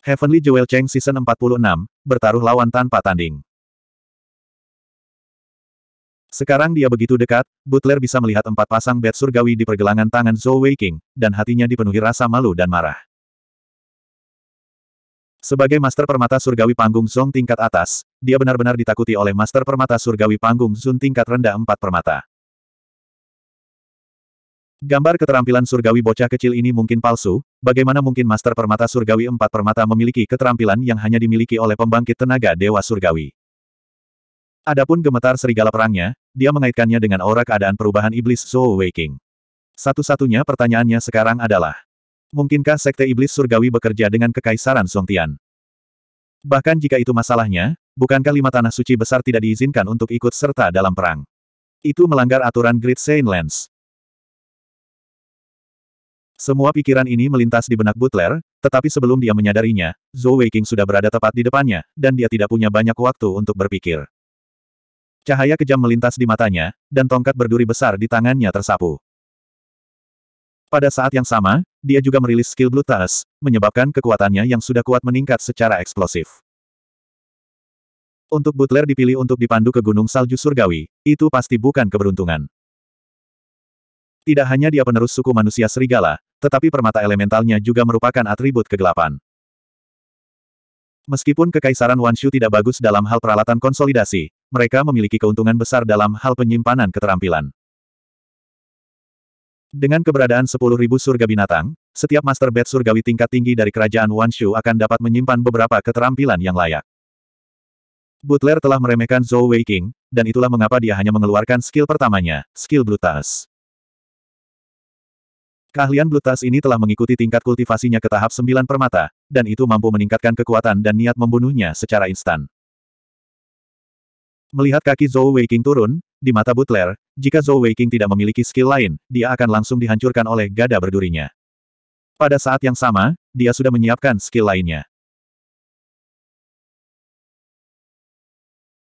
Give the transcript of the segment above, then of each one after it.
Heavenly Jewel Cheng Season 46, bertaruh lawan tanpa tanding. Sekarang dia begitu dekat, Butler bisa melihat empat pasang bed surgawi di pergelangan tangan Zhou Weiqing, dan hatinya dipenuhi rasa malu dan marah. Sebagai Master Permata Surgawi Panggung Zhong tingkat atas, dia benar-benar ditakuti oleh Master Permata Surgawi Panggung Zun tingkat rendah empat permata. Gambar keterampilan surgawi bocah kecil ini mungkin palsu, bagaimana mungkin Master Permata Surgawi empat permata memiliki keterampilan yang hanya dimiliki oleh pembangkit tenaga Dewa Surgawi. Adapun gemetar serigala perangnya, dia mengaitkannya dengan aura keadaan perubahan iblis Zhou waking. Satu-satunya pertanyaannya sekarang adalah, mungkinkah Sekte Iblis Surgawi bekerja dengan Kekaisaran Song Tian? Bahkan jika itu masalahnya, bukankah lima tanah suci besar tidak diizinkan untuk ikut serta dalam perang? Itu melanggar aturan Great Saint Lands. Semua pikiran ini melintas di benak Butler, tetapi sebelum dia menyadarinya, Zhou Weiqing sudah berada tepat di depannya, dan dia tidak punya banyak waktu untuk berpikir. Cahaya kejam melintas di matanya, dan tongkat berduri besar di tangannya tersapu. Pada saat yang sama, dia juga merilis skill Blue Tars, menyebabkan kekuatannya yang sudah kuat meningkat secara eksplosif. Untuk Butler dipilih untuk dipandu ke Gunung Salju Surgawi, itu pasti bukan keberuntungan. Tidak hanya dia penerus suku manusia serigala, tetapi permata elementalnya juga merupakan atribut kegelapan. Meskipun Kekaisaran Wanshu tidak bagus dalam hal peralatan konsolidasi, mereka memiliki keuntungan besar dalam hal penyimpanan keterampilan. Dengan keberadaan 10.000 surga binatang, setiap master bed surgawi tingkat tinggi dari kerajaan Wanshu akan dapat menyimpan beberapa keterampilan yang layak. Butler telah meremehkan Zhou Weiqing, dan itulah mengapa dia hanya mengeluarkan skill pertamanya, skill Blue Keahlian Blutas ini telah mengikuti tingkat kultivasinya ke tahap sembilan permata, dan itu mampu meningkatkan kekuatan dan niat membunuhnya secara instan. Melihat kaki Zhou Weiqing turun, di mata Butler, jika Zhou Weiqing tidak memiliki skill lain, dia akan langsung dihancurkan oleh gada berdurinya. Pada saat yang sama, dia sudah menyiapkan skill lainnya.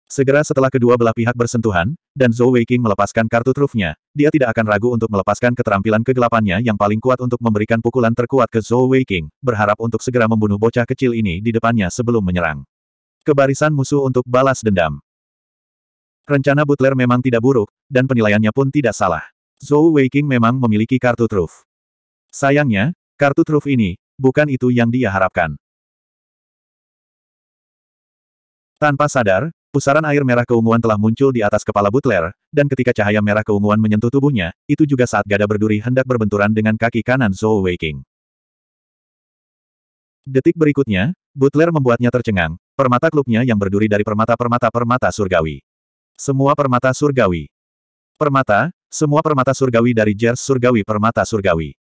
Segera setelah kedua belah pihak bersentuhan, dan Zhou Weiqing melepaskan kartu trufnya, dia tidak akan ragu untuk melepaskan keterampilan kegelapannya yang paling kuat untuk memberikan pukulan terkuat ke Zhou Weiqing, berharap untuk segera membunuh bocah kecil ini di depannya sebelum menyerang. Kebarisan musuh untuk balas dendam. Rencana Butler memang tidak buruk, dan penilaiannya pun tidak salah. Zhou Weiqing memang memiliki kartu truf. Sayangnya, kartu truf ini, bukan itu yang dia harapkan. Tanpa sadar, Pusaran air merah keunguan telah muncul di atas kepala Butler, dan ketika cahaya merah keunguan menyentuh tubuhnya, itu juga saat gada berduri hendak berbenturan dengan kaki kanan Zhou Weiking. Detik berikutnya, Butler membuatnya tercengang, permata klubnya yang berduri dari permata-permata permata surgawi. Semua permata surgawi. Permata, semua permata surgawi dari Jers surgawi permata surgawi.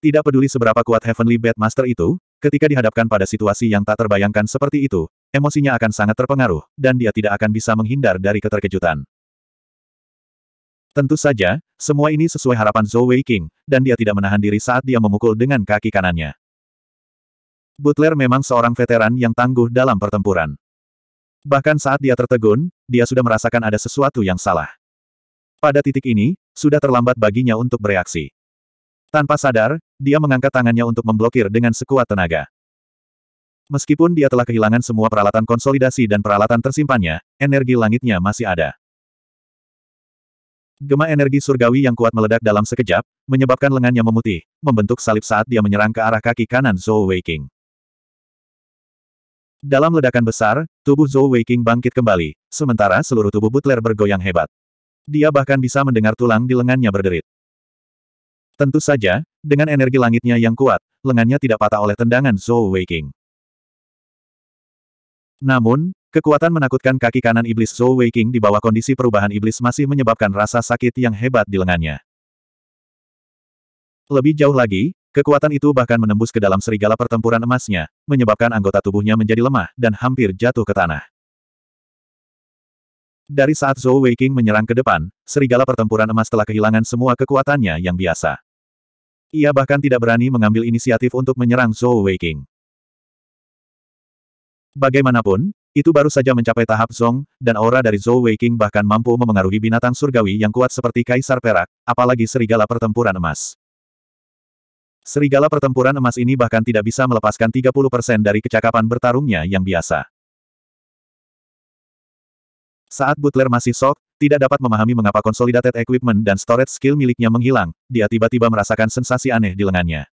Tidak peduli seberapa kuat Heavenly Batmaster itu, ketika dihadapkan pada situasi yang tak terbayangkan seperti itu, emosinya akan sangat terpengaruh, dan dia tidak akan bisa menghindar dari keterkejutan. Tentu saja, semua ini sesuai harapan Zhou Wei King, dan dia tidak menahan diri saat dia memukul dengan kaki kanannya. Butler memang seorang veteran yang tangguh dalam pertempuran. Bahkan saat dia tertegun, dia sudah merasakan ada sesuatu yang salah. Pada titik ini, sudah terlambat baginya untuk bereaksi. Tanpa sadar, dia mengangkat tangannya untuk memblokir dengan sekuat tenaga. Meskipun dia telah kehilangan semua peralatan konsolidasi dan peralatan tersimpannya, energi langitnya masih ada. Gema energi surgawi yang kuat meledak dalam sekejap, menyebabkan lengannya memutih, membentuk salib saat dia menyerang ke arah kaki kanan Zhou Weiking. Dalam ledakan besar, tubuh Zhou Weiking bangkit kembali, sementara seluruh tubuh Butler bergoyang hebat. Dia bahkan bisa mendengar tulang di lengannya berderit. Tentu saja, dengan energi langitnya yang kuat, lengannya tidak patah oleh tendangan Zhou Weiqing. Namun, kekuatan menakutkan kaki kanan iblis Zhou Weiqing di bawah kondisi perubahan iblis masih menyebabkan rasa sakit yang hebat di lengannya. Lebih jauh lagi, kekuatan itu bahkan menembus ke dalam serigala pertempuran emasnya, menyebabkan anggota tubuhnya menjadi lemah dan hampir jatuh ke tanah. Dari saat Zhou Weiqing menyerang ke depan, serigala pertempuran emas telah kehilangan semua kekuatannya yang biasa. Ia bahkan tidak berani mengambil inisiatif untuk menyerang Zhou Weiqing. Bagaimanapun, itu baru saja mencapai tahap Zong, dan aura dari Zhou Weiqing bahkan mampu memengaruhi binatang surgawi yang kuat seperti kaisar perak, apalagi serigala pertempuran emas. Serigala pertempuran emas ini bahkan tidak bisa melepaskan 30% dari kecakapan bertarungnya yang biasa. Saat Butler masih sok, tidak dapat memahami mengapa consolidated equipment dan storage skill miliknya menghilang, dia tiba-tiba merasakan sensasi aneh di lengannya.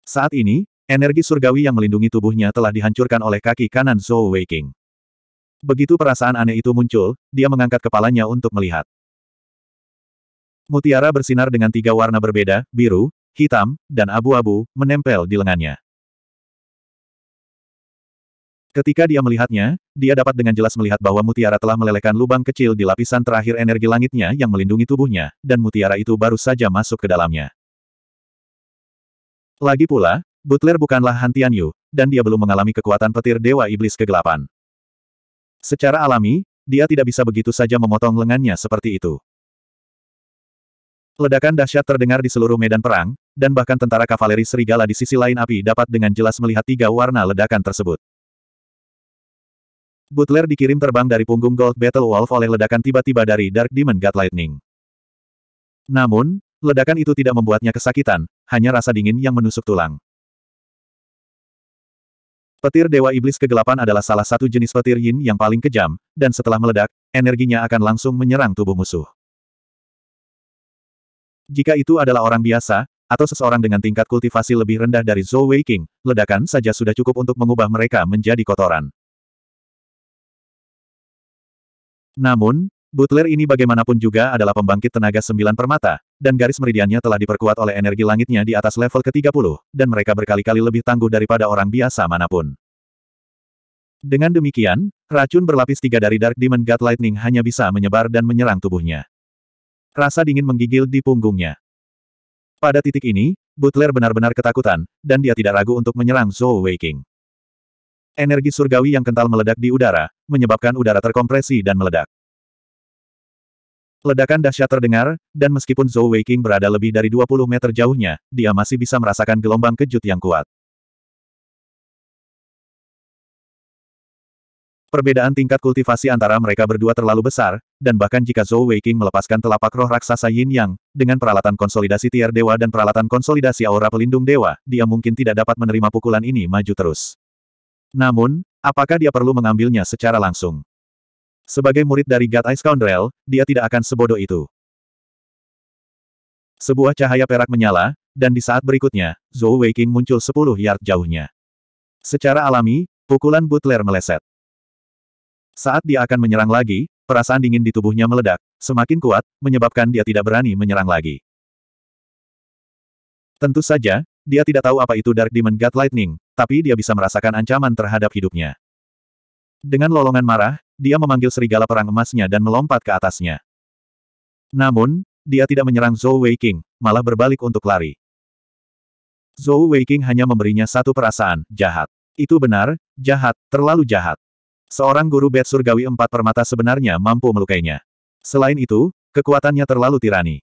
Saat ini, energi surgawi yang melindungi tubuhnya telah dihancurkan oleh kaki kanan Zhou Weiqing. Begitu perasaan aneh itu muncul, dia mengangkat kepalanya untuk melihat. Mutiara bersinar dengan tiga warna berbeda, biru, hitam, dan abu-abu, menempel di lengannya. Ketika dia melihatnya, dia dapat dengan jelas melihat bahwa mutiara telah melelehkan lubang kecil di lapisan terakhir energi langitnya yang melindungi tubuhnya, dan mutiara itu baru saja masuk ke dalamnya. Lagi pula, Butler bukanlah Hantianyu, Yu, dan dia belum mengalami kekuatan petir Dewa Iblis Kegelapan. Secara alami, dia tidak bisa begitu saja memotong lengannya seperti itu. Ledakan dahsyat terdengar di seluruh medan perang, dan bahkan tentara kavaleri serigala di sisi lain api dapat dengan jelas melihat tiga warna ledakan tersebut. Butler dikirim terbang dari punggung Gold Battle Wolf oleh ledakan tiba-tiba dari Dark Demon God Lightning. Namun, ledakan itu tidak membuatnya kesakitan, hanya rasa dingin yang menusuk tulang. Petir Dewa Iblis Kegelapan adalah salah satu jenis petir yin yang paling kejam, dan setelah meledak, energinya akan langsung menyerang tubuh musuh. Jika itu adalah orang biasa, atau seseorang dengan tingkat kultivasi lebih rendah dari Zhou Wei King, ledakan saja sudah cukup untuk mengubah mereka menjadi kotoran. Namun, Butler ini bagaimanapun juga adalah pembangkit tenaga sembilan permata, dan garis meridiannya telah diperkuat oleh energi langitnya di atas level ke-30, dan mereka berkali-kali lebih tangguh daripada orang biasa manapun. Dengan demikian, racun berlapis tiga dari Dark Demon God Lightning hanya bisa menyebar dan menyerang tubuhnya. Rasa dingin menggigil di punggungnya. Pada titik ini, Butler benar-benar ketakutan, dan dia tidak ragu untuk menyerang Zhou Weiqing. Energi surgawi yang kental meledak di udara, menyebabkan udara terkompresi dan meledak. Ledakan dahsyat terdengar, dan meskipun Zhou Weiqing berada lebih dari 20 meter jauhnya, dia masih bisa merasakan gelombang kejut yang kuat. Perbedaan tingkat kultivasi antara mereka berdua terlalu besar, dan bahkan jika Zhou Weiqing melepaskan telapak roh raksasa Yin Yang, dengan peralatan konsolidasi tiar dewa dan peralatan konsolidasi aura pelindung dewa, dia mungkin tidak dapat menerima pukulan ini maju terus. Namun, apakah dia perlu mengambilnya secara langsung? Sebagai murid dari God Ice Scoundrel, dia tidak akan sebodoh itu. Sebuah cahaya perak menyala, dan di saat berikutnya, Zhou Weiqing muncul 10 yard jauhnya. Secara alami, pukulan Butler meleset. Saat dia akan menyerang lagi, perasaan dingin di tubuhnya meledak, semakin kuat, menyebabkan dia tidak berani menyerang lagi. Tentu saja, dia tidak tahu apa itu Dark Demon God Lightning, tapi dia bisa merasakan ancaman terhadap hidupnya. Dengan lolongan marah, dia memanggil serigala perang emasnya dan melompat ke atasnya. Namun, dia tidak menyerang Zhou Weiqing, malah berbalik untuk lari. Zhou Weiqing hanya memberinya satu perasaan, jahat. Itu benar, jahat, terlalu jahat. Seorang guru bed surgawi empat permata sebenarnya mampu melukainya. Selain itu, kekuatannya terlalu tirani.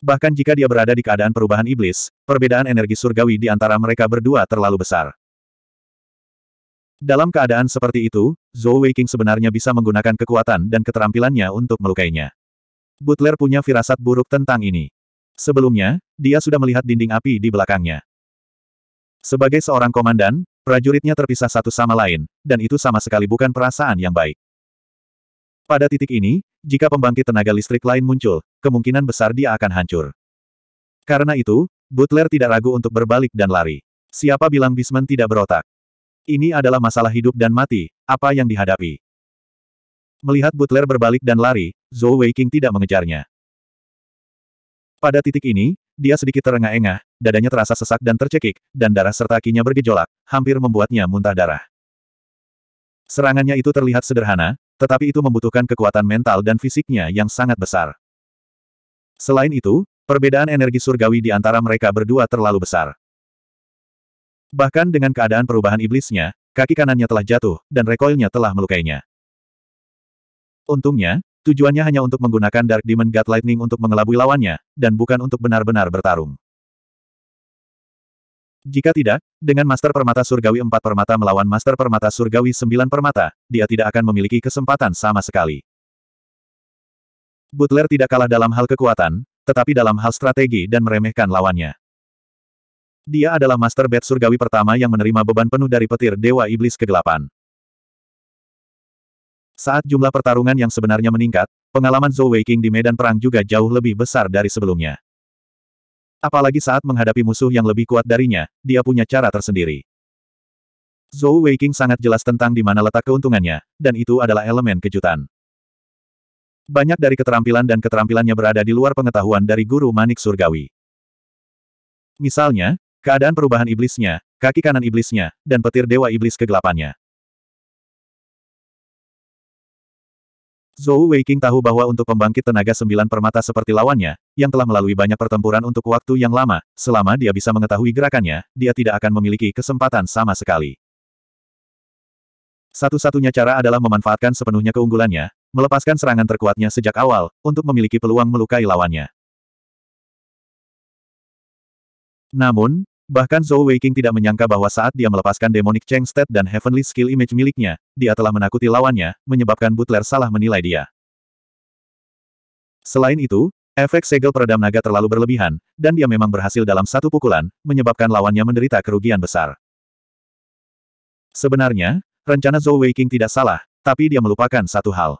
Bahkan jika dia berada di keadaan perubahan iblis, perbedaan energi surgawi di antara mereka berdua terlalu besar. Dalam keadaan seperti itu, Zhou Weiqing sebenarnya bisa menggunakan kekuatan dan keterampilannya untuk melukainya. Butler punya firasat buruk tentang ini. Sebelumnya, dia sudah melihat dinding api di belakangnya. Sebagai seorang komandan, prajuritnya terpisah satu sama lain, dan itu sama sekali bukan perasaan yang baik. Pada titik ini, jika pembangkit tenaga listrik lain muncul, kemungkinan besar dia akan hancur. Karena itu, Butler tidak ragu untuk berbalik dan lari. Siapa bilang Bisman tidak berotak? Ini adalah masalah hidup dan mati, apa yang dihadapi. Melihat Butler berbalik dan lari, Zhou Weiqing tidak mengejarnya. Pada titik ini, dia sedikit terengah-engah, dadanya terasa sesak dan tercekik, dan darah serta kakinya bergejolak, hampir membuatnya muntah darah. Serangannya itu terlihat sederhana, tetapi itu membutuhkan kekuatan mental dan fisiknya yang sangat besar. Selain itu, perbedaan energi surgawi di antara mereka berdua terlalu besar. Bahkan dengan keadaan perubahan iblisnya, kaki kanannya telah jatuh, dan recoilnya telah melukainya. Untungnya, tujuannya hanya untuk menggunakan Dark Demon God Lightning untuk mengelabui lawannya, dan bukan untuk benar-benar bertarung. Jika tidak, dengan Master Permata Surgawi 4 Permata melawan Master Permata Surgawi 9 Permata, dia tidak akan memiliki kesempatan sama sekali. Butler tidak kalah dalam hal kekuatan, tetapi dalam hal strategi dan meremehkan lawannya. Dia adalah Master Bed Surgawi pertama yang menerima beban penuh dari petir Dewa Iblis Kegelapan. Saat jumlah pertarungan yang sebenarnya meningkat, pengalaman Zhou Weiqing di medan perang juga jauh lebih besar dari sebelumnya. Apalagi saat menghadapi musuh yang lebih kuat darinya, dia punya cara tersendiri. Zhou Weiqing sangat jelas tentang di mana letak keuntungannya, dan itu adalah elemen kejutan. Banyak dari keterampilan dan keterampilannya berada di luar pengetahuan dari guru manik surgawi. Misalnya, keadaan perubahan iblisnya, kaki kanan iblisnya, dan petir dewa iblis kegelapannya. Zhou King tahu bahwa untuk pembangkit tenaga sembilan permata seperti lawannya, yang telah melalui banyak pertempuran untuk waktu yang lama, selama dia bisa mengetahui gerakannya, dia tidak akan memiliki kesempatan sama sekali. Satu-satunya cara adalah memanfaatkan sepenuhnya keunggulannya, melepaskan serangan terkuatnya sejak awal, untuk memiliki peluang melukai lawannya. Namun, bahkan Zhou Weiqing tidak menyangka bahwa saat dia melepaskan Demonic Cheng Stead dan Heavenly Skill Image miliknya, dia telah menakuti lawannya, menyebabkan Butler salah menilai dia. Selain itu, efek segel peredam naga terlalu berlebihan, dan dia memang berhasil dalam satu pukulan, menyebabkan lawannya menderita kerugian besar. Sebenarnya, rencana Zhou Weiqing tidak salah, tapi dia melupakan satu hal.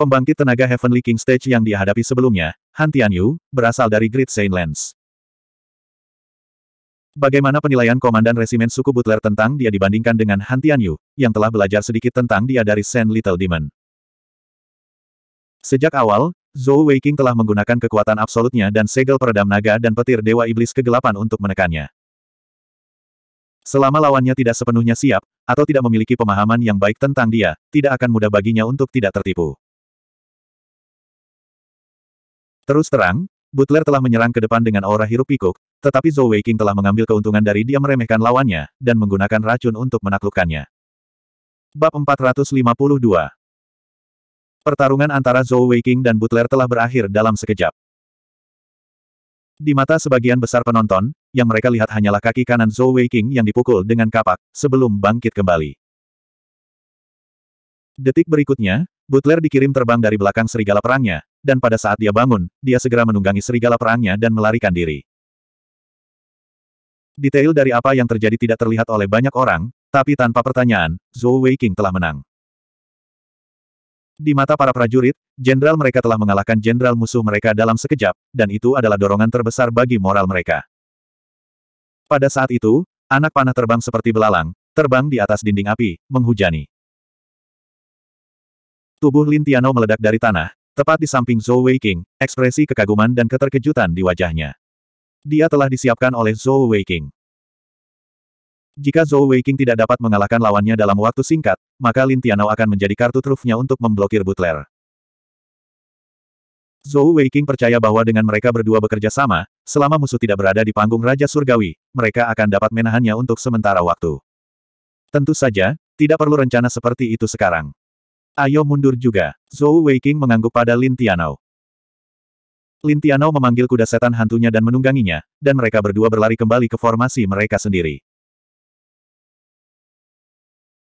Pembangkit tenaga Heavenly King Stage yang dihadapi sebelumnya, Han Tianyu, berasal dari Great Saint Bagaimana penilaian Komandan Resimen Suku Butler tentang dia dibandingkan dengan Han Tianyu, yang telah belajar sedikit tentang dia dari Saint Little Demon? Sejak awal, Zhou Weiqing telah menggunakan kekuatan absolutnya dan segel peredam naga dan petir Dewa Iblis kegelapan untuk menekannya. Selama lawannya tidak sepenuhnya siap, atau tidak memiliki pemahaman yang baik tentang dia, tidak akan mudah baginya untuk tidak tertipu. Terus terang, Butler telah menyerang ke depan dengan aura hirup pikuk, tetapi Zhou Weiqing telah mengambil keuntungan dari dia meremehkan lawannya, dan menggunakan racun untuk menaklukkannya. Bab 452 Pertarungan antara Zhou Weiqing dan Butler telah berakhir dalam sekejap. Di mata sebagian besar penonton, yang mereka lihat hanyalah kaki kanan Zhou Weiqing yang dipukul dengan kapak, sebelum bangkit kembali. Detik berikutnya, Butler dikirim terbang dari belakang serigala perangnya, dan pada saat dia bangun, dia segera menunggangi serigala perangnya dan melarikan diri. Detail dari apa yang terjadi tidak terlihat oleh banyak orang, tapi tanpa pertanyaan, Zhou Weiqing telah menang. Di mata para prajurit, jenderal mereka telah mengalahkan jenderal musuh mereka dalam sekejap, dan itu adalah dorongan terbesar bagi moral mereka. Pada saat itu, anak panah terbang seperti belalang, terbang di atas dinding api, menghujani. Tubuh Lin Tiano meledak dari tanah, tepat di samping Zhou Weiqing, ekspresi kekaguman dan keterkejutan di wajahnya. Dia telah disiapkan oleh Zhou Weiqing. Jika Zhou Weiqing tidak dapat mengalahkan lawannya dalam waktu singkat, maka Lin Tiano akan menjadi kartu trufnya untuk memblokir Butler. Zhou Weiqing percaya bahwa dengan mereka berdua bekerja sama, selama musuh tidak berada di panggung Raja Surgawi, mereka akan dapat menahannya untuk sementara waktu. Tentu saja, tidak perlu rencana seperti itu sekarang. Ayo mundur juga. Zhou Weiqing mengangguk pada Lin Tianao. Lin Tianao memanggil kuda setan hantunya dan menungganginya, dan mereka berdua berlari kembali ke formasi mereka sendiri.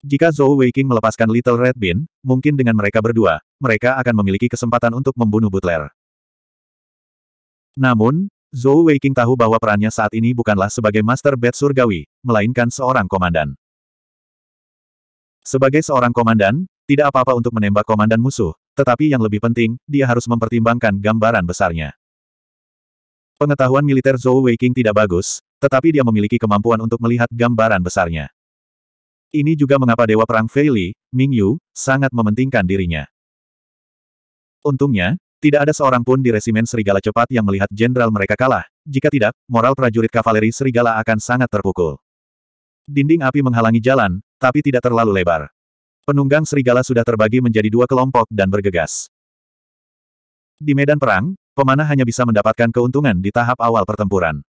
Jika Zhou Weiqing melepaskan Little Red Bean, mungkin dengan mereka berdua, mereka akan memiliki kesempatan untuk membunuh Butler. Namun, Zhou Weiqing tahu bahwa perannya saat ini bukanlah sebagai Master Bed Surgawi, melainkan seorang komandan. Sebagai seorang komandan, tidak apa-apa untuk menembak komandan musuh, tetapi yang lebih penting, dia harus mempertimbangkan gambaran besarnya. Pengetahuan militer Zhou Weiqing tidak bagus, tetapi dia memiliki kemampuan untuk melihat gambaran besarnya. Ini juga mengapa Dewa Perang Feili Li, Ming Yu, sangat mementingkan dirinya. Untungnya, tidak ada seorang pun di resimen serigala cepat yang melihat jenderal mereka kalah, jika tidak, moral prajurit kavaleri serigala akan sangat terpukul. Dinding api menghalangi jalan, tapi tidak terlalu lebar. Penunggang serigala sudah terbagi menjadi dua kelompok dan bergegas. Di medan perang, pemanah hanya bisa mendapatkan keuntungan di tahap awal pertempuran.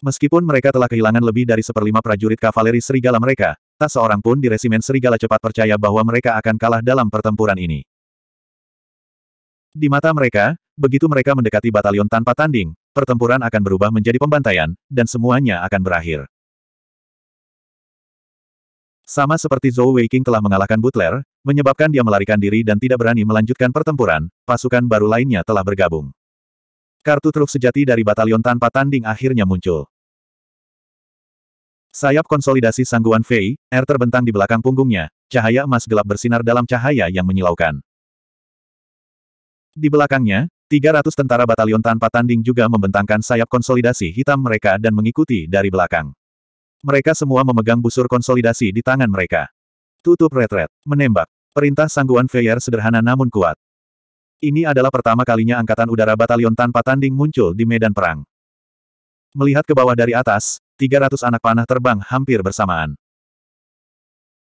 Meskipun mereka telah kehilangan lebih dari seperlima prajurit kavaleri serigala mereka, tak seorang pun di resimen serigala cepat percaya bahwa mereka akan kalah dalam pertempuran ini. Di mata mereka, begitu mereka mendekati batalion tanpa tanding, pertempuran akan berubah menjadi pembantaian, dan semuanya akan berakhir. Sama seperti Zhou Weiqing telah mengalahkan Butler, menyebabkan dia melarikan diri dan tidak berani melanjutkan pertempuran, pasukan baru lainnya telah bergabung. Kartu truk sejati dari batalion tanpa tanding akhirnya muncul. Sayap konsolidasi sangguan Fei, air terbentang di belakang punggungnya, cahaya emas gelap bersinar dalam cahaya yang menyilaukan. Di belakangnya, 300 tentara batalion tanpa tanding juga membentangkan sayap konsolidasi hitam mereka dan mengikuti dari belakang. Mereka semua memegang busur konsolidasi di tangan mereka. Tutup retret. Menembak. Perintah sangguan Feyer sederhana namun kuat. Ini adalah pertama kalinya Angkatan Udara Batalion tanpa tanding muncul di medan perang. Melihat ke bawah dari atas, 300 anak panah terbang hampir bersamaan.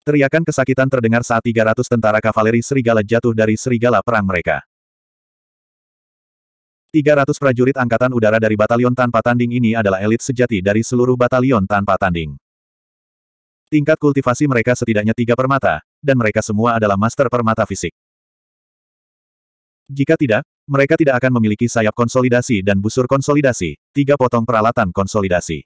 Teriakan kesakitan terdengar saat 300 tentara kavaleri serigala jatuh dari serigala perang mereka. 300 prajurit angkatan udara dari batalion tanpa tanding ini adalah elit sejati dari seluruh batalion tanpa tanding. Tingkat kultivasi mereka setidaknya tiga permata, dan mereka semua adalah master permata fisik. Jika tidak, mereka tidak akan memiliki sayap konsolidasi dan busur konsolidasi, tiga potong peralatan konsolidasi.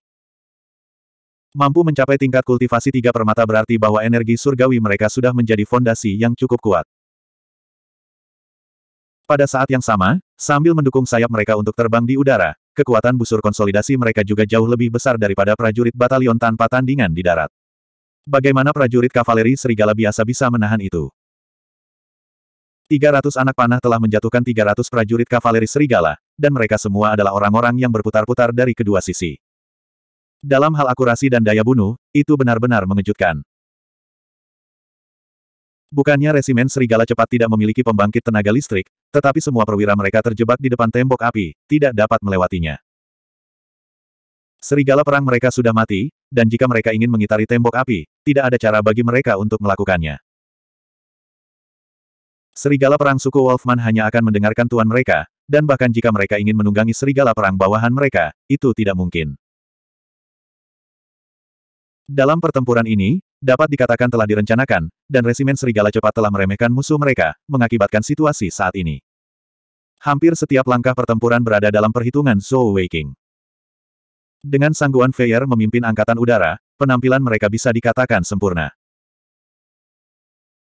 Mampu mencapai tingkat kultivasi tiga permata berarti bahwa energi surgawi mereka sudah menjadi fondasi yang cukup kuat. Pada saat yang sama, sambil mendukung sayap mereka untuk terbang di udara, kekuatan busur konsolidasi mereka juga jauh lebih besar daripada prajurit batalion tanpa tandingan di darat. Bagaimana prajurit kavaleri serigala biasa bisa menahan itu? 300 anak panah telah menjatuhkan 300 prajurit kavaleri serigala, dan mereka semua adalah orang-orang yang berputar-putar dari kedua sisi. Dalam hal akurasi dan daya bunuh, itu benar-benar mengejutkan. Bukannya resimen serigala cepat tidak memiliki pembangkit tenaga listrik, tetapi semua perwira mereka terjebak di depan tembok api, tidak dapat melewatinya. Serigala perang mereka sudah mati, dan jika mereka ingin mengitari tembok api, tidak ada cara bagi mereka untuk melakukannya. Serigala perang suku Wolfman hanya akan mendengarkan tuan mereka, dan bahkan jika mereka ingin menunggangi serigala perang bawahan mereka, itu tidak mungkin. Dalam pertempuran ini, dapat dikatakan telah direncanakan, dan resimen serigala cepat telah meremehkan musuh mereka, mengakibatkan situasi saat ini. Hampir setiap langkah pertempuran berada dalam perhitungan Zhou Weiqing. Dengan sangguan Feier memimpin angkatan udara, penampilan mereka bisa dikatakan sempurna.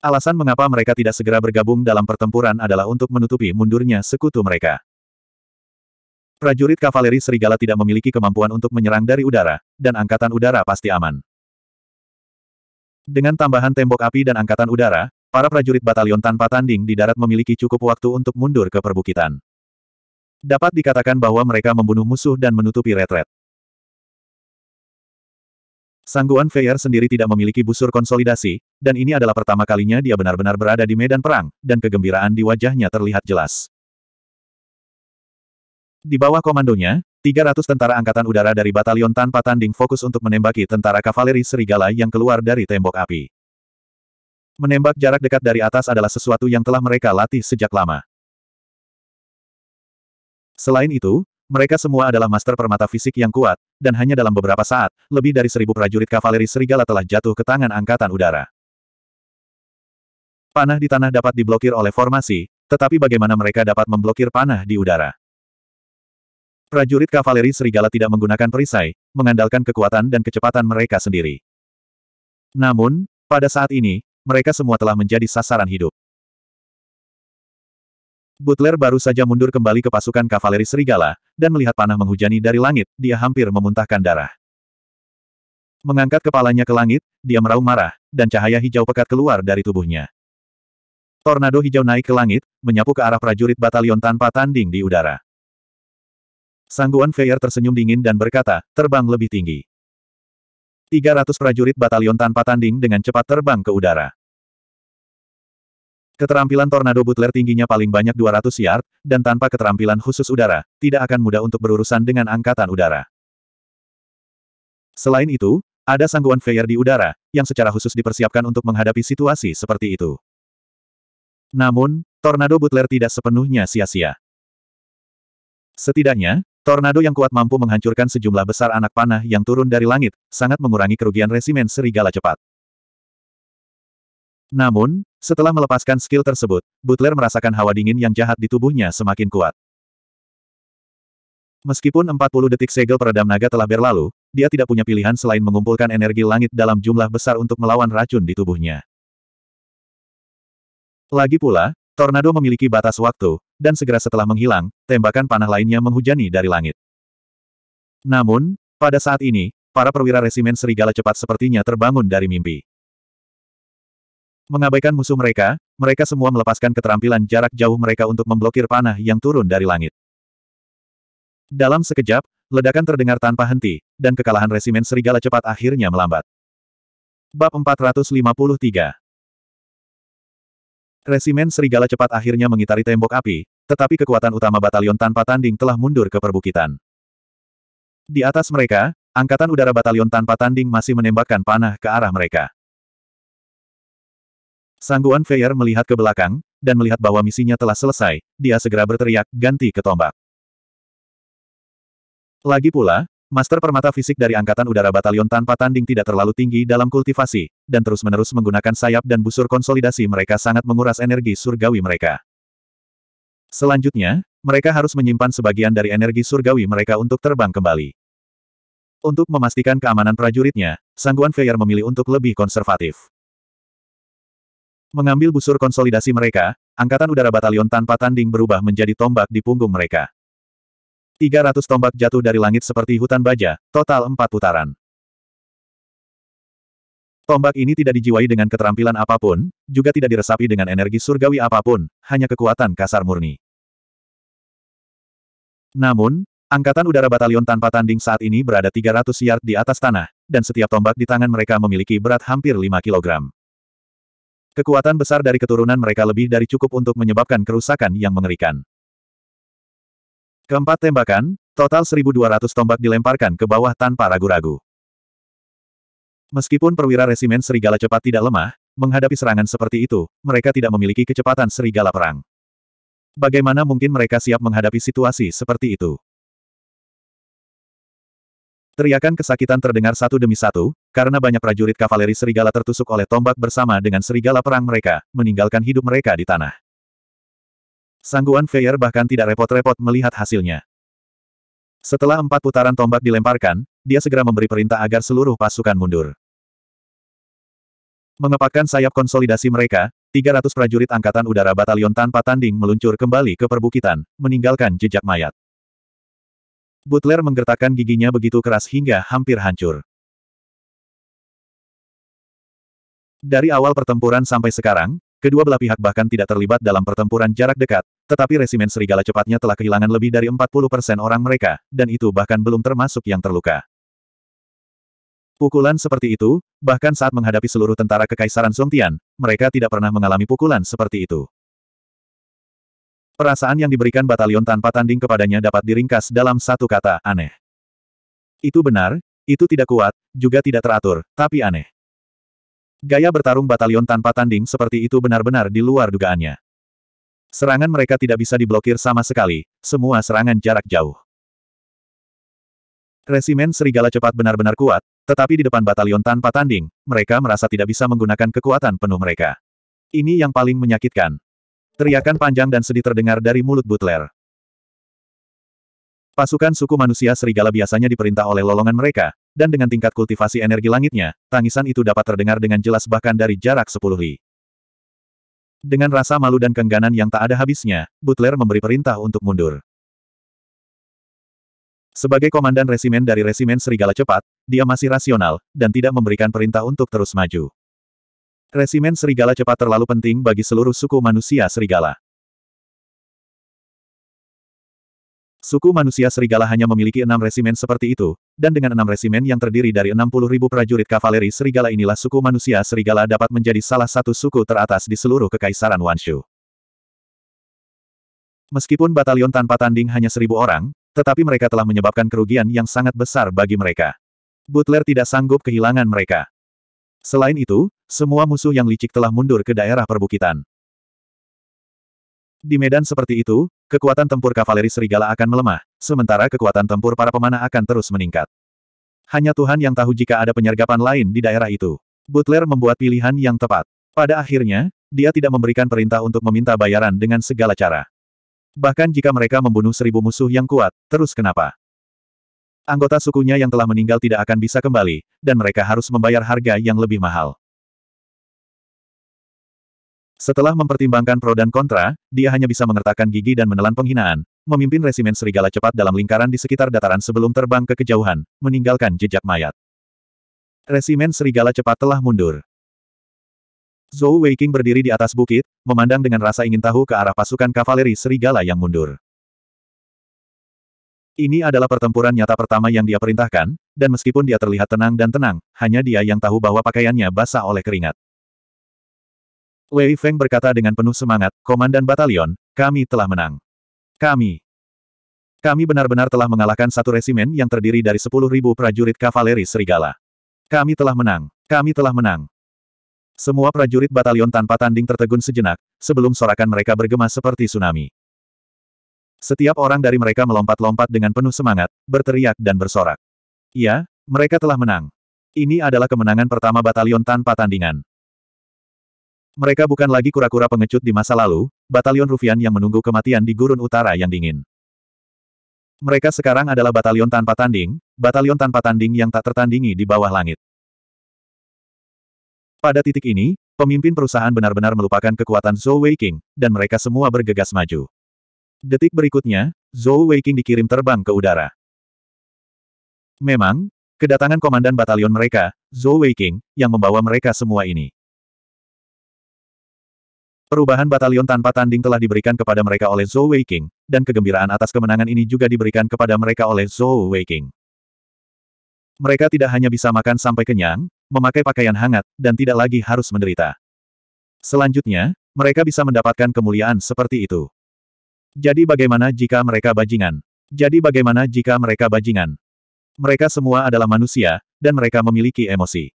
Alasan mengapa mereka tidak segera bergabung dalam pertempuran adalah untuk menutupi mundurnya sekutu mereka. Prajurit kavaleri serigala tidak memiliki kemampuan untuk menyerang dari udara, dan angkatan udara pasti aman. Dengan tambahan tembok api dan angkatan udara, para prajurit batalion tanpa tanding di darat memiliki cukup waktu untuk mundur ke perbukitan. Dapat dikatakan bahwa mereka membunuh musuh dan menutupi retret. Sangguan Feyer sendiri tidak memiliki busur konsolidasi, dan ini adalah pertama kalinya dia benar-benar berada di medan perang, dan kegembiraan di wajahnya terlihat jelas. Di bawah komandonya, 300 tentara angkatan udara dari batalion tanpa tanding fokus untuk menembaki tentara kavaleri serigala yang keluar dari tembok api. Menembak jarak dekat dari atas adalah sesuatu yang telah mereka latih sejak lama. Selain itu, mereka semua adalah master permata fisik yang kuat, dan hanya dalam beberapa saat, lebih dari seribu prajurit kavaleri serigala telah jatuh ke tangan angkatan udara. Panah di tanah dapat diblokir oleh formasi, tetapi bagaimana mereka dapat memblokir panah di udara? Prajurit kavaleri serigala tidak menggunakan perisai, mengandalkan kekuatan dan kecepatan mereka sendiri. Namun, pada saat ini, mereka semua telah menjadi sasaran hidup. Butler baru saja mundur kembali ke pasukan kavaleri serigala, dan melihat panah menghujani dari langit, dia hampir memuntahkan darah. Mengangkat kepalanya ke langit, dia meraung marah, dan cahaya hijau pekat keluar dari tubuhnya. Tornado hijau naik ke langit, menyapu ke arah prajurit batalion tanpa tanding di udara. Sangguan Feier tersenyum dingin dan berkata, terbang lebih tinggi. 300 prajurit batalion tanpa tanding dengan cepat terbang ke udara. Keterampilan tornado butler tingginya paling banyak 200 yard, dan tanpa keterampilan khusus udara, tidak akan mudah untuk berurusan dengan angkatan udara. Selain itu, ada sangguan Feier di udara, yang secara khusus dipersiapkan untuk menghadapi situasi seperti itu. Namun, tornado butler tidak sepenuhnya sia-sia. Setidaknya, Tornado yang kuat mampu menghancurkan sejumlah besar anak panah yang turun dari langit, sangat mengurangi kerugian resimen serigala cepat. Namun, setelah melepaskan skill tersebut, Butler merasakan hawa dingin yang jahat di tubuhnya semakin kuat. Meskipun 40 detik segel peredam naga telah berlalu, dia tidak punya pilihan selain mengumpulkan energi langit dalam jumlah besar untuk melawan racun di tubuhnya. Lagi pula, tornado memiliki batas waktu, dan segera setelah menghilang, tembakan panah lainnya menghujani dari langit. Namun, pada saat ini, para perwira resimen serigala cepat sepertinya terbangun dari mimpi. Mengabaikan musuh mereka, mereka semua melepaskan keterampilan jarak jauh mereka untuk memblokir panah yang turun dari langit. Dalam sekejap, ledakan terdengar tanpa henti, dan kekalahan resimen serigala cepat akhirnya melambat. Bab 453 Resimen serigala cepat akhirnya mengitari tembok api, tetapi kekuatan utama batalion tanpa tanding telah mundur ke perbukitan. Di atas mereka, Angkatan Udara Batalion tanpa tanding masih menembakkan panah ke arah mereka. Sangguan Feyer melihat ke belakang, dan melihat bahwa misinya telah selesai, dia segera berteriak, ganti ke tombak. Lagi pula, Master Permata Fisik dari Angkatan Udara Batalion tanpa tanding tidak terlalu tinggi dalam kultivasi, dan terus-menerus menggunakan sayap dan busur konsolidasi mereka sangat menguras energi surgawi mereka. Selanjutnya, mereka harus menyimpan sebagian dari energi surgawi mereka untuk terbang kembali. Untuk memastikan keamanan prajuritnya, Sangguan Feier memilih untuk lebih konservatif. Mengambil busur konsolidasi mereka, Angkatan Udara Batalion tanpa tanding berubah menjadi tombak di punggung mereka. 300 tombak jatuh dari langit seperti hutan baja, total empat putaran. Tombak ini tidak dijiwai dengan keterampilan apapun, juga tidak diresapi dengan energi surgawi apapun, hanya kekuatan kasar murni. Namun, Angkatan Udara Batalion tanpa tanding saat ini berada 300 yard di atas tanah, dan setiap tombak di tangan mereka memiliki berat hampir 5 kg. Kekuatan besar dari keturunan mereka lebih dari cukup untuk menyebabkan kerusakan yang mengerikan. Keempat tembakan, total 1.200 tombak dilemparkan ke bawah tanpa ragu-ragu. Meskipun perwira resimen serigala cepat tidak lemah, menghadapi serangan seperti itu, mereka tidak memiliki kecepatan serigala perang. Bagaimana mungkin mereka siap menghadapi situasi seperti itu? Teriakan kesakitan terdengar satu demi satu, karena banyak prajurit kavaleri serigala tertusuk oleh tombak bersama dengan serigala perang mereka, meninggalkan hidup mereka di tanah. Sangguan Feyer bahkan tidak repot-repot melihat hasilnya. Setelah empat putaran tombak dilemparkan, dia segera memberi perintah agar seluruh pasukan mundur. Mengepakkan sayap konsolidasi mereka, 300 prajurit Angkatan Udara Batalion tanpa tanding meluncur kembali ke perbukitan, meninggalkan jejak mayat. Butler menggertakkan giginya begitu keras hingga hampir hancur. Dari awal pertempuran sampai sekarang, kedua belah pihak bahkan tidak terlibat dalam pertempuran jarak dekat, tetapi resimen serigala cepatnya telah kehilangan lebih dari 40% orang mereka, dan itu bahkan belum termasuk yang terluka. Pukulan seperti itu, bahkan saat menghadapi seluruh tentara Kekaisaran Songtian, mereka tidak pernah mengalami pukulan seperti itu. Perasaan yang diberikan batalion tanpa tanding kepadanya dapat diringkas dalam satu kata, aneh. Itu benar, itu tidak kuat, juga tidak teratur, tapi aneh. Gaya bertarung batalion tanpa tanding seperti itu benar-benar di luar dugaannya. Serangan mereka tidak bisa diblokir sama sekali, semua serangan jarak jauh. Resimen serigala cepat benar-benar kuat, tetapi di depan batalion tanpa tanding, mereka merasa tidak bisa menggunakan kekuatan penuh mereka. Ini yang paling menyakitkan. Teriakan panjang dan sedih terdengar dari mulut Butler. Pasukan suku manusia serigala biasanya diperintah oleh lolongan mereka, dan dengan tingkat kultivasi energi langitnya, tangisan itu dapat terdengar dengan jelas bahkan dari jarak sepuluh li. Dengan rasa malu dan kengganan yang tak ada habisnya, Butler memberi perintah untuk mundur. Sebagai komandan resimen dari resimen serigala cepat, dia masih rasional, dan tidak memberikan perintah untuk terus maju. Resimen serigala cepat terlalu penting bagi seluruh suku manusia serigala. Suku manusia serigala hanya memiliki enam resimen seperti itu, dan dengan enam resimen yang terdiri dari 60 ribu prajurit kavaleri serigala inilah suku manusia serigala dapat menjadi salah satu suku teratas di seluruh kekaisaran Wanshu. Meskipun batalion tanpa tanding hanya seribu orang, tetapi mereka telah menyebabkan kerugian yang sangat besar bagi mereka. Butler tidak sanggup kehilangan mereka. Selain itu, semua musuh yang licik telah mundur ke daerah perbukitan. Di medan seperti itu, kekuatan tempur kavaleri serigala akan melemah, sementara kekuatan tempur para pemanah akan terus meningkat. Hanya Tuhan yang tahu jika ada penyergapan lain di daerah itu. Butler membuat pilihan yang tepat. Pada akhirnya, dia tidak memberikan perintah untuk meminta bayaran dengan segala cara. Bahkan jika mereka membunuh seribu musuh yang kuat, terus kenapa? Anggota sukunya yang telah meninggal tidak akan bisa kembali, dan mereka harus membayar harga yang lebih mahal. Setelah mempertimbangkan pro dan kontra, dia hanya bisa mengertakkan gigi dan menelan penghinaan, memimpin resimen serigala cepat dalam lingkaran di sekitar dataran sebelum terbang ke kejauhan, meninggalkan jejak mayat. Resimen serigala cepat telah mundur. Zhou Weiking berdiri di atas bukit, memandang dengan rasa ingin tahu ke arah pasukan kavaleri serigala yang mundur. Ini adalah pertempuran nyata pertama yang dia perintahkan, dan meskipun dia terlihat tenang dan tenang, hanya dia yang tahu bahwa pakaiannya basah oleh keringat. Wei Feng berkata dengan penuh semangat, Komandan Batalion, kami telah menang. Kami. Kami benar-benar telah mengalahkan satu resimen yang terdiri dari 10.000 prajurit kavaleri serigala. Kami telah menang. Kami telah menang. Semua prajurit batalion tanpa tanding tertegun sejenak, sebelum sorakan mereka bergema seperti tsunami. Setiap orang dari mereka melompat-lompat dengan penuh semangat, berteriak dan bersorak. Ya, mereka telah menang. Ini adalah kemenangan pertama batalion tanpa tandingan. Mereka bukan lagi kura-kura pengecut di masa lalu, batalion Rufian yang menunggu kematian di gurun utara yang dingin. Mereka sekarang adalah batalion tanpa tanding, batalion tanpa tanding yang tak tertandingi di bawah langit. Pada titik ini, pemimpin perusahaan benar-benar melupakan kekuatan Zhou Weiqing, dan mereka semua bergegas maju. Detik berikutnya, Zhou Weiqing dikirim terbang ke udara. Memang, kedatangan komandan batalion mereka, Zhou Weiqing, yang membawa mereka semua ini. Perubahan batalion tanpa tanding telah diberikan kepada mereka oleh Zhou Weiqing, dan kegembiraan atas kemenangan ini juga diberikan kepada mereka oleh Zhou Weiqing. Mereka tidak hanya bisa makan sampai kenyang, memakai pakaian hangat, dan tidak lagi harus menderita. Selanjutnya, mereka bisa mendapatkan kemuliaan seperti itu. Jadi bagaimana jika mereka bajingan? Jadi bagaimana jika mereka bajingan? Mereka semua adalah manusia, dan mereka memiliki emosi.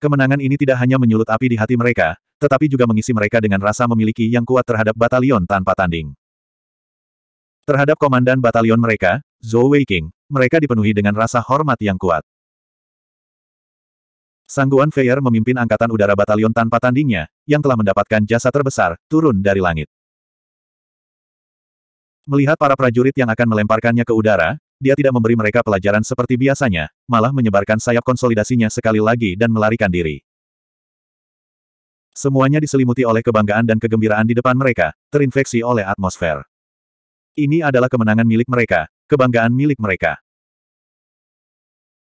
Kemenangan ini tidak hanya menyulut api di hati mereka, tetapi juga mengisi mereka dengan rasa memiliki yang kuat terhadap batalion tanpa tanding. Terhadap komandan batalion mereka, Zhou Weiqing, mereka dipenuhi dengan rasa hormat yang kuat. Sangguan Feier memimpin Angkatan Udara Batalion tanpa tandingnya, yang telah mendapatkan jasa terbesar, turun dari langit. Melihat para prajurit yang akan melemparkannya ke udara, dia tidak memberi mereka pelajaran seperti biasanya, malah menyebarkan sayap konsolidasinya sekali lagi dan melarikan diri. Semuanya diselimuti oleh kebanggaan dan kegembiraan di depan mereka, terinfeksi oleh atmosfer. Ini adalah kemenangan milik mereka, kebanggaan milik mereka.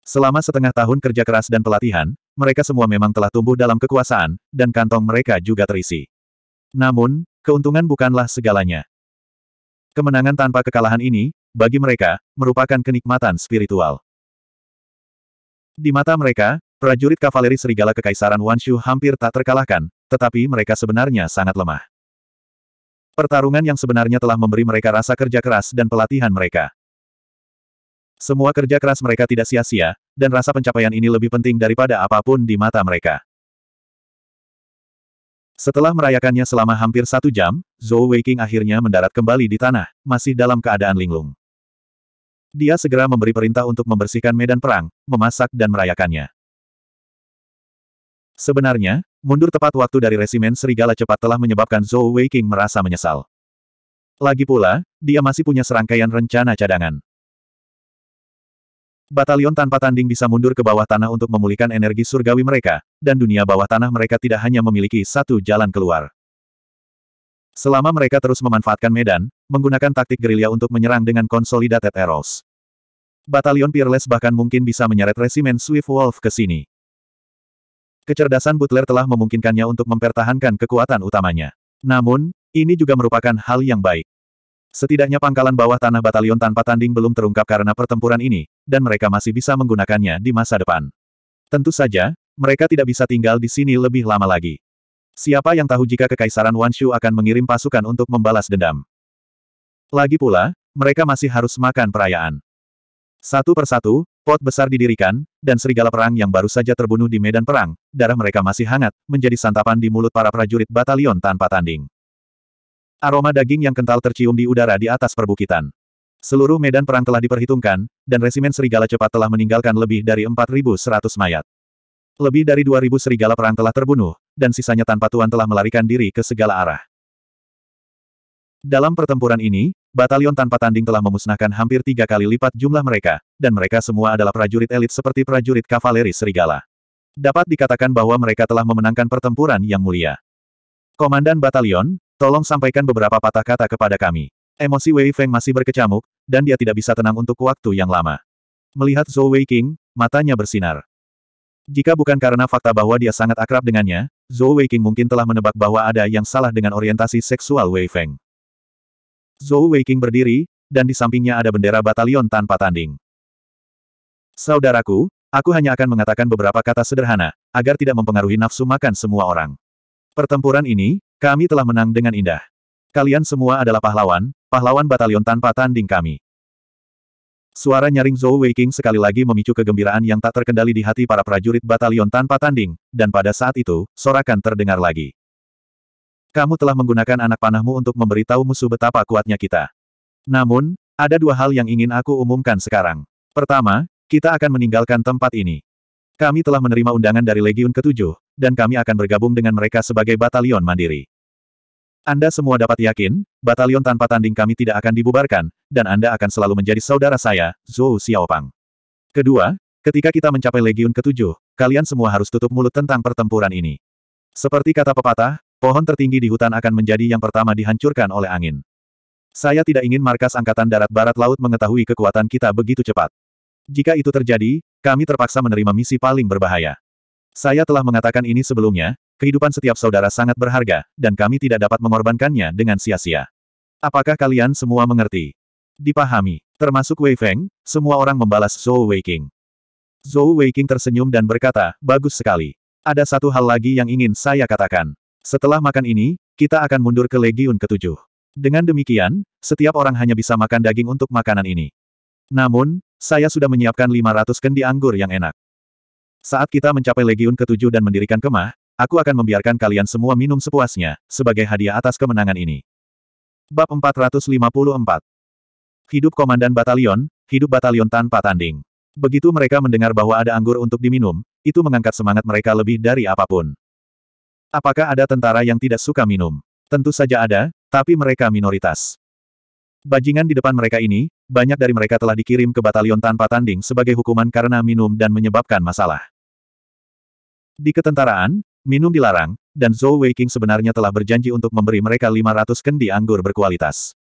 Selama setengah tahun kerja keras dan pelatihan, mereka semua memang telah tumbuh dalam kekuasaan, dan kantong mereka juga terisi. Namun, keuntungan bukanlah segalanya. Kemenangan tanpa kekalahan ini, bagi mereka, merupakan kenikmatan spiritual. Di mata mereka, prajurit kavaleri serigala kekaisaran Wanshu hampir tak terkalahkan, tetapi mereka sebenarnya sangat lemah. Pertarungan yang sebenarnya telah memberi mereka rasa kerja keras dan pelatihan mereka. Semua kerja keras mereka tidak sia-sia, dan rasa pencapaian ini lebih penting daripada apapun di mata mereka. Setelah merayakannya selama hampir satu jam, Zhou Weiqing akhirnya mendarat kembali di tanah, masih dalam keadaan linglung. Dia segera memberi perintah untuk membersihkan medan perang, memasak dan merayakannya. Sebenarnya, mundur tepat waktu dari resimen serigala cepat telah menyebabkan Zhou Weiqing merasa menyesal. Lagi pula, dia masih punya serangkaian rencana cadangan. Batalion tanpa tanding bisa mundur ke bawah tanah untuk memulihkan energi surgawi mereka, dan dunia bawah tanah mereka tidak hanya memiliki satu jalan keluar. Selama mereka terus memanfaatkan medan, menggunakan taktik gerilya untuk menyerang dengan konsolidated Arrows. Batalion Peerless bahkan mungkin bisa menyeret resimen Swift Wolf ke sini. Kecerdasan Butler telah memungkinkannya untuk mempertahankan kekuatan utamanya. Namun, ini juga merupakan hal yang baik. Setidaknya pangkalan bawah tanah batalion tanpa tanding belum terungkap karena pertempuran ini, dan mereka masih bisa menggunakannya di masa depan. Tentu saja, mereka tidak bisa tinggal di sini lebih lama lagi. Siapa yang tahu jika Kekaisaran Wanshu akan mengirim pasukan untuk membalas dendam. Lagi pula, mereka masih harus makan perayaan. Satu persatu, pot besar didirikan, dan serigala perang yang baru saja terbunuh di medan perang, darah mereka masih hangat, menjadi santapan di mulut para prajurit batalion tanpa tanding. Aroma daging yang kental tercium di udara di atas perbukitan. Seluruh medan perang telah diperhitungkan, dan resimen serigala cepat telah meninggalkan lebih dari 4.100 mayat. Lebih dari 2.000 serigala perang telah terbunuh, dan sisanya tanpa tuan telah melarikan diri ke segala arah. Dalam pertempuran ini, batalion tanpa tanding telah memusnahkan hampir tiga kali lipat jumlah mereka, dan mereka semua adalah prajurit elit seperti prajurit kavaleri serigala. Dapat dikatakan bahwa mereka telah memenangkan pertempuran yang mulia. Komandan batalion, Tolong sampaikan beberapa patah kata kepada kami. Emosi Wei Feng masih berkecamuk, dan dia tidak bisa tenang untuk waktu yang lama. Melihat Zhou Wei King, matanya bersinar. Jika bukan karena fakta bahwa dia sangat akrab dengannya, Zhou Wei King mungkin telah menebak bahwa ada yang salah dengan orientasi seksual Wei Feng. Zhou Wei King berdiri, dan di sampingnya ada bendera batalion tanpa tanding. Saudaraku, aku hanya akan mengatakan beberapa kata sederhana, agar tidak mempengaruhi nafsu makan semua orang. Pertempuran ini, kami telah menang dengan indah. Kalian semua adalah pahlawan, pahlawan batalion tanpa tanding kami. Suara nyaring Zhou Weiqing sekali lagi memicu kegembiraan yang tak terkendali di hati para prajurit batalion tanpa tanding, dan pada saat itu, sorakan terdengar lagi. Kamu telah menggunakan anak panahmu untuk memberitahu musuh betapa kuatnya kita. Namun, ada dua hal yang ingin aku umumkan sekarang. Pertama, kita akan meninggalkan tempat ini. Kami telah menerima undangan dari Legiun ke-7, dan kami akan bergabung dengan mereka sebagai batalion mandiri. Anda semua dapat yakin, batalion tanpa tanding kami tidak akan dibubarkan, dan Anda akan selalu menjadi saudara saya, Zhou Xiaopang. Kedua, ketika kita mencapai Legiun ke-7, kalian semua harus tutup mulut tentang pertempuran ini. Seperti kata pepatah, pohon tertinggi di hutan akan menjadi yang pertama dihancurkan oleh angin. Saya tidak ingin markas Angkatan Darat Barat Laut mengetahui kekuatan kita begitu cepat. Jika itu terjadi, kami terpaksa menerima misi paling berbahaya. Saya telah mengatakan ini sebelumnya, kehidupan setiap saudara sangat berharga, dan kami tidak dapat mengorbankannya dengan sia-sia. Apakah kalian semua mengerti? Dipahami, termasuk Wei Feng, semua orang membalas Zhou Weiqing. Zhou Weiqing tersenyum dan berkata, bagus sekali. Ada satu hal lagi yang ingin saya katakan. Setelah makan ini, kita akan mundur ke Legiun ketujuh. Dengan demikian, setiap orang hanya bisa makan daging untuk makanan ini. Namun, saya sudah menyiapkan 500 kendi anggur yang enak. Saat kita mencapai legiun ketujuh dan mendirikan kemah, aku akan membiarkan kalian semua minum sepuasnya, sebagai hadiah atas kemenangan ini. Bab 454 Hidup Komandan Batalion, Hidup Batalion Tanpa Tanding Begitu mereka mendengar bahwa ada anggur untuk diminum, itu mengangkat semangat mereka lebih dari apapun. Apakah ada tentara yang tidak suka minum? Tentu saja ada, tapi mereka minoritas. Bajingan di depan mereka ini, banyak dari mereka telah dikirim ke batalion tanpa tanding sebagai hukuman karena minum dan menyebabkan masalah. Di ketentaraan, minum dilarang, dan Zhou Weiking sebenarnya telah berjanji untuk memberi mereka 500 kendi anggur berkualitas.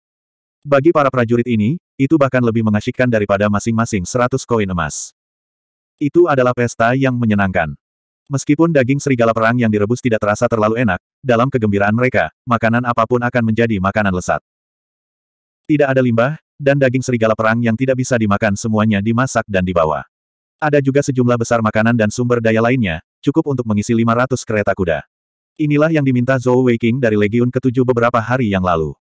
Bagi para prajurit ini, itu bahkan lebih mengasyikkan daripada masing-masing 100 koin emas. Itu adalah pesta yang menyenangkan. Meskipun daging serigala perang yang direbus tidak terasa terlalu enak, dalam kegembiraan mereka, makanan apapun akan menjadi makanan lesat. Tidak ada limbah, dan daging serigala perang yang tidak bisa dimakan semuanya dimasak dan dibawa. Ada juga sejumlah besar makanan dan sumber daya lainnya, cukup untuk mengisi 500 kereta kuda. Inilah yang diminta Zhou Weiqing dari Legiun ke-7 beberapa hari yang lalu.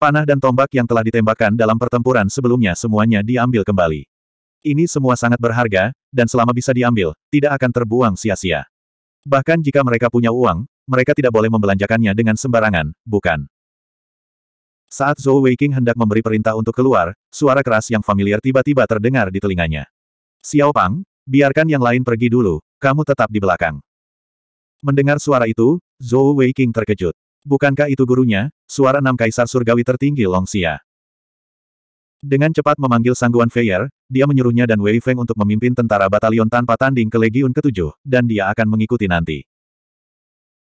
Panah dan tombak yang telah ditembakkan dalam pertempuran sebelumnya semuanya diambil kembali. Ini semua sangat berharga, dan selama bisa diambil, tidak akan terbuang sia-sia. Bahkan jika mereka punya uang, mereka tidak boleh membelanjakannya dengan sembarangan, bukan? Saat Zhou Weiking hendak memberi perintah untuk keluar, suara keras yang familiar tiba-tiba terdengar di telinganya. Xiao Pang, biarkan yang lain pergi dulu, kamu tetap di belakang. Mendengar suara itu, Zhou Weiking terkejut. Bukankah itu gurunya, suara enam kaisar surgawi tertinggi Long Xia. Dengan cepat memanggil sangguan Feier, dia menyuruhnya dan Wei Feng untuk memimpin tentara batalion tanpa tanding ke Legiun Ketujuh, dan dia akan mengikuti nanti.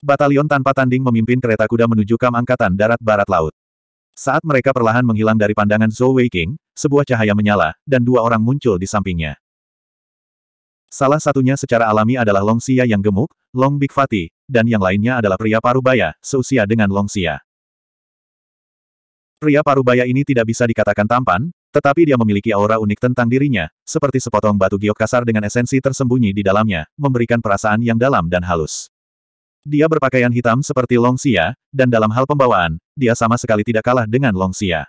Batalion tanpa tanding memimpin kereta kuda menuju kam angkatan darat barat laut. Saat mereka perlahan menghilang dari pandangan Zhou Weiqing, sebuah cahaya menyala, dan dua orang muncul di sampingnya. Salah satunya secara alami adalah Long Xia yang gemuk, Long Big Fati, dan yang lainnya adalah pria parubaya, seusia dengan Long Xia. Pria parubaya ini tidak bisa dikatakan tampan, tetapi dia memiliki aura unik tentang dirinya, seperti sepotong batu giok kasar dengan esensi tersembunyi di dalamnya, memberikan perasaan yang dalam dan halus. Dia berpakaian hitam seperti Long Xia, dan dalam hal pembawaan, dia sama sekali tidak kalah dengan Long Xia.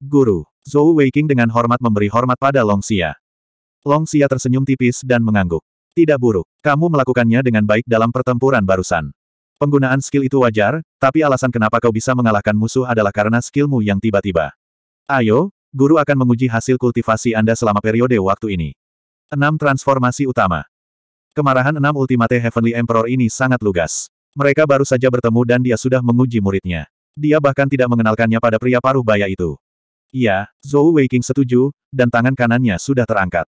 Guru, Zhou Weiqing dengan hormat memberi hormat pada Long Xia. Long Xia tersenyum tipis dan mengangguk. Tidak buruk, kamu melakukannya dengan baik dalam pertempuran barusan. Penggunaan skill itu wajar, tapi alasan kenapa kau bisa mengalahkan musuh adalah karena skillmu yang tiba-tiba. Ayo, guru akan menguji hasil kultivasi Anda selama periode waktu ini. 6. Transformasi Utama Kemarahan enam Ultimate Heavenly Emperor ini sangat lugas. Mereka baru saja bertemu dan dia sudah menguji muridnya. Dia bahkan tidak mengenalkannya pada pria paruh baya itu. Iya, Zhou Weiking setuju, dan tangan kanannya sudah terangkat.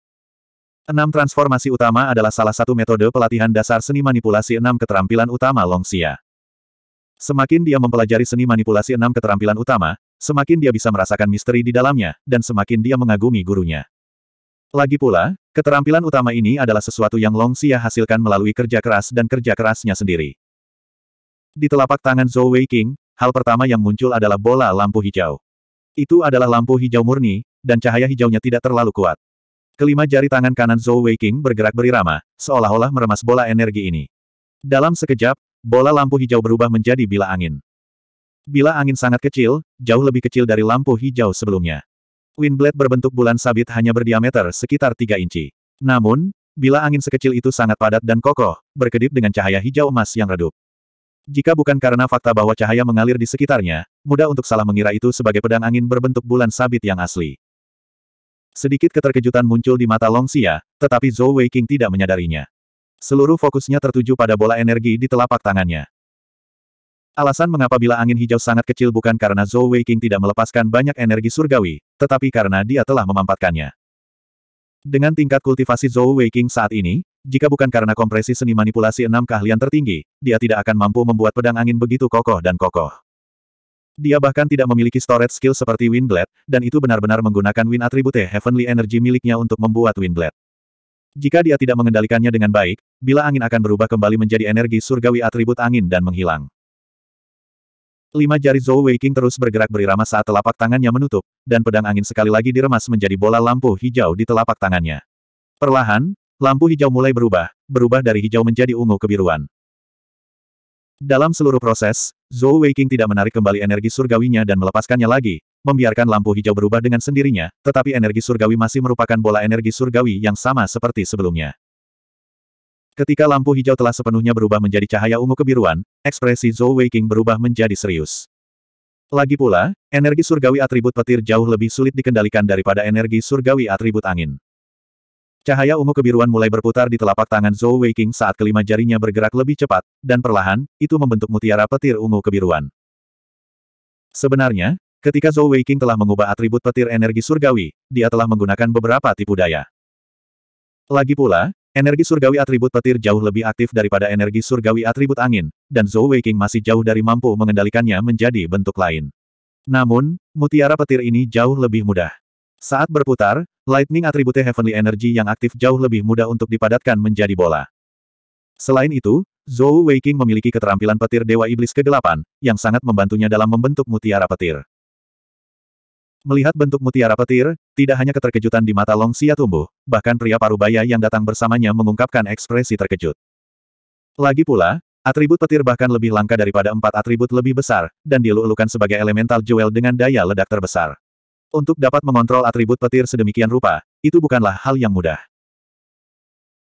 Enam transformasi utama adalah salah satu metode pelatihan dasar seni manipulasi enam keterampilan utama Long Xia. Semakin dia mempelajari seni manipulasi enam keterampilan utama, semakin dia bisa merasakan misteri di dalamnya, dan semakin dia mengagumi gurunya. Lagi pula, Keterampilan utama ini adalah sesuatu yang Long Xia hasilkan melalui kerja keras dan kerja kerasnya sendiri. Di telapak tangan Zhou Wei King, hal pertama yang muncul adalah bola lampu hijau. Itu adalah lampu hijau murni, dan cahaya hijaunya tidak terlalu kuat. Kelima jari tangan kanan Zhou Weiqing bergerak berirama, seolah-olah meremas bola energi ini. Dalam sekejap, bola lampu hijau berubah menjadi bila angin. Bila angin sangat kecil, jauh lebih kecil dari lampu hijau sebelumnya. Windblade berbentuk bulan sabit hanya berdiameter sekitar 3 inci. Namun, bila angin sekecil itu sangat padat dan kokoh, berkedip dengan cahaya hijau emas yang redup. Jika bukan karena fakta bahwa cahaya mengalir di sekitarnya, mudah untuk salah mengira itu sebagai pedang angin berbentuk bulan sabit yang asli. Sedikit keterkejutan muncul di mata Long Xia, tetapi Zhou Weiqing tidak menyadarinya. Seluruh fokusnya tertuju pada bola energi di telapak tangannya. Alasan mengapa bila angin hijau sangat kecil bukan karena Zhou Weiqing tidak melepaskan banyak energi surgawi, tetapi karena dia telah memampatkannya. Dengan tingkat kultivasi Zhou Weiqing saat ini, jika bukan karena kompresi seni manipulasi enam keahlian tertinggi, dia tidak akan mampu membuat pedang angin begitu kokoh dan kokoh. Dia bahkan tidak memiliki storage skill seperti Windblade, dan itu benar-benar menggunakan Wind Attribute Heavenly Energy miliknya untuk membuat Windblade. Jika dia tidak mengendalikannya dengan baik, bila angin akan berubah kembali menjadi energi surgawi atribut angin dan menghilang. Lima jari Zhou Weiqing terus bergerak berirama saat telapak tangannya menutup, dan pedang angin sekali lagi diremas menjadi bola lampu hijau di telapak tangannya. Perlahan, lampu hijau mulai berubah, berubah dari hijau menjadi ungu kebiruan. Dalam seluruh proses, Zhou Weiqing tidak menarik kembali energi surgawinya dan melepaskannya lagi, membiarkan lampu hijau berubah dengan sendirinya, tetapi energi surgawi masih merupakan bola energi surgawi yang sama seperti sebelumnya. Ketika lampu hijau telah sepenuhnya berubah menjadi cahaya ungu kebiruan, ekspresi Zhou Weiqing berubah menjadi serius. Lagi pula, energi surgawi atribut petir jauh lebih sulit dikendalikan daripada energi surgawi atribut angin. Cahaya ungu kebiruan mulai berputar di telapak tangan Zhou Weiqing saat kelima jarinya bergerak lebih cepat, dan perlahan, itu membentuk mutiara petir ungu kebiruan. Sebenarnya, ketika Zhou Weiqing telah mengubah atribut petir energi surgawi, dia telah menggunakan beberapa tipu daya. Lagi pula, Energi surgawi atribut petir jauh lebih aktif daripada energi surgawi atribut angin, dan Zhou Weiqing masih jauh dari mampu mengendalikannya menjadi bentuk lain. Namun, mutiara petir ini jauh lebih mudah. Saat berputar, lightning atribut heavenly energy yang aktif jauh lebih mudah untuk dipadatkan menjadi bola. Selain itu, Zhou Weiqing memiliki keterampilan petir Dewa Iblis ke-8, yang sangat membantunya dalam membentuk mutiara petir. Melihat bentuk mutiara petir, tidak hanya keterkejutan di mata Long Xia tumbuh, bahkan pria parubaya yang datang bersamanya mengungkapkan ekspresi terkejut. Lagi pula, atribut petir bahkan lebih langka daripada empat atribut lebih besar, dan dilulukan sebagai elemental jewel dengan daya ledak terbesar. Untuk dapat mengontrol atribut petir sedemikian rupa, itu bukanlah hal yang mudah.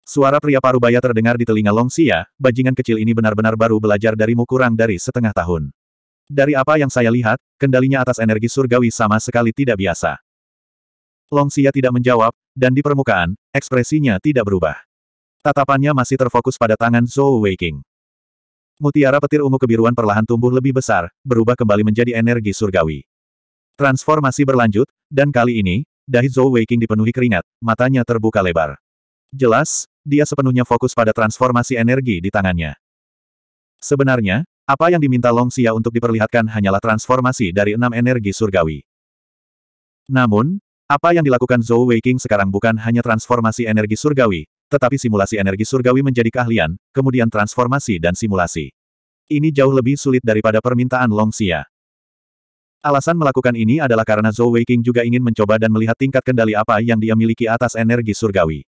Suara pria parubaya terdengar di telinga Long Xia, bajingan kecil ini benar-benar baru belajar darimu kurang dari setengah tahun. Dari apa yang saya lihat, kendalinya atas energi surgawi sama sekali tidak biasa. Long Xia tidak menjawab, dan di permukaan, ekspresinya tidak berubah. Tatapannya masih terfokus pada tangan Zhou Weiqing. Mutiara petir ungu kebiruan perlahan tumbuh lebih besar, berubah kembali menjadi energi surgawi. Transformasi berlanjut, dan kali ini, dahi Zhou Weiqing dipenuhi keringat, matanya terbuka lebar. Jelas, dia sepenuhnya fokus pada transformasi energi di tangannya. Sebenarnya, apa yang diminta Long Xia untuk diperlihatkan hanyalah transformasi dari enam energi surgawi. Namun, apa yang dilakukan Zhou Weiqing sekarang bukan hanya transformasi energi surgawi, tetapi simulasi energi surgawi menjadi keahlian, kemudian transformasi dan simulasi. Ini jauh lebih sulit daripada permintaan Long Xia. Alasan melakukan ini adalah karena Zhou Weiqing juga ingin mencoba dan melihat tingkat kendali apa yang dia miliki atas energi surgawi.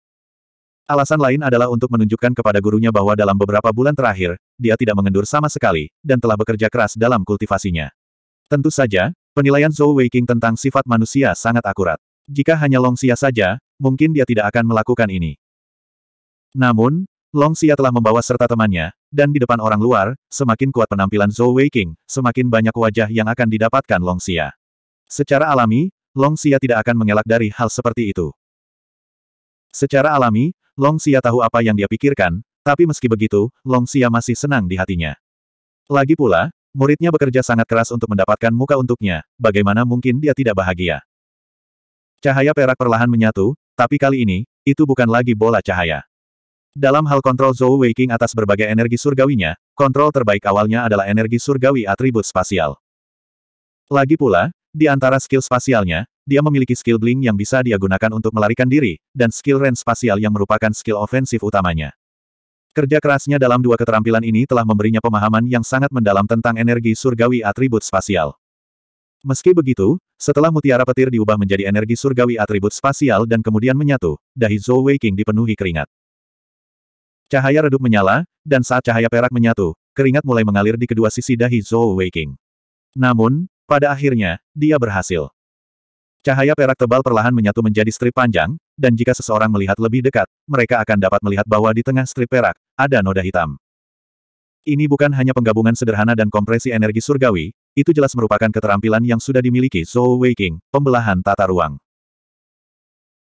Alasan lain adalah untuk menunjukkan kepada gurunya bahwa dalam beberapa bulan terakhir, dia tidak mengendur sama sekali, dan telah bekerja keras dalam kultivasinya. Tentu saja, penilaian Zhou Weiqing tentang sifat manusia sangat akurat. Jika hanya Long Xia saja, mungkin dia tidak akan melakukan ini. Namun, Long Xia telah membawa serta temannya, dan di depan orang luar, semakin kuat penampilan Zhou Weiqing, semakin banyak wajah yang akan didapatkan Long Xia. Secara alami, Long Xia tidak akan mengelak dari hal seperti itu. Secara alami, Long Xia tahu apa yang dia pikirkan, tapi meski begitu, Long Xia masih senang di hatinya. Lagi pula, muridnya bekerja sangat keras untuk mendapatkan muka untuknya, bagaimana mungkin dia tidak bahagia. Cahaya perak perlahan menyatu, tapi kali ini, itu bukan lagi bola cahaya. Dalam hal kontrol Zhou Weiqing atas berbagai energi surgawinya, kontrol terbaik awalnya adalah energi surgawi atribut spasial. Lagi pula, di antara skill spasialnya, dia memiliki skill bling yang bisa dia gunakan untuk melarikan diri, dan skill range spasial yang merupakan skill ofensif utamanya. Kerja kerasnya dalam dua keterampilan ini telah memberinya pemahaman yang sangat mendalam tentang energi surgawi atribut spasial. Meski begitu, setelah mutiara petir diubah menjadi energi surgawi atribut spasial dan kemudian menyatu, dahi Zhou Weiqing dipenuhi keringat. Cahaya redup menyala, dan saat cahaya perak menyatu, keringat mulai mengalir di kedua sisi dahi Zhou Weiqing. Namun, pada akhirnya, dia berhasil. Cahaya perak tebal perlahan menyatu menjadi strip panjang, dan jika seseorang melihat lebih dekat, mereka akan dapat melihat bahwa di tengah strip perak, ada noda hitam. Ini bukan hanya penggabungan sederhana dan kompresi energi surgawi, itu jelas merupakan keterampilan yang sudah dimiliki Zhou Weiqing, pembelahan tata ruang.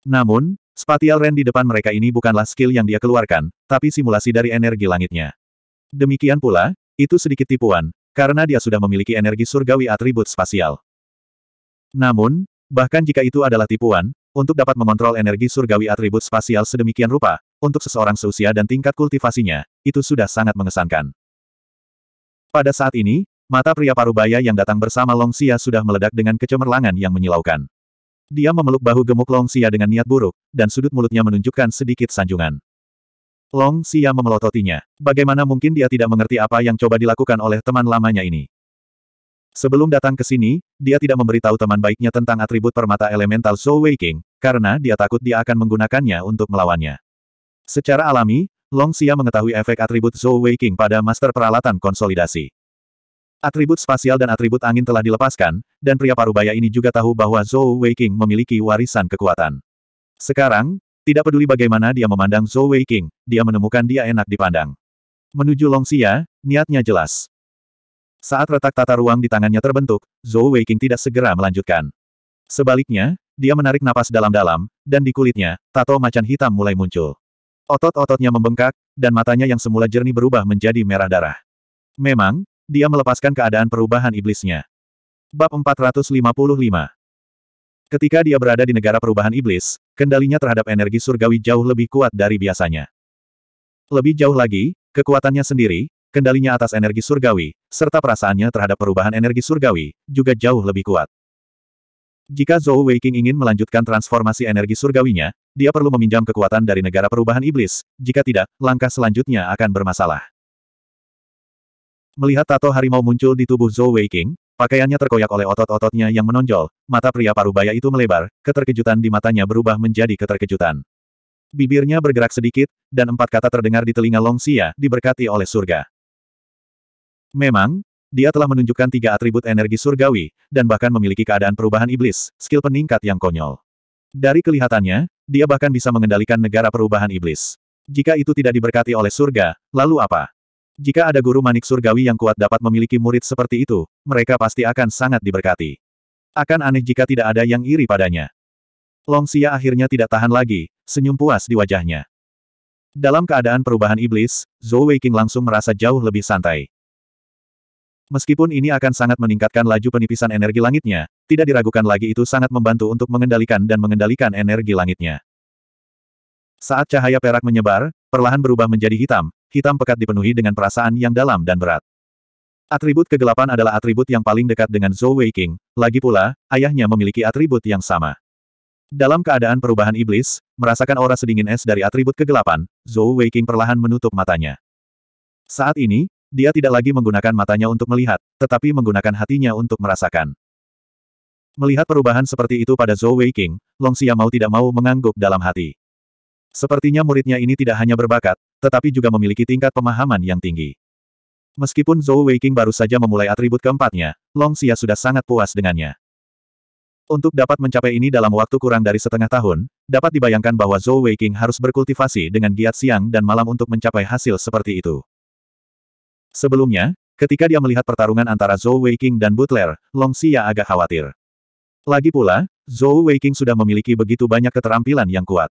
Namun, spatial rend di depan mereka ini bukanlah skill yang dia keluarkan, tapi simulasi dari energi langitnya. Demikian pula, itu sedikit tipuan, karena dia sudah memiliki energi surgawi atribut spasial. Namun, Bahkan jika itu adalah tipuan, untuk dapat mengontrol energi surgawi atribut spasial sedemikian rupa, untuk seseorang seusia dan tingkat kultivasinya, itu sudah sangat mengesankan. Pada saat ini, mata pria parubaya yang datang bersama Long Xia sudah meledak dengan kecemerlangan yang menyilaukan. Dia memeluk bahu gemuk Long Xia dengan niat buruk, dan sudut mulutnya menunjukkan sedikit sanjungan. Long Xia memelototinya. Bagaimana mungkin dia tidak mengerti apa yang coba dilakukan oleh teman lamanya ini? Sebelum datang ke sini, dia tidak memberitahu teman baiknya tentang atribut permata elemental Zhou Weiqing, karena dia takut dia akan menggunakannya untuk melawannya. Secara alami, Long Xia mengetahui efek atribut Zhou Weiqing pada master peralatan konsolidasi. Atribut spasial dan atribut angin telah dilepaskan, dan pria parubaya ini juga tahu bahwa Zhou Weiking memiliki warisan kekuatan. Sekarang, tidak peduli bagaimana dia memandang Zhou Weiking, dia menemukan dia enak dipandang. Menuju Long Xia, niatnya jelas. Saat retak tata ruang di tangannya terbentuk, Zhou Weiqing tidak segera melanjutkan. Sebaliknya, dia menarik napas dalam-dalam, dan di kulitnya, tato macan hitam mulai muncul. Otot-ototnya membengkak, dan matanya yang semula jernih berubah menjadi merah darah. Memang, dia melepaskan keadaan perubahan iblisnya. Bab 455 Ketika dia berada di negara perubahan iblis, kendalinya terhadap energi surgawi jauh lebih kuat dari biasanya. Lebih jauh lagi, kekuatannya sendiri, kendalinya atas energi surgawi, serta perasaannya terhadap perubahan energi surgawi, juga jauh lebih kuat. Jika Zhou Weiqing ingin melanjutkan transformasi energi surgawinya, dia perlu meminjam kekuatan dari negara perubahan iblis, jika tidak, langkah selanjutnya akan bermasalah. Melihat tato harimau muncul di tubuh Zhou Weiqing, pakaiannya terkoyak oleh otot-ototnya yang menonjol, mata pria parubaya itu melebar, keterkejutan di matanya berubah menjadi keterkejutan. Bibirnya bergerak sedikit, dan empat kata terdengar di telinga Long Xia, diberkati oleh surga. Memang, dia telah menunjukkan tiga atribut energi surgawi, dan bahkan memiliki keadaan perubahan iblis, skill peningkat yang konyol. Dari kelihatannya, dia bahkan bisa mengendalikan negara perubahan iblis. Jika itu tidak diberkati oleh surga, lalu apa? Jika ada guru manik surgawi yang kuat dapat memiliki murid seperti itu, mereka pasti akan sangat diberkati. Akan aneh jika tidak ada yang iri padanya. Long Xia akhirnya tidak tahan lagi, senyum puas di wajahnya. Dalam keadaan perubahan iblis, Zhou Weiqing langsung merasa jauh lebih santai. Meskipun ini akan sangat meningkatkan laju penipisan energi langitnya, tidak diragukan lagi itu sangat membantu untuk mengendalikan dan mengendalikan energi langitnya. Saat cahaya perak menyebar, perlahan berubah menjadi hitam, hitam pekat dipenuhi dengan perasaan yang dalam dan berat. Atribut kegelapan adalah atribut yang paling dekat dengan Zhou Weiqing, lagi pula, ayahnya memiliki atribut yang sama. Dalam keadaan perubahan iblis, merasakan aura sedingin es dari atribut kegelapan, Zhou Weiqing perlahan menutup matanya. Saat ini, dia tidak lagi menggunakan matanya untuk melihat, tetapi menggunakan hatinya untuk merasakan. Melihat perubahan seperti itu pada Zhou Weiqing, Long Xia mau tidak mau mengangguk dalam hati. Sepertinya muridnya ini tidak hanya berbakat, tetapi juga memiliki tingkat pemahaman yang tinggi. Meskipun Zhou Weiqing baru saja memulai atribut keempatnya, Long Xia sudah sangat puas dengannya. Untuk dapat mencapai ini dalam waktu kurang dari setengah tahun, dapat dibayangkan bahwa Zhou Weiqing harus berkultivasi dengan giat siang dan malam untuk mencapai hasil seperti itu. Sebelumnya, ketika dia melihat pertarungan antara Zhou Weiqing dan Butler, Long Xia agak khawatir. Lagi pula, Zhou Weiqing sudah memiliki begitu banyak keterampilan yang kuat.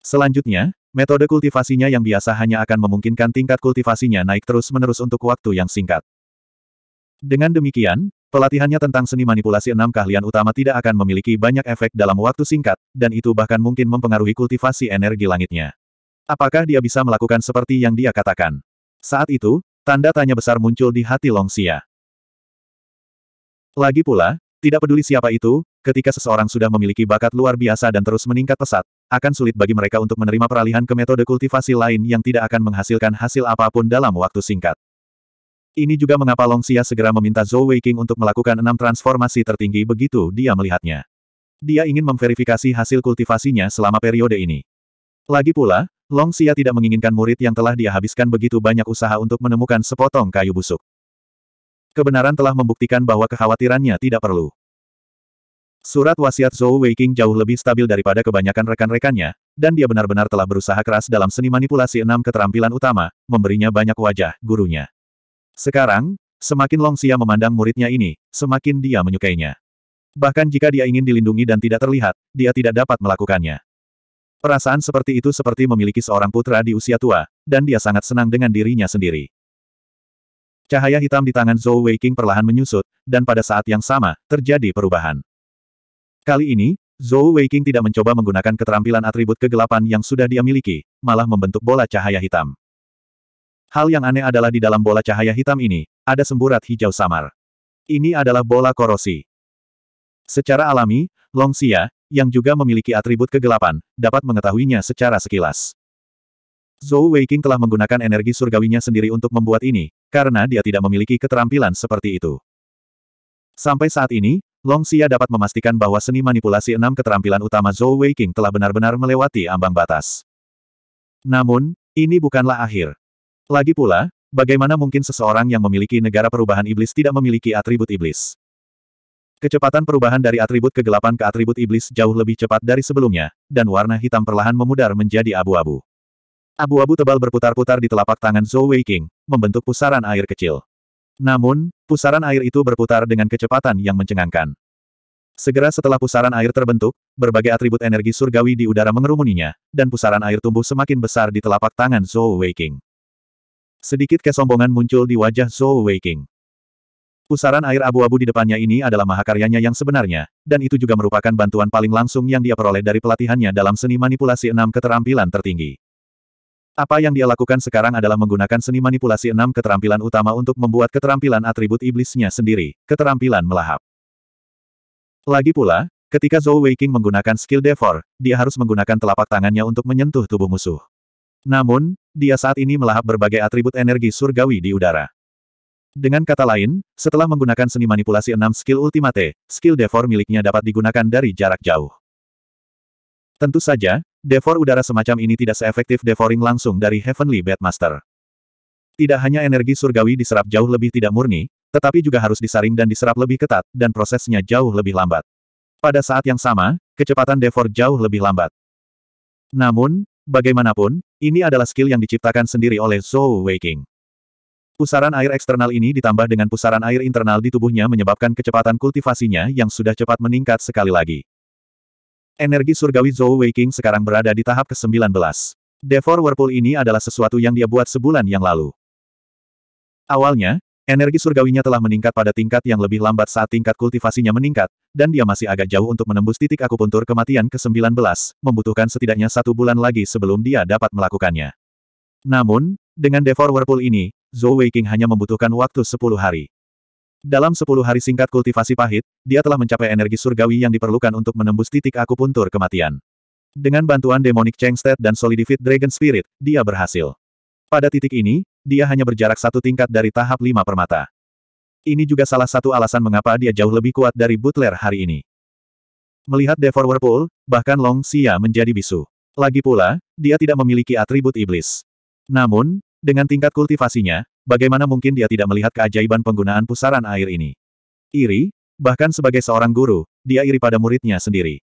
Selanjutnya, metode kultivasinya yang biasa hanya akan memungkinkan tingkat kultivasinya naik terus-menerus untuk waktu yang singkat. Dengan demikian, pelatihannya tentang seni manipulasi enam keahlian utama tidak akan memiliki banyak efek dalam waktu singkat, dan itu bahkan mungkin mempengaruhi kultivasi energi langitnya. Apakah dia bisa melakukan seperti yang dia katakan? Saat itu, Tanda tanya besar muncul di hati Long Xia. Lagi pula, tidak peduli siapa itu, ketika seseorang sudah memiliki bakat luar biasa dan terus meningkat pesat, akan sulit bagi mereka untuk menerima peralihan ke metode kultivasi lain yang tidak akan menghasilkan hasil apapun dalam waktu singkat. Ini juga mengapa Long Xia segera meminta Zhou Wei King untuk melakukan enam transformasi tertinggi begitu dia melihatnya. Dia ingin memverifikasi hasil kultivasinya selama periode ini. Lagi pula, Long Xia tidak menginginkan murid yang telah dia habiskan begitu banyak usaha untuk menemukan sepotong kayu busuk. Kebenaran telah membuktikan bahwa kekhawatirannya tidak perlu. Surat wasiat Zhou Weiqing jauh lebih stabil daripada kebanyakan rekan-rekannya, dan dia benar-benar telah berusaha keras dalam seni manipulasi enam keterampilan utama, memberinya banyak wajah, gurunya. Sekarang, semakin Long Xia memandang muridnya ini, semakin dia menyukainya. Bahkan jika dia ingin dilindungi dan tidak terlihat, dia tidak dapat melakukannya. Perasaan seperti itu seperti memiliki seorang putra di usia tua, dan dia sangat senang dengan dirinya sendiri. Cahaya hitam di tangan Zhou Weiqing perlahan menyusut, dan pada saat yang sama, terjadi perubahan. Kali ini, Zhou Weiqing tidak mencoba menggunakan keterampilan atribut kegelapan yang sudah dia miliki, malah membentuk bola cahaya hitam. Hal yang aneh adalah di dalam bola cahaya hitam ini, ada semburat hijau samar. Ini adalah bola korosi. Secara alami, Long Xia, yang juga memiliki atribut kegelapan, dapat mengetahuinya secara sekilas. Zhou Weiqing telah menggunakan energi surgawinya sendiri untuk membuat ini, karena dia tidak memiliki keterampilan seperti itu. Sampai saat ini, Long Xia dapat memastikan bahwa seni manipulasi enam keterampilan utama Zhou Weiqing telah benar-benar melewati ambang batas. Namun, ini bukanlah akhir. Lagi pula, bagaimana mungkin seseorang yang memiliki negara perubahan iblis tidak memiliki atribut iblis? Kecepatan perubahan dari atribut kegelapan ke atribut iblis jauh lebih cepat dari sebelumnya, dan warna hitam perlahan memudar menjadi abu-abu. Abu-abu tebal berputar-putar di telapak tangan Zhou Weiqing, membentuk pusaran air kecil. Namun, pusaran air itu berputar dengan kecepatan yang mencengangkan. Segera setelah pusaran air terbentuk, berbagai atribut energi surgawi di udara mengerumuninya, dan pusaran air tumbuh semakin besar di telapak tangan Zhou Weiqing. Sedikit kesombongan muncul di wajah Zhou Weiqing. Pusaran air abu-abu di depannya ini adalah mahakaryanya yang sebenarnya, dan itu juga merupakan bantuan paling langsung yang dia peroleh dari pelatihannya dalam seni manipulasi enam keterampilan tertinggi. Apa yang dia lakukan sekarang adalah menggunakan seni manipulasi enam keterampilan utama untuk membuat keterampilan atribut iblisnya sendiri, keterampilan melahap. Lagi pula, ketika Zhou Weiqing menggunakan skill Devor, dia harus menggunakan telapak tangannya untuk menyentuh tubuh musuh. Namun, dia saat ini melahap berbagai atribut energi surgawi di udara. Dengan kata lain, setelah menggunakan seni manipulasi enam skill ultimate, skill Devor miliknya dapat digunakan dari jarak jauh. Tentu saja, Devor udara semacam ini tidak seefektif Devoring langsung dari Heavenly Bedmaster. Tidak hanya energi surgawi diserap jauh lebih tidak murni, tetapi juga harus disaring dan diserap lebih ketat, dan prosesnya jauh lebih lambat. Pada saat yang sama, kecepatan Devor jauh lebih lambat. Namun, bagaimanapun, ini adalah skill yang diciptakan sendiri oleh Zhou Waking. Pusaran air eksternal ini ditambah dengan pusaran air internal di tubuhnya menyebabkan kecepatan kultivasinya yang sudah cepat meningkat sekali lagi. Energi surgawi Zhou Weiqing sekarang berada di tahap ke-19. Devour Whirlpool ini adalah sesuatu yang dia buat sebulan yang lalu. Awalnya, energi surgawinya telah meningkat pada tingkat yang lebih lambat saat tingkat kultivasinya meningkat, dan dia masih agak jauh untuk menembus titik akupuntur kematian ke-19, membutuhkan setidaknya satu bulan lagi sebelum dia dapat melakukannya. Namun, dengan Devour Whirlpool ini, Zhou King hanya membutuhkan waktu 10 hari. Dalam 10 hari singkat kultivasi pahit, dia telah mencapai energi surgawi yang diperlukan untuk menembus titik akupuntur kematian. Dengan bantuan demonic Chengstead dan Solidified Dragon Spirit, dia berhasil. Pada titik ini, dia hanya berjarak satu tingkat dari tahap lima permata. Ini juga salah satu alasan mengapa dia jauh lebih kuat dari Butler hari ini. Melihat Devourer Pool, bahkan Long Xia menjadi bisu. Lagi pula, dia tidak memiliki atribut iblis. Namun, dengan tingkat kultivasinya, bagaimana mungkin dia tidak melihat keajaiban penggunaan pusaran air ini? Iri, bahkan sebagai seorang guru, dia iri pada muridnya sendiri.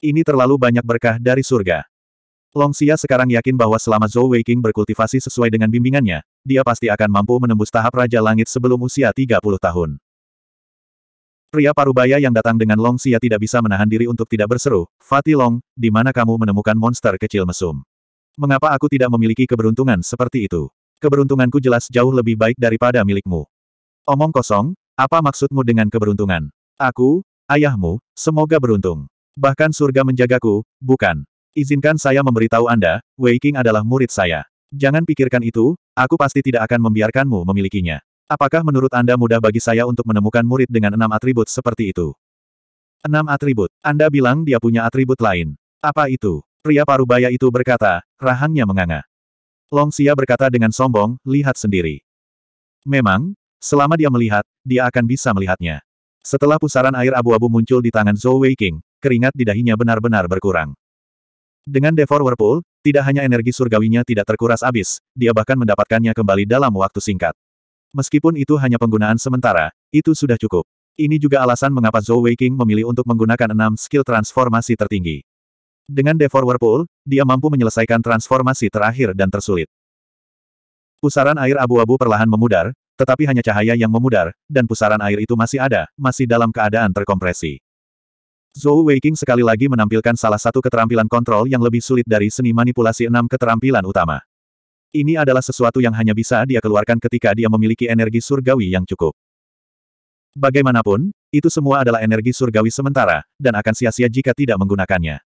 Ini terlalu banyak berkah dari surga. Longxia sekarang yakin bahwa selama Zhou Weiqing berkultivasi sesuai dengan bimbingannya, dia pasti akan mampu menembus tahap Raja Langit sebelum usia 30 tahun. Pria parubaya yang datang dengan Longxia tidak bisa menahan diri untuk tidak berseru, Fatih Long, di mana kamu menemukan monster kecil mesum? Mengapa aku tidak memiliki keberuntungan seperti itu? Keberuntunganku jelas jauh lebih baik daripada milikmu. Omong kosong, apa maksudmu dengan keberuntungan? Aku, ayahmu, semoga beruntung. Bahkan surga menjagaku, bukan. Izinkan saya memberitahu Anda, Wei King adalah murid saya. Jangan pikirkan itu, aku pasti tidak akan membiarkanmu memilikinya. Apakah menurut Anda mudah bagi saya untuk menemukan murid dengan enam atribut seperti itu? Enam atribut. Anda bilang dia punya atribut lain. Apa itu? Pria parubaya itu berkata, rahangnya menganga. Long Xia berkata dengan sombong, lihat sendiri. Memang, selama dia melihat, dia akan bisa melihatnya. Setelah pusaran air abu-abu muncul di tangan Zhou Weiqing, keringat di dahinya benar-benar berkurang. Dengan Devourer Whirlpool, tidak hanya energi surgawinya tidak terkuras habis, dia bahkan mendapatkannya kembali dalam waktu singkat. Meskipun itu hanya penggunaan sementara, itu sudah cukup. Ini juga alasan mengapa Zhou Weiqing memilih untuk menggunakan enam skill transformasi tertinggi. Dengan Devourer Pool, dia mampu menyelesaikan transformasi terakhir dan tersulit. Pusaran air abu-abu perlahan memudar, tetapi hanya cahaya yang memudar, dan pusaran air itu masih ada, masih dalam keadaan terkompresi. Zhou Weiqing sekali lagi menampilkan salah satu keterampilan kontrol yang lebih sulit dari seni manipulasi enam keterampilan utama. Ini adalah sesuatu yang hanya bisa dia keluarkan ketika dia memiliki energi surgawi yang cukup. Bagaimanapun, itu semua adalah energi surgawi sementara, dan akan sia-sia jika tidak menggunakannya.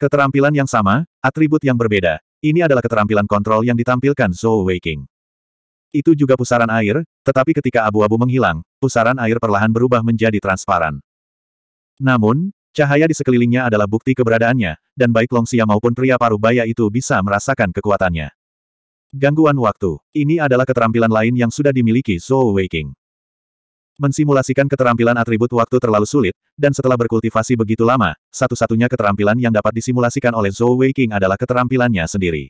Keterampilan yang sama, atribut yang berbeda. Ini adalah keterampilan kontrol yang ditampilkan Zhou Weiqing. Itu juga pusaran air, tetapi ketika abu-abu menghilang, pusaran air perlahan berubah menjadi transparan. Namun, cahaya di sekelilingnya adalah bukti keberadaannya, dan baik Longsia maupun pria parubaya itu bisa merasakan kekuatannya. Gangguan waktu. Ini adalah keterampilan lain yang sudah dimiliki Zhou Weiqing. Mensimulasikan keterampilan atribut waktu terlalu sulit, dan setelah berkultivasi begitu lama, satu-satunya keterampilan yang dapat disimulasikan oleh Zhou Weiqing adalah keterampilannya sendiri.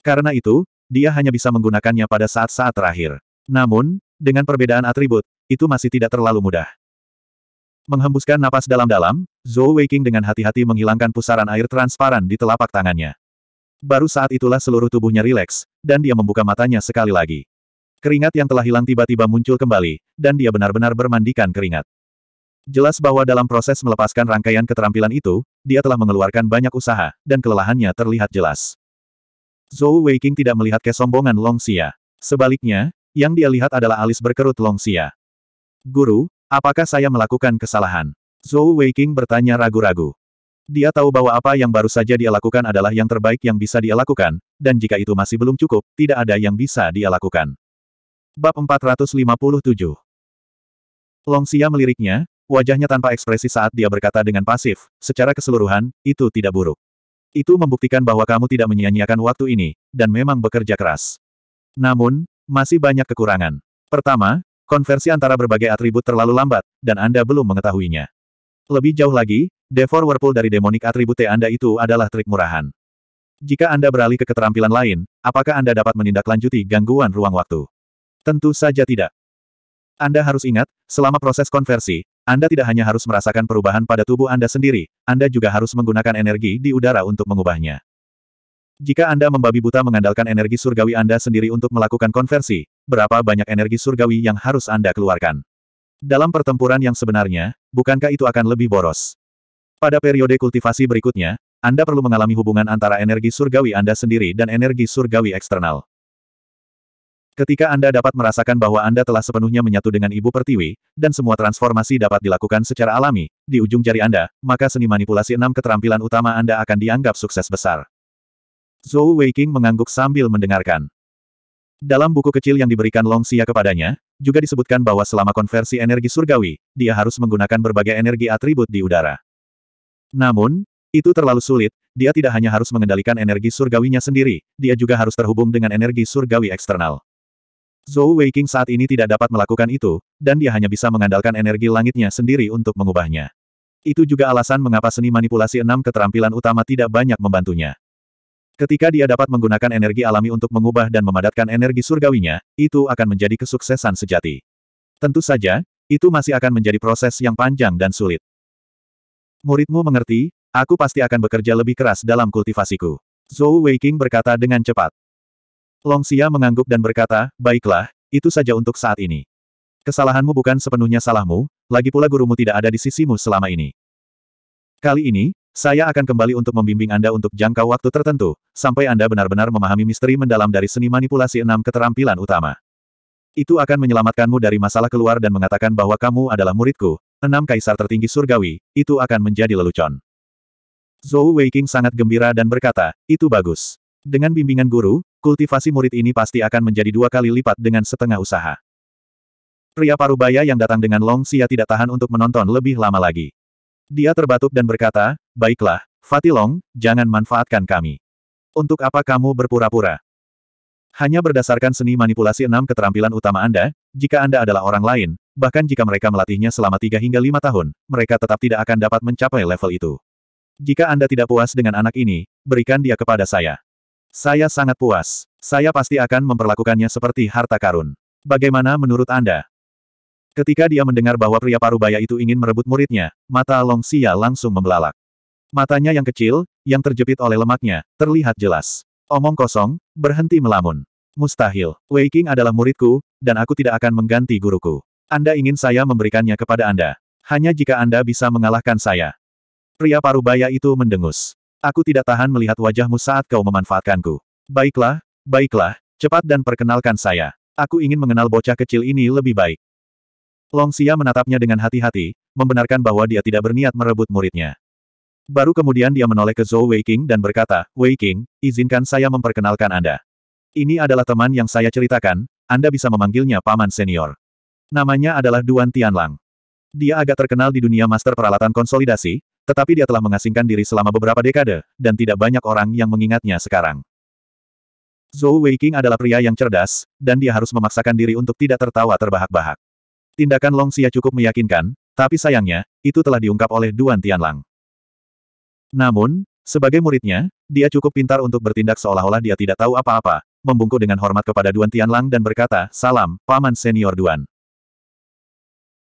Karena itu, dia hanya bisa menggunakannya pada saat-saat terakhir. Namun, dengan perbedaan atribut, itu masih tidak terlalu mudah. Menghembuskan napas dalam-dalam, Zhou Weiqing dengan hati-hati menghilangkan pusaran air transparan di telapak tangannya. Baru saat itulah seluruh tubuhnya rileks, dan dia membuka matanya sekali lagi. Keringat yang telah hilang tiba-tiba muncul kembali, dan dia benar-benar bermandikan keringat. Jelas bahwa dalam proses melepaskan rangkaian keterampilan itu, dia telah mengeluarkan banyak usaha, dan kelelahannya terlihat jelas. Zhou Weiqing tidak melihat kesombongan Long Xia. Sebaliknya, yang dia lihat adalah alis berkerut Long Xia. Guru, apakah saya melakukan kesalahan? Zhou Weiqing bertanya ragu-ragu. Dia tahu bahwa apa yang baru saja dia lakukan adalah yang terbaik yang bisa dia lakukan, dan jika itu masih belum cukup, tidak ada yang bisa dia lakukan. Bab 457 Long Xia meliriknya, wajahnya tanpa ekspresi saat dia berkata dengan pasif, secara keseluruhan, itu tidak buruk. Itu membuktikan bahwa kamu tidak menyia-nyiakan waktu ini, dan memang bekerja keras. Namun, masih banyak kekurangan. Pertama, konversi antara berbagai atribut terlalu lambat, dan Anda belum mengetahuinya. Lebih jauh lagi, Devor Whirlpool dari demonik T Anda itu adalah trik murahan. Jika Anda beralih ke keterampilan lain, apakah Anda dapat menindaklanjuti gangguan ruang waktu? Tentu saja tidak. Anda harus ingat, selama proses konversi, Anda tidak hanya harus merasakan perubahan pada tubuh Anda sendiri, Anda juga harus menggunakan energi di udara untuk mengubahnya. Jika Anda membabi buta mengandalkan energi surgawi Anda sendiri untuk melakukan konversi, berapa banyak energi surgawi yang harus Anda keluarkan? Dalam pertempuran yang sebenarnya, bukankah itu akan lebih boros? Pada periode kultivasi berikutnya, Anda perlu mengalami hubungan antara energi surgawi Anda sendiri dan energi surgawi eksternal. Ketika Anda dapat merasakan bahwa Anda telah sepenuhnya menyatu dengan Ibu Pertiwi, dan semua transformasi dapat dilakukan secara alami, di ujung jari Anda, maka seni manipulasi enam keterampilan utama Anda akan dianggap sukses besar. Zhou Weiking mengangguk sambil mendengarkan. Dalam buku kecil yang diberikan Long Xia kepadanya, juga disebutkan bahwa selama konversi energi surgawi, dia harus menggunakan berbagai energi atribut di udara. Namun, itu terlalu sulit, dia tidak hanya harus mengendalikan energi surgawinya sendiri, dia juga harus terhubung dengan energi surgawi eksternal. Zhou Weiqing saat ini tidak dapat melakukan itu, dan dia hanya bisa mengandalkan energi langitnya sendiri untuk mengubahnya. Itu juga alasan mengapa seni manipulasi enam keterampilan utama tidak banyak membantunya. Ketika dia dapat menggunakan energi alami untuk mengubah dan memadatkan energi surgawinya, itu akan menjadi kesuksesan sejati. Tentu saja, itu masih akan menjadi proses yang panjang dan sulit. Muridmu mengerti, aku pasti akan bekerja lebih keras dalam kultivasiku. Zhou Weiqing berkata dengan cepat. Long Xia mengangguk dan berkata, baiklah, itu saja untuk saat ini. Kesalahanmu bukan sepenuhnya salahmu, lagi pula gurumu tidak ada di sisimu selama ini. Kali ini, saya akan kembali untuk membimbing Anda untuk jangka waktu tertentu, sampai Anda benar-benar memahami misteri mendalam dari seni manipulasi enam keterampilan utama. Itu akan menyelamatkanmu dari masalah keluar dan mengatakan bahwa kamu adalah muridku, enam kaisar tertinggi surgawi, itu akan menjadi lelucon. Zhou Weiqing sangat gembira dan berkata, itu bagus. Dengan bimbingan guru, kultivasi murid ini pasti akan menjadi dua kali lipat dengan setengah usaha. Pria parubaya yang datang dengan Long Xia tidak tahan untuk menonton lebih lama lagi. Dia terbatuk dan berkata, Baiklah, Fatilong, jangan manfaatkan kami. Untuk apa kamu berpura-pura? Hanya berdasarkan seni manipulasi enam keterampilan utama Anda, jika Anda adalah orang lain, bahkan jika mereka melatihnya selama tiga hingga lima tahun, mereka tetap tidak akan dapat mencapai level itu. Jika Anda tidak puas dengan anak ini, berikan dia kepada saya. Saya sangat puas. Saya pasti akan memperlakukannya seperti harta karun. Bagaimana menurut Anda? Ketika dia mendengar bahwa pria parubaya itu ingin merebut muridnya, mata Long Xia langsung membelalak. Matanya yang kecil, yang terjepit oleh lemaknya, terlihat jelas. Omong kosong, berhenti melamun. Mustahil, Wei Qing adalah muridku, dan aku tidak akan mengganti guruku. Anda ingin saya memberikannya kepada Anda. Hanya jika Anda bisa mengalahkan saya. Pria parubaya itu mendengus. Aku tidak tahan melihat wajahmu saat kau memanfaatkanku. Baiklah, baiklah, cepat dan perkenalkan saya. Aku ingin mengenal bocah kecil ini lebih baik. Long Xia menatapnya dengan hati-hati, membenarkan bahwa dia tidak berniat merebut muridnya. Baru kemudian dia menoleh ke Zhou Weiqing dan berkata, Weiqing, izinkan saya memperkenalkan Anda. Ini adalah teman yang saya ceritakan, Anda bisa memanggilnya Paman Senior. Namanya adalah Duan Tianlang. Dia agak terkenal di dunia master peralatan konsolidasi, tetapi dia telah mengasingkan diri selama beberapa dekade, dan tidak banyak orang yang mengingatnya sekarang. Zhou Weiqing adalah pria yang cerdas, dan dia harus memaksakan diri untuk tidak tertawa terbahak-bahak. Tindakan Long Xia cukup meyakinkan, tapi sayangnya, itu telah diungkap oleh Duan Tianlang. Namun, sebagai muridnya, dia cukup pintar untuk bertindak seolah-olah dia tidak tahu apa-apa, membungkuk dengan hormat kepada Duan Tianlang dan berkata, Salam, Paman Senior Duan.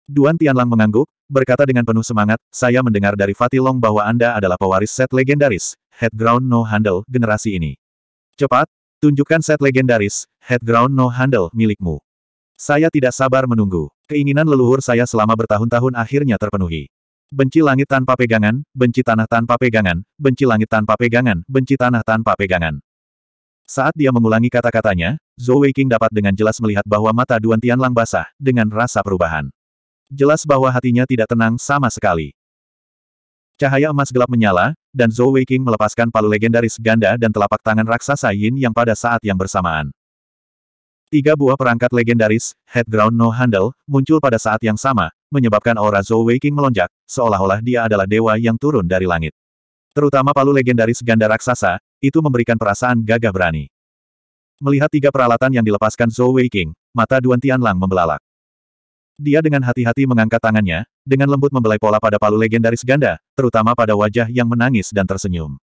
Duan Tianlang mengangguk, berkata dengan penuh semangat, saya mendengar dari Fatilong bahwa Anda adalah pewaris set legendaris, Headground No Handle, generasi ini. Cepat, tunjukkan set legendaris, Headground No Handle, milikmu. Saya tidak sabar menunggu. Keinginan leluhur saya selama bertahun-tahun akhirnya terpenuhi. Benci langit tanpa pegangan, benci tanah tanpa pegangan, benci langit tanpa pegangan, benci tanah tanpa pegangan. Saat dia mengulangi kata-katanya, Zhou Weiqing dapat dengan jelas melihat bahwa mata Duan Tianlang basah, dengan rasa perubahan. Jelas bahwa hatinya tidak tenang sama sekali. Cahaya emas gelap menyala, dan Zhou Weiqing melepaskan palu legendaris ganda dan telapak tangan raksasa Yin yang pada saat yang bersamaan. Tiga buah perangkat legendaris, Headground No Handle, muncul pada saat yang sama, menyebabkan aura Zhou Weiqing melonjak, seolah-olah dia adalah dewa yang turun dari langit. Terutama palu legendaris ganda raksasa, itu memberikan perasaan gagah berani. Melihat tiga peralatan yang dilepaskan Zhou Weiqing, mata Duan Tianlang membelalak. Dia dengan hati-hati mengangkat tangannya, dengan lembut membelai pola pada palu legendaris ganda, terutama pada wajah yang menangis dan tersenyum.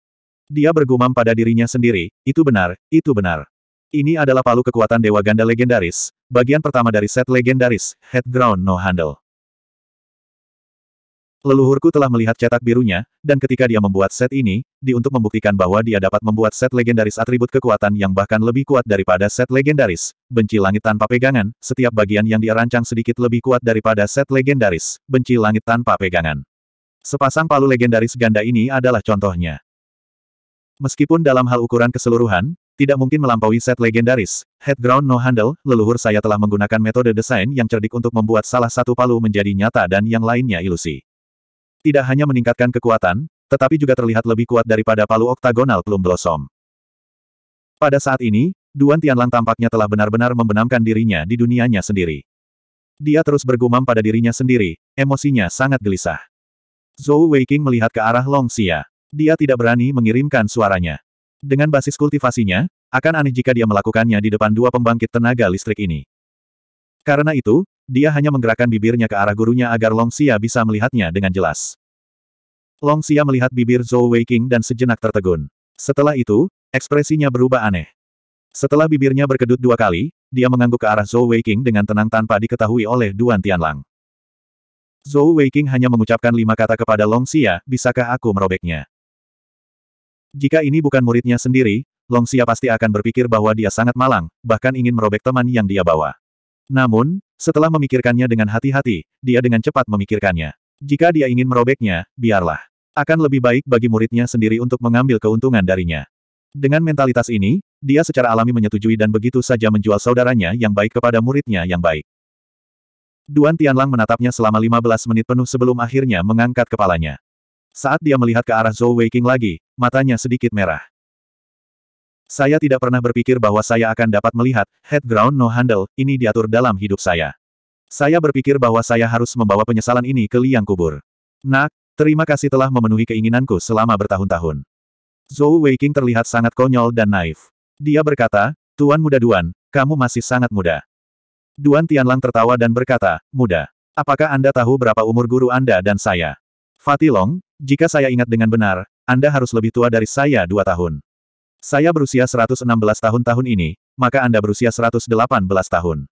Dia bergumam pada dirinya sendiri, itu benar, itu benar. Ini adalah palu kekuatan Dewa Ganda Legendaris, bagian pertama dari set legendaris, Headground No Handle. Leluhurku telah melihat cetak birunya, dan ketika dia membuat set ini, di untuk membuktikan bahwa dia dapat membuat set legendaris atribut kekuatan yang bahkan lebih kuat daripada set legendaris. Benci langit tanpa pegangan, setiap bagian yang dia rancang sedikit lebih kuat daripada set legendaris. Benci langit tanpa pegangan. Sepasang palu legendaris ganda ini adalah contohnya. Meskipun dalam hal ukuran keseluruhan, tidak mungkin melampaui set legendaris. Headground no handle, leluhur saya telah menggunakan metode desain yang cerdik untuk membuat salah satu palu menjadi nyata dan yang lainnya ilusi. Tidak hanya meningkatkan kekuatan, tetapi juga terlihat lebih kuat daripada palu oktagonal Plum Blossom. Pada saat ini, Duan Tianlang tampaknya telah benar-benar membenamkan dirinya di dunianya sendiri. Dia terus bergumam pada dirinya sendiri, emosinya sangat gelisah. Zhou Weiqing melihat ke arah Long Xia. Dia tidak berani mengirimkan suaranya. Dengan basis kultivasinya, akan aneh jika dia melakukannya di depan dua pembangkit tenaga listrik ini. Karena itu, dia hanya menggerakkan bibirnya ke arah gurunya agar Long Xia bisa melihatnya dengan jelas. Long Xia melihat bibir Zhou Weiqing dan sejenak tertegun. Setelah itu, ekspresinya berubah aneh. Setelah bibirnya berkedut dua kali, dia mengangguk ke arah Zhou Weiqing dengan tenang tanpa diketahui oleh Duan Tianlang. Zhou Weiqing hanya mengucapkan lima kata kepada Long Xia, bisakah aku merobeknya? Jika ini bukan muridnya sendiri, Long Xia pasti akan berpikir bahwa dia sangat malang, bahkan ingin merobek teman yang dia bawa. Namun, setelah memikirkannya dengan hati-hati, dia dengan cepat memikirkannya. Jika dia ingin merobeknya, biarlah. Akan lebih baik bagi muridnya sendiri untuk mengambil keuntungan darinya. Dengan mentalitas ini, dia secara alami menyetujui dan begitu saja menjual saudaranya yang baik kepada muridnya yang baik. Duan Tianlang menatapnya selama 15 menit penuh sebelum akhirnya mengangkat kepalanya. Saat dia melihat ke arah Zhou Weiqing lagi, matanya sedikit merah. Saya tidak pernah berpikir bahwa saya akan dapat melihat, head ground no handle, ini diatur dalam hidup saya. Saya berpikir bahwa saya harus membawa penyesalan ini ke liang kubur. Nak, terima kasih telah memenuhi keinginanku selama bertahun-tahun. Zhou Weiqing terlihat sangat konyol dan naif. Dia berkata, Tuan muda Duan, kamu masih sangat muda. Duan Tianlang tertawa dan berkata, muda. Apakah Anda tahu berapa umur guru Anda dan saya? Fatilong, jika saya ingat dengan benar, Anda harus lebih tua dari saya dua tahun. Saya berusia 116 tahun tahun ini, maka Anda berusia 118 tahun.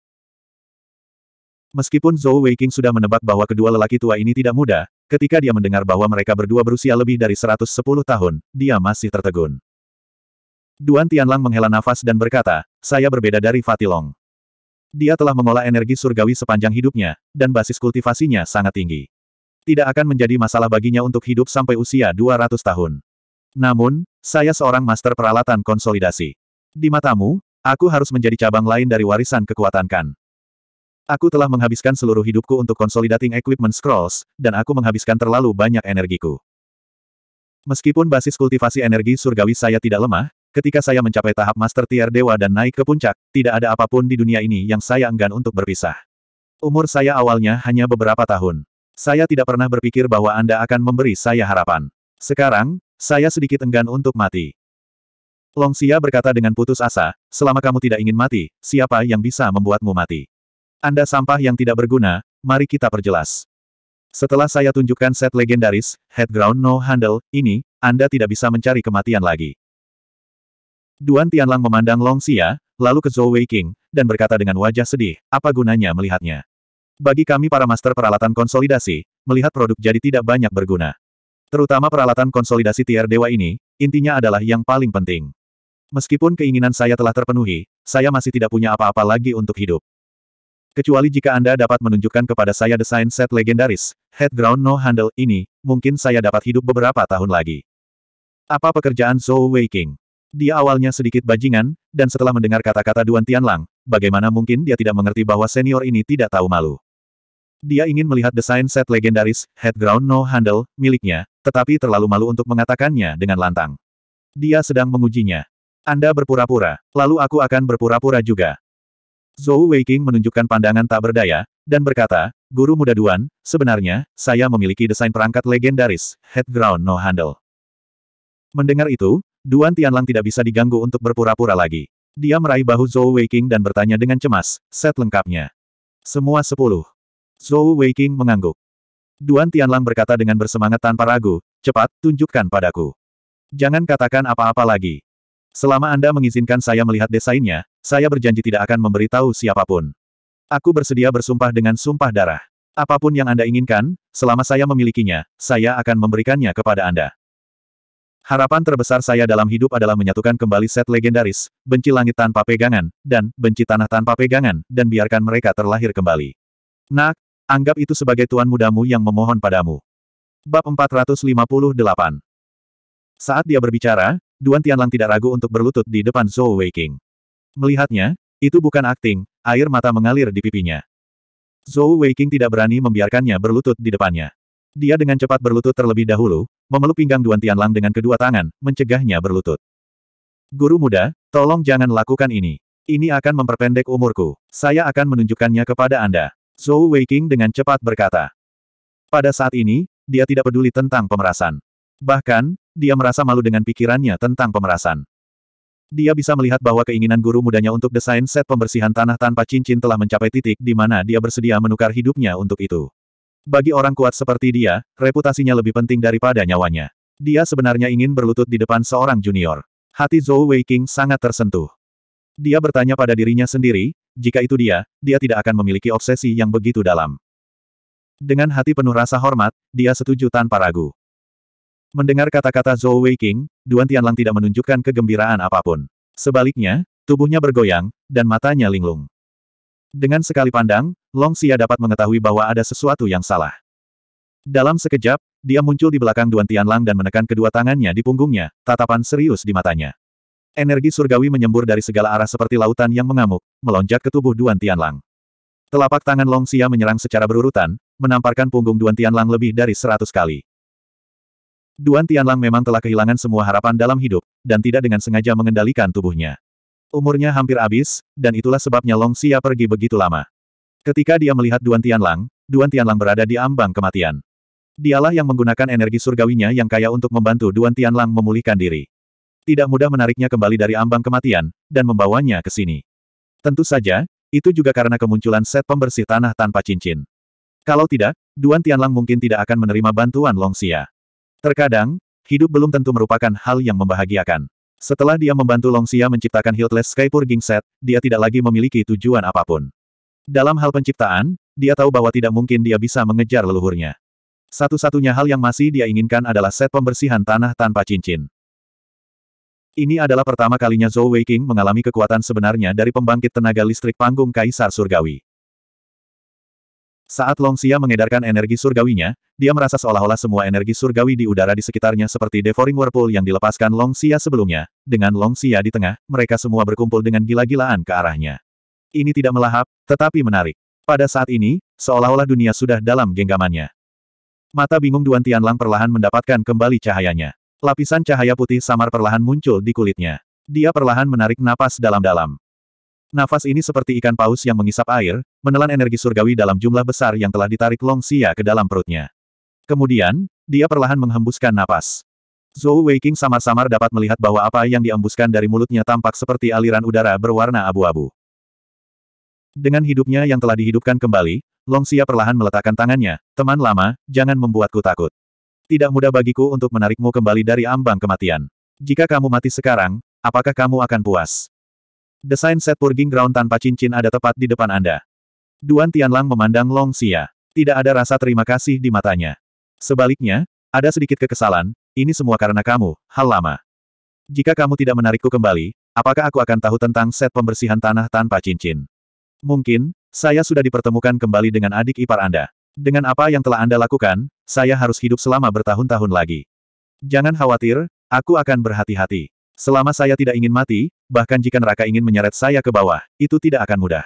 Meskipun Zhou Weiqing sudah menebak bahwa kedua lelaki tua ini tidak muda, ketika dia mendengar bahwa mereka berdua berusia lebih dari 110 tahun, dia masih tertegun. Duan Tianlang menghela nafas dan berkata, saya berbeda dari Fatilong. Dia telah mengolah energi surgawi sepanjang hidupnya, dan basis kultivasinya sangat tinggi. Tidak akan menjadi masalah baginya untuk hidup sampai usia 200 tahun. Namun, saya seorang master peralatan konsolidasi. Di matamu, aku harus menjadi cabang lain dari warisan kekuatan Kan. Aku telah menghabiskan seluruh hidupku untuk consolidating equipment scrolls, dan aku menghabiskan terlalu banyak energiku. Meskipun basis kultivasi energi surgawi saya tidak lemah, ketika saya mencapai tahap master tier dewa dan naik ke puncak, tidak ada apapun di dunia ini yang saya enggan untuk berpisah. Umur saya awalnya hanya beberapa tahun. Saya tidak pernah berpikir bahwa Anda akan memberi saya harapan. Sekarang, saya sedikit enggan untuk mati. Long Xia berkata dengan putus asa, selama kamu tidak ingin mati, siapa yang bisa membuatmu mati? Anda sampah yang tidak berguna, mari kita perjelas. Setelah saya tunjukkan set legendaris, Headground No Handle, ini, Anda tidak bisa mencari kematian lagi. Duan Tianlang memandang Long Xia, lalu ke Zhou Wei King, dan berkata dengan wajah sedih, apa gunanya melihatnya? Bagi kami para master peralatan konsolidasi, melihat produk jadi tidak banyak berguna. Terutama peralatan konsolidasi tier dewa ini, intinya adalah yang paling penting. Meskipun keinginan saya telah terpenuhi, saya masih tidak punya apa-apa lagi untuk hidup. Kecuali jika Anda dapat menunjukkan kepada saya desain set legendaris, Headground No Handle, ini, mungkin saya dapat hidup beberapa tahun lagi. Apa pekerjaan Zhou Weiqing? Dia awalnya sedikit bajingan, dan setelah mendengar kata-kata Duan Tianlang, bagaimana mungkin dia tidak mengerti bahwa senior ini tidak tahu malu. Dia ingin melihat desain set legendaris, Headground No Handle, miliknya, tetapi terlalu malu untuk mengatakannya dengan lantang. Dia sedang mengujinya. Anda berpura-pura, lalu aku akan berpura-pura juga. Zhou Weiqing menunjukkan pandangan tak berdaya, dan berkata, Guru muda Duan, sebenarnya, saya memiliki desain perangkat legendaris, Headground No Handle. Mendengar itu, Duan Tianlang tidak bisa diganggu untuk berpura-pura lagi. Dia meraih bahu Zhou Weiqing dan bertanya dengan cemas, set lengkapnya. Semua sepuluh. Zhou Weiqing mengangguk. Duan Tianlang berkata dengan bersemangat tanpa ragu, cepat, tunjukkan padaku. Jangan katakan apa-apa lagi. Selama Anda mengizinkan saya melihat desainnya, saya berjanji tidak akan memberitahu siapapun. Aku bersedia bersumpah dengan sumpah darah. Apapun yang Anda inginkan, selama saya memilikinya, saya akan memberikannya kepada Anda. Harapan terbesar saya dalam hidup adalah menyatukan kembali set legendaris, benci langit tanpa pegangan, dan benci tanah tanpa pegangan, dan biarkan mereka terlahir kembali. Nak, Anggap itu sebagai tuan mudamu yang memohon padamu. Bab 458 Saat dia berbicara, Duan Tianlang tidak ragu untuk berlutut di depan Zhou Weiqing. Melihatnya, itu bukan akting, air mata mengalir di pipinya. Zhou Weiqing tidak berani membiarkannya berlutut di depannya. Dia dengan cepat berlutut terlebih dahulu, memeluk pinggang Duan Tianlang dengan kedua tangan, mencegahnya berlutut. Guru muda, tolong jangan lakukan ini. Ini akan memperpendek umurku. Saya akan menunjukkannya kepada Anda. Zhou Weiqing dengan cepat berkata. Pada saat ini, dia tidak peduli tentang pemerasan. Bahkan, dia merasa malu dengan pikirannya tentang pemerasan. Dia bisa melihat bahwa keinginan guru mudanya untuk desain set pembersihan tanah tanpa cincin telah mencapai titik di mana dia bersedia menukar hidupnya untuk itu. Bagi orang kuat seperti dia, reputasinya lebih penting daripada nyawanya. Dia sebenarnya ingin berlutut di depan seorang junior. Hati Zhou Weiqing sangat tersentuh. Dia bertanya pada dirinya sendiri, jika itu dia, dia tidak akan memiliki obsesi yang begitu dalam. Dengan hati penuh rasa hormat, dia setuju tanpa ragu. Mendengar kata-kata Zhou Weiqing, Duan Tianlang tidak menunjukkan kegembiraan apapun. Sebaliknya, tubuhnya bergoyang, dan matanya linglung. Dengan sekali pandang, Long Xia dapat mengetahui bahwa ada sesuatu yang salah. Dalam sekejap, dia muncul di belakang Duan Tianlang dan menekan kedua tangannya di punggungnya, tatapan serius di matanya. Energi surgawi menyembur dari segala arah seperti lautan yang mengamuk, melonjak ke tubuh Duan Tianlang. Telapak tangan Long Xia menyerang secara berurutan, menamparkan punggung Duan Tianlang lebih dari seratus kali. Duan Tianlang memang telah kehilangan semua harapan dalam hidup, dan tidak dengan sengaja mengendalikan tubuhnya. Umurnya hampir habis, dan itulah sebabnya Long Xia pergi begitu lama. Ketika dia melihat Duan Tianlang, Duan Tianlang berada di ambang kematian. Dialah yang menggunakan energi surgawinya yang kaya untuk membantu Duan Tianlang memulihkan diri tidak mudah menariknya kembali dari ambang kematian, dan membawanya ke sini. Tentu saja, itu juga karena kemunculan set pembersih tanah tanpa cincin. Kalau tidak, Duan Tianlang mungkin tidak akan menerima bantuan Long Xia. Terkadang, hidup belum tentu merupakan hal yang membahagiakan. Setelah dia membantu Long Xia menciptakan Hiltless Sky Purging Set, dia tidak lagi memiliki tujuan apapun. Dalam hal penciptaan, dia tahu bahwa tidak mungkin dia bisa mengejar leluhurnya. Satu-satunya hal yang masih dia inginkan adalah set pembersihan tanah tanpa cincin. Ini adalah pertama kalinya Zhou Weiqing mengalami kekuatan sebenarnya dari pembangkit tenaga listrik panggung Kaisar Surgawi. Saat Long Xia mengedarkan energi surgawinya, dia merasa seolah-olah semua energi surgawi di udara di sekitarnya seperti devouring whirlpool yang dilepaskan Long Xia sebelumnya. Dengan Long Xia di tengah, mereka semua berkumpul dengan gila-gilaan ke arahnya. Ini tidak melahap, tetapi menarik. Pada saat ini, seolah-olah dunia sudah dalam genggamannya. Mata bingung Duan Tianlang perlahan mendapatkan kembali cahayanya. Lapisan cahaya putih samar perlahan muncul di kulitnya. Dia perlahan menarik napas dalam-dalam. Nafas ini seperti ikan paus yang mengisap air, menelan energi surgawi dalam jumlah besar yang telah ditarik Long Xia ke dalam perutnya. Kemudian, dia perlahan menghembuskan napas. Zhou Weiqing samar-samar dapat melihat bahwa apa yang diembuskan dari mulutnya tampak seperti aliran udara berwarna abu-abu. Dengan hidupnya yang telah dihidupkan kembali, Long Xia perlahan meletakkan tangannya, teman lama, jangan membuatku takut. Tidak mudah bagiku untuk menarikmu kembali dari ambang kematian. Jika kamu mati sekarang, apakah kamu akan puas? Desain set purging ground tanpa cincin ada tepat di depan Anda. Duan Tianlang memandang Long Xia. Tidak ada rasa terima kasih di matanya. Sebaliknya, ada sedikit kekesalan, ini semua karena kamu, hal lama. Jika kamu tidak menarikku kembali, apakah aku akan tahu tentang set pembersihan tanah tanpa cincin? Mungkin, saya sudah dipertemukan kembali dengan adik ipar Anda. Dengan apa yang telah Anda lakukan, saya harus hidup selama bertahun-tahun lagi. Jangan khawatir, aku akan berhati-hati. Selama saya tidak ingin mati, bahkan jika neraka ingin menyeret saya ke bawah, itu tidak akan mudah.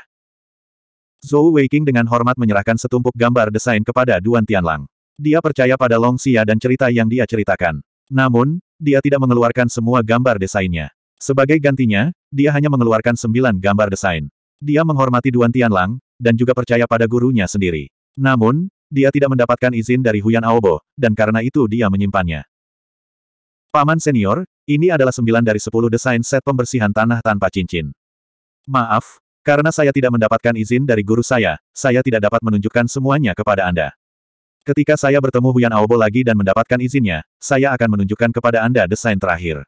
Zhou Weiking dengan hormat menyerahkan setumpuk gambar desain kepada Duan Tianlang. Dia percaya pada Long Xia dan cerita yang dia ceritakan. Namun, dia tidak mengeluarkan semua gambar desainnya. Sebagai gantinya, dia hanya mengeluarkan sembilan gambar desain. Dia menghormati Duan Tianlang, dan juga percaya pada gurunya sendiri. Namun, dia tidak mendapatkan izin dari Huyan Aobo, dan karena itu dia menyimpannya. Paman senior, ini adalah sembilan dari sepuluh desain set pembersihan tanah tanpa cincin. Maaf, karena saya tidak mendapatkan izin dari guru saya, saya tidak dapat menunjukkan semuanya kepada Anda. Ketika saya bertemu Huyan Aobo lagi dan mendapatkan izinnya, saya akan menunjukkan kepada Anda desain terakhir.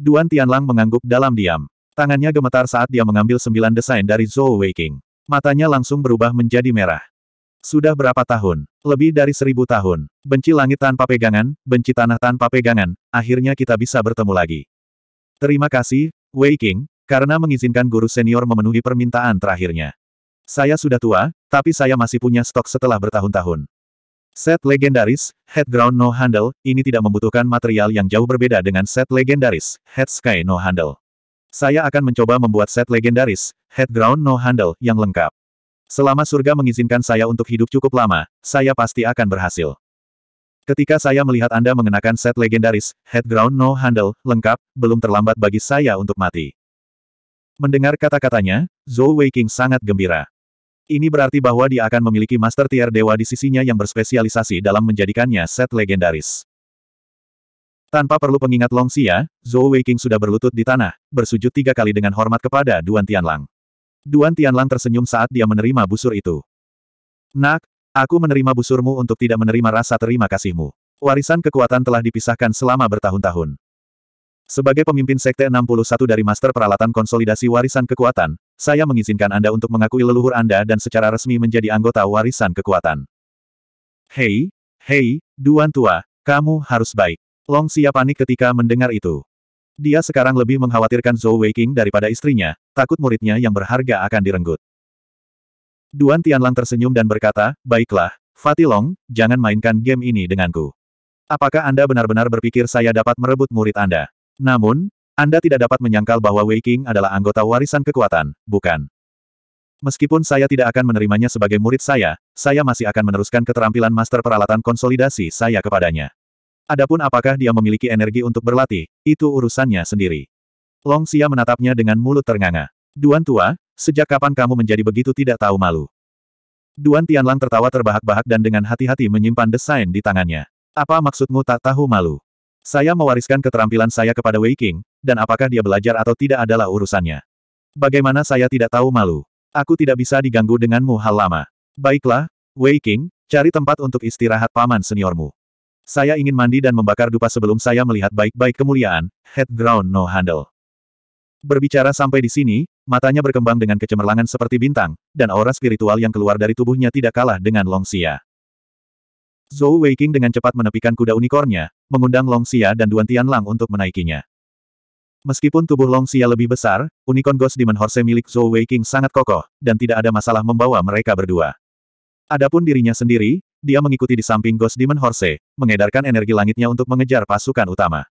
Duan Tianlang mengangguk dalam diam. Tangannya gemetar saat dia mengambil sembilan desain dari Zhou Weiqing. Matanya langsung berubah menjadi merah. Sudah berapa tahun? Lebih dari seribu tahun. Benci langit tanpa pegangan, benci tanah tanpa pegangan, akhirnya kita bisa bertemu lagi. Terima kasih, Wei King, karena mengizinkan guru senior memenuhi permintaan terakhirnya. Saya sudah tua, tapi saya masih punya stok setelah bertahun-tahun. Set legendaris, Head Ground No Handle, ini tidak membutuhkan material yang jauh berbeda dengan set legendaris, Head Sky No Handle. Saya akan mencoba membuat set legendaris, Head Ground No Handle, yang lengkap. Selama surga mengizinkan saya untuk hidup cukup lama, saya pasti akan berhasil. Ketika saya melihat Anda mengenakan set legendaris, headground no handle, lengkap, belum terlambat bagi saya untuk mati. Mendengar kata-katanya, Zhou Weiqing sangat gembira. Ini berarti bahwa dia akan memiliki master tier dewa di sisinya yang berspesialisasi dalam menjadikannya set legendaris. Tanpa perlu pengingat Long Xia, Zhou Weiqing sudah berlutut di tanah, bersujud tiga kali dengan hormat kepada Duan Tianlang. Duan Tianlang tersenyum saat dia menerima busur itu. Nak, aku menerima busurmu untuk tidak menerima rasa terima kasihmu. Warisan kekuatan telah dipisahkan selama bertahun-tahun. Sebagai pemimpin Sekte 61 dari Master Peralatan Konsolidasi Warisan Kekuatan, saya mengizinkan Anda untuk mengakui leluhur Anda dan secara resmi menjadi anggota Warisan Kekuatan. Hei, hei, Duan Tua, kamu harus baik. Long Xia panik ketika mendengar itu. Dia sekarang lebih mengkhawatirkan Zhou Weiqing daripada istrinya, takut muridnya yang berharga akan direnggut. Duan Tianlang tersenyum dan berkata, baiklah, Fatilong, jangan mainkan game ini denganku. Apakah Anda benar-benar berpikir saya dapat merebut murid Anda? Namun, Anda tidak dapat menyangkal bahwa Wei King adalah anggota warisan kekuatan, bukan? Meskipun saya tidak akan menerimanya sebagai murid saya, saya masih akan meneruskan keterampilan master peralatan konsolidasi saya kepadanya. Adapun apakah dia memiliki energi untuk berlatih, itu urusannya sendiri. Long Xia menatapnya dengan mulut ternganga. Duan tua, sejak kapan kamu menjadi begitu tidak tahu malu? Duan Tianlang tertawa terbahak-bahak dan dengan hati-hati menyimpan desain di tangannya. Apa maksudmu tak tahu malu? Saya mewariskan keterampilan saya kepada Wei Qing, dan apakah dia belajar atau tidak adalah urusannya. Bagaimana saya tidak tahu malu? Aku tidak bisa diganggu denganmu hal lama. Baiklah, Wei Qing, cari tempat untuk istirahat paman seniormu. Saya ingin mandi dan membakar dupa sebelum saya melihat baik-baik kemuliaan, head ground no handle. Berbicara sampai di sini, matanya berkembang dengan kecemerlangan seperti bintang, dan aura spiritual yang keluar dari tubuhnya tidak kalah dengan Long Xia. Zhou Weiqing dengan cepat menepikan kuda unikornya, mengundang Long Xia dan Duan Tianlang untuk menaikinya. Meskipun tubuh Long Xia lebih besar, unicorn Ghost Demon Horse milik Zhou Weiqing sangat kokoh, dan tidak ada masalah membawa mereka berdua. Adapun dirinya sendiri, dia mengikuti di samping Ghost Demon Horse, mengedarkan energi langitnya untuk mengejar pasukan utama.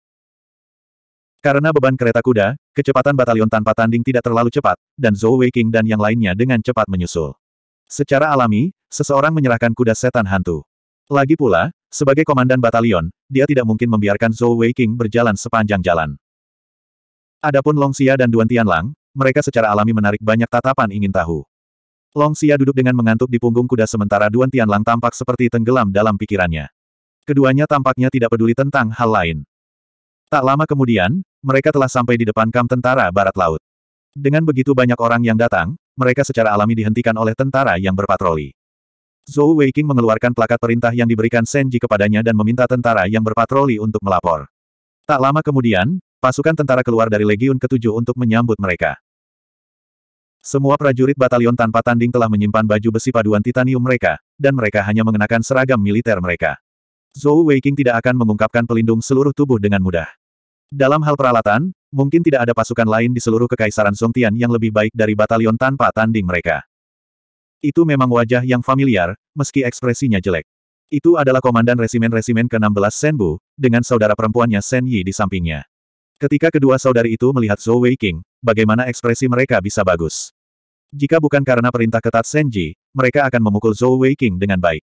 Karena beban kereta kuda, kecepatan batalion tanpa tanding tidak terlalu cepat, dan Zhou Weiqing dan yang lainnya dengan cepat menyusul. Secara alami, seseorang menyerahkan kuda setan hantu. Lagi pula, sebagai komandan batalion, dia tidak mungkin membiarkan Zhou Weiqing berjalan sepanjang jalan. Adapun Long Xia dan Duan Tianlang, mereka secara alami menarik banyak tatapan ingin tahu. Long Xia duduk dengan mengantuk di punggung kuda sementara Duan Tianlang tampak seperti tenggelam dalam pikirannya. Keduanya tampaknya tidak peduli tentang hal lain. Tak lama kemudian, mereka telah sampai di depan Kam tentara barat laut. Dengan begitu banyak orang yang datang, mereka secara alami dihentikan oleh tentara yang berpatroli. Zhou Weiqing mengeluarkan plakat perintah yang diberikan Senji kepadanya dan meminta tentara yang berpatroli untuk melapor. Tak lama kemudian, pasukan tentara keluar dari Legiun ke ketujuh untuk menyambut mereka. Semua prajurit batalion tanpa tanding telah menyimpan baju besi paduan titanium mereka, dan mereka hanya mengenakan seragam militer mereka. Zhou Weiqing tidak akan mengungkapkan pelindung seluruh tubuh dengan mudah. Dalam hal peralatan, mungkin tidak ada pasukan lain di seluruh Kekaisaran Songtian yang lebih baik dari batalion tanpa tanding mereka. Itu memang wajah yang familiar, meski ekspresinya jelek. Itu adalah komandan resimen-resimen ke-16 Senbu, dengan saudara perempuannya Sen Yi di sampingnya. Ketika kedua saudari itu melihat Zhou Weiqing, bagaimana ekspresi mereka bisa bagus. Jika bukan karena perintah ketat Senji, mereka akan memukul Zhou Weiqing dengan baik.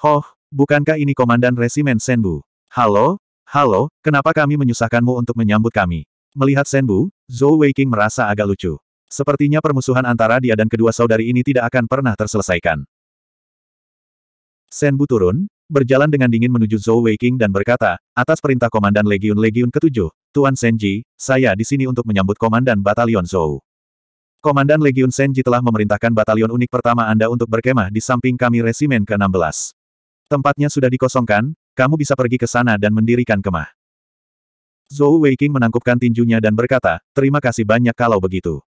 Hoh, Bukankah ini Komandan Resimen Senbu? Halo, halo, kenapa kami menyusahkanmu untuk menyambut kami? Melihat Senbu, Zhou Weiqing merasa agak lucu. Sepertinya permusuhan antara dia dan kedua saudari ini tidak akan pernah terselesaikan. Senbu turun, berjalan dengan dingin menuju Zhou Weiqing dan berkata, atas perintah Komandan Legiun-Legiun ketujuh, Tuan Senji, saya di sini untuk menyambut Komandan Batalion Zhou. Komandan Legiun Senji telah memerintahkan batalion unik pertama Anda untuk berkemah di samping kami Resimen ke-16. Tempatnya sudah dikosongkan, kamu bisa pergi ke sana dan mendirikan kemah. Zhou Weiking menangkupkan tinjunya dan berkata, terima kasih banyak kalau begitu.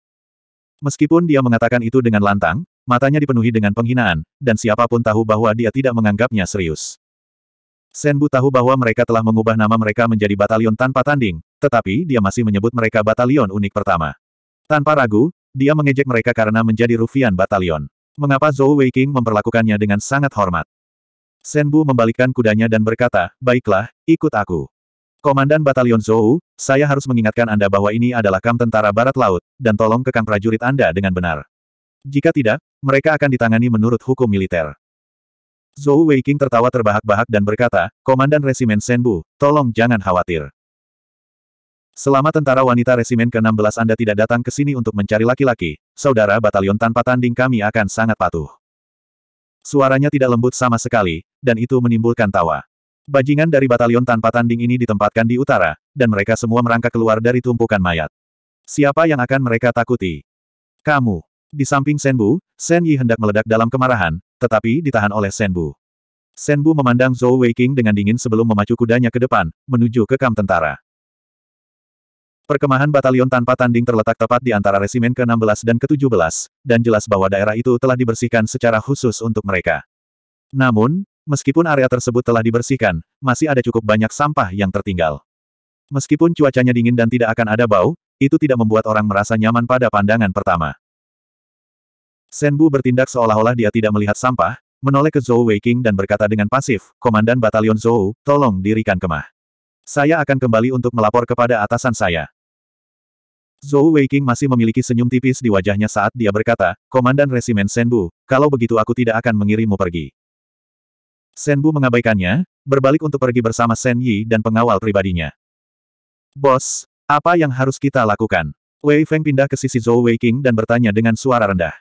Meskipun dia mengatakan itu dengan lantang, matanya dipenuhi dengan penghinaan, dan siapapun tahu bahwa dia tidak menganggapnya serius. bu tahu bahwa mereka telah mengubah nama mereka menjadi batalion tanpa tanding, tetapi dia masih menyebut mereka batalion unik pertama. Tanpa ragu, dia mengejek mereka karena menjadi rufian batalion. Mengapa Zhou Weiking memperlakukannya dengan sangat hormat? Senbu membalikkan kudanya dan berkata, baiklah, ikut aku. Komandan Batalion Zhou, saya harus mengingatkan Anda bahwa ini adalah kamp tentara barat laut, dan tolong kekang prajurit Anda dengan benar. Jika tidak, mereka akan ditangani menurut hukum militer. Zhou Weiking tertawa terbahak-bahak dan berkata, Komandan Resimen Senbu, tolong jangan khawatir. Selama tentara wanita Resimen ke-16 Anda tidak datang ke sini untuk mencari laki-laki, saudara batalion tanpa tanding kami akan sangat patuh. Suaranya tidak lembut sama sekali, dan itu menimbulkan tawa. Bajingan dari batalion tanpa tanding ini ditempatkan di utara, dan mereka semua merangkak keluar dari tumpukan mayat. Siapa yang akan mereka takuti? Kamu. Di samping Senbu, Sen Yi hendak meledak dalam kemarahan, tetapi ditahan oleh Senbu. Senbu memandang Zhou Weiqing dengan dingin sebelum memacu kudanya ke depan, menuju ke kam tentara. Perkemahan batalion tanpa tanding terletak tepat di antara resimen ke-16 dan ke-17, dan jelas bahwa daerah itu telah dibersihkan secara khusus untuk mereka. Namun, meskipun area tersebut telah dibersihkan, masih ada cukup banyak sampah yang tertinggal. Meskipun cuacanya dingin dan tidak akan ada bau, itu tidak membuat orang merasa nyaman pada pandangan pertama. Senbu bertindak seolah-olah dia tidak melihat sampah, menoleh ke Zhou Weiqing dan berkata dengan pasif, Komandan Batalion Zhou, tolong dirikan kemah. Saya akan kembali untuk melapor kepada atasan saya. Zhou Weiking masih memiliki senyum tipis di wajahnya saat dia berkata, Komandan Resimen Senbu, kalau begitu aku tidak akan mengirimmu pergi. Senbu mengabaikannya, berbalik untuk pergi bersama Shen Yi dan pengawal pribadinya. Bos, apa yang harus kita lakukan? Wei Feng pindah ke sisi Zhou Weiking dan bertanya dengan suara rendah.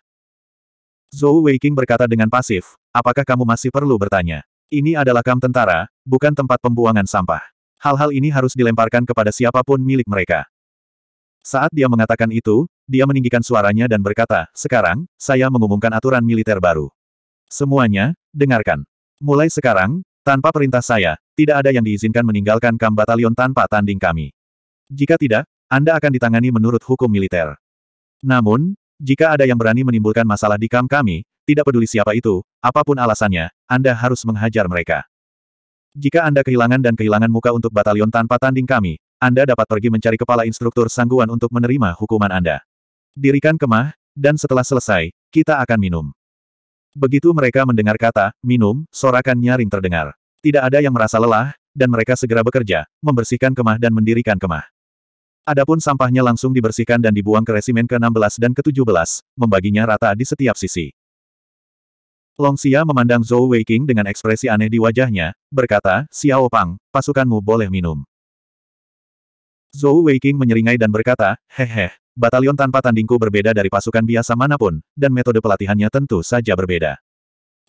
Zhou Weiking berkata dengan pasif, apakah kamu masih perlu bertanya? Ini adalah kam tentara, bukan tempat pembuangan sampah. Hal-hal ini harus dilemparkan kepada siapapun milik mereka. Saat dia mengatakan itu, dia meninggikan suaranya dan berkata, sekarang, saya mengumumkan aturan militer baru. Semuanya, dengarkan. Mulai sekarang, tanpa perintah saya, tidak ada yang diizinkan meninggalkan kamp batalion tanpa tanding kami. Jika tidak, Anda akan ditangani menurut hukum militer. Namun, jika ada yang berani menimbulkan masalah di kamp kami, tidak peduli siapa itu, apapun alasannya, Anda harus menghajar mereka. Jika Anda kehilangan dan kehilangan muka untuk batalion tanpa tanding kami, anda dapat pergi mencari kepala instruktur sangguan untuk menerima hukuman Anda. Dirikan kemah, dan setelah selesai, kita akan minum. Begitu mereka mendengar kata, minum, sorakan nyaring terdengar. Tidak ada yang merasa lelah, dan mereka segera bekerja, membersihkan kemah dan mendirikan kemah. Adapun sampahnya langsung dibersihkan dan dibuang ke resimen ke-16 dan ke-17, membaginya rata di setiap sisi. Long Xia memandang Zhou Weiqing dengan ekspresi aneh di wajahnya, berkata, Xiao Pang, pasukanmu boleh minum. Zhou Weiqing menyeringai dan berkata, hehe, batalion tanpa tandingku berbeda dari pasukan biasa manapun, dan metode pelatihannya tentu saja berbeda.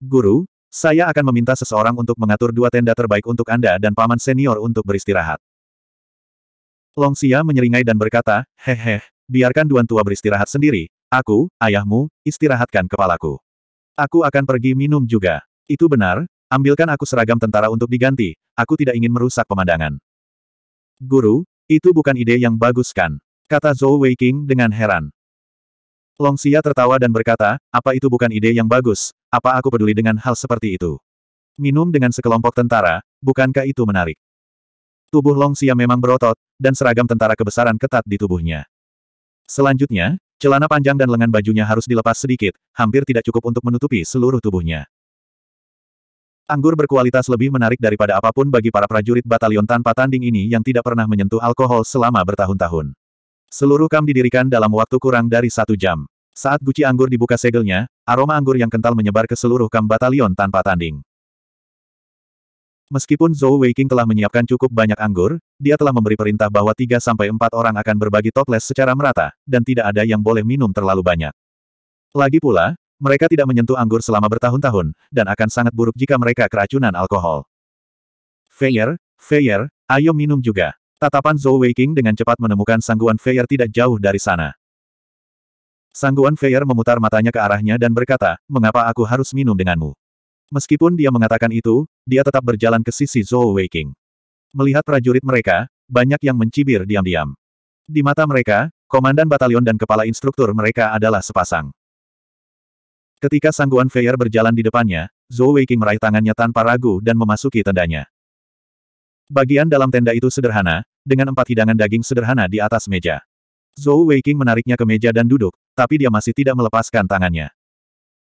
Guru, saya akan meminta seseorang untuk mengatur dua tenda terbaik untuk Anda dan paman senior untuk beristirahat. Long Xia menyeringai dan berkata, hehe, biarkan Duan Tua beristirahat sendiri, aku, ayahmu, istirahatkan kepalaku. Aku akan pergi minum juga. Itu benar, ambilkan aku seragam tentara untuk diganti, aku tidak ingin merusak pemandangan. Guru, itu bukan ide yang bagus kan? Kata Zhou Weiqing dengan heran. Long Xia tertawa dan berkata, apa itu bukan ide yang bagus, apa aku peduli dengan hal seperti itu? Minum dengan sekelompok tentara, bukankah itu menarik? Tubuh Long Xia memang berotot, dan seragam tentara kebesaran ketat di tubuhnya. Selanjutnya, celana panjang dan lengan bajunya harus dilepas sedikit, hampir tidak cukup untuk menutupi seluruh tubuhnya. Anggur berkualitas lebih menarik daripada apapun bagi para prajurit batalion tanpa tanding ini yang tidak pernah menyentuh alkohol selama bertahun-tahun. Seluruh kam didirikan dalam waktu kurang dari satu jam. Saat guci anggur dibuka segelnya, aroma anggur yang kental menyebar ke seluruh kam batalion tanpa tanding. Meskipun Zhou Weiqing telah menyiapkan cukup banyak anggur, dia telah memberi perintah bahwa 3-4 orang akan berbagi toples secara merata, dan tidak ada yang boleh minum terlalu banyak. Lagi pula, mereka tidak menyentuh anggur selama bertahun-tahun, dan akan sangat buruk jika mereka keracunan alkohol. Feyer, Feyer, ayo minum juga. Tatapan Zhou Weiqing dengan cepat menemukan sangguan Feyer tidak jauh dari sana. Sangguan Feyer memutar matanya ke arahnya dan berkata, mengapa aku harus minum denganmu? Meskipun dia mengatakan itu, dia tetap berjalan ke sisi Zhou Weiqing. Melihat prajurit mereka, banyak yang mencibir diam-diam. Di mata mereka, komandan batalion dan kepala instruktur mereka adalah sepasang. Ketika sangguan Feier berjalan di depannya, Zhou Weiqing meraih tangannya tanpa ragu dan memasuki tendanya. Bagian dalam tenda itu sederhana, dengan empat hidangan daging sederhana di atas meja. Zhou Weiqing menariknya ke meja dan duduk, tapi dia masih tidak melepaskan tangannya.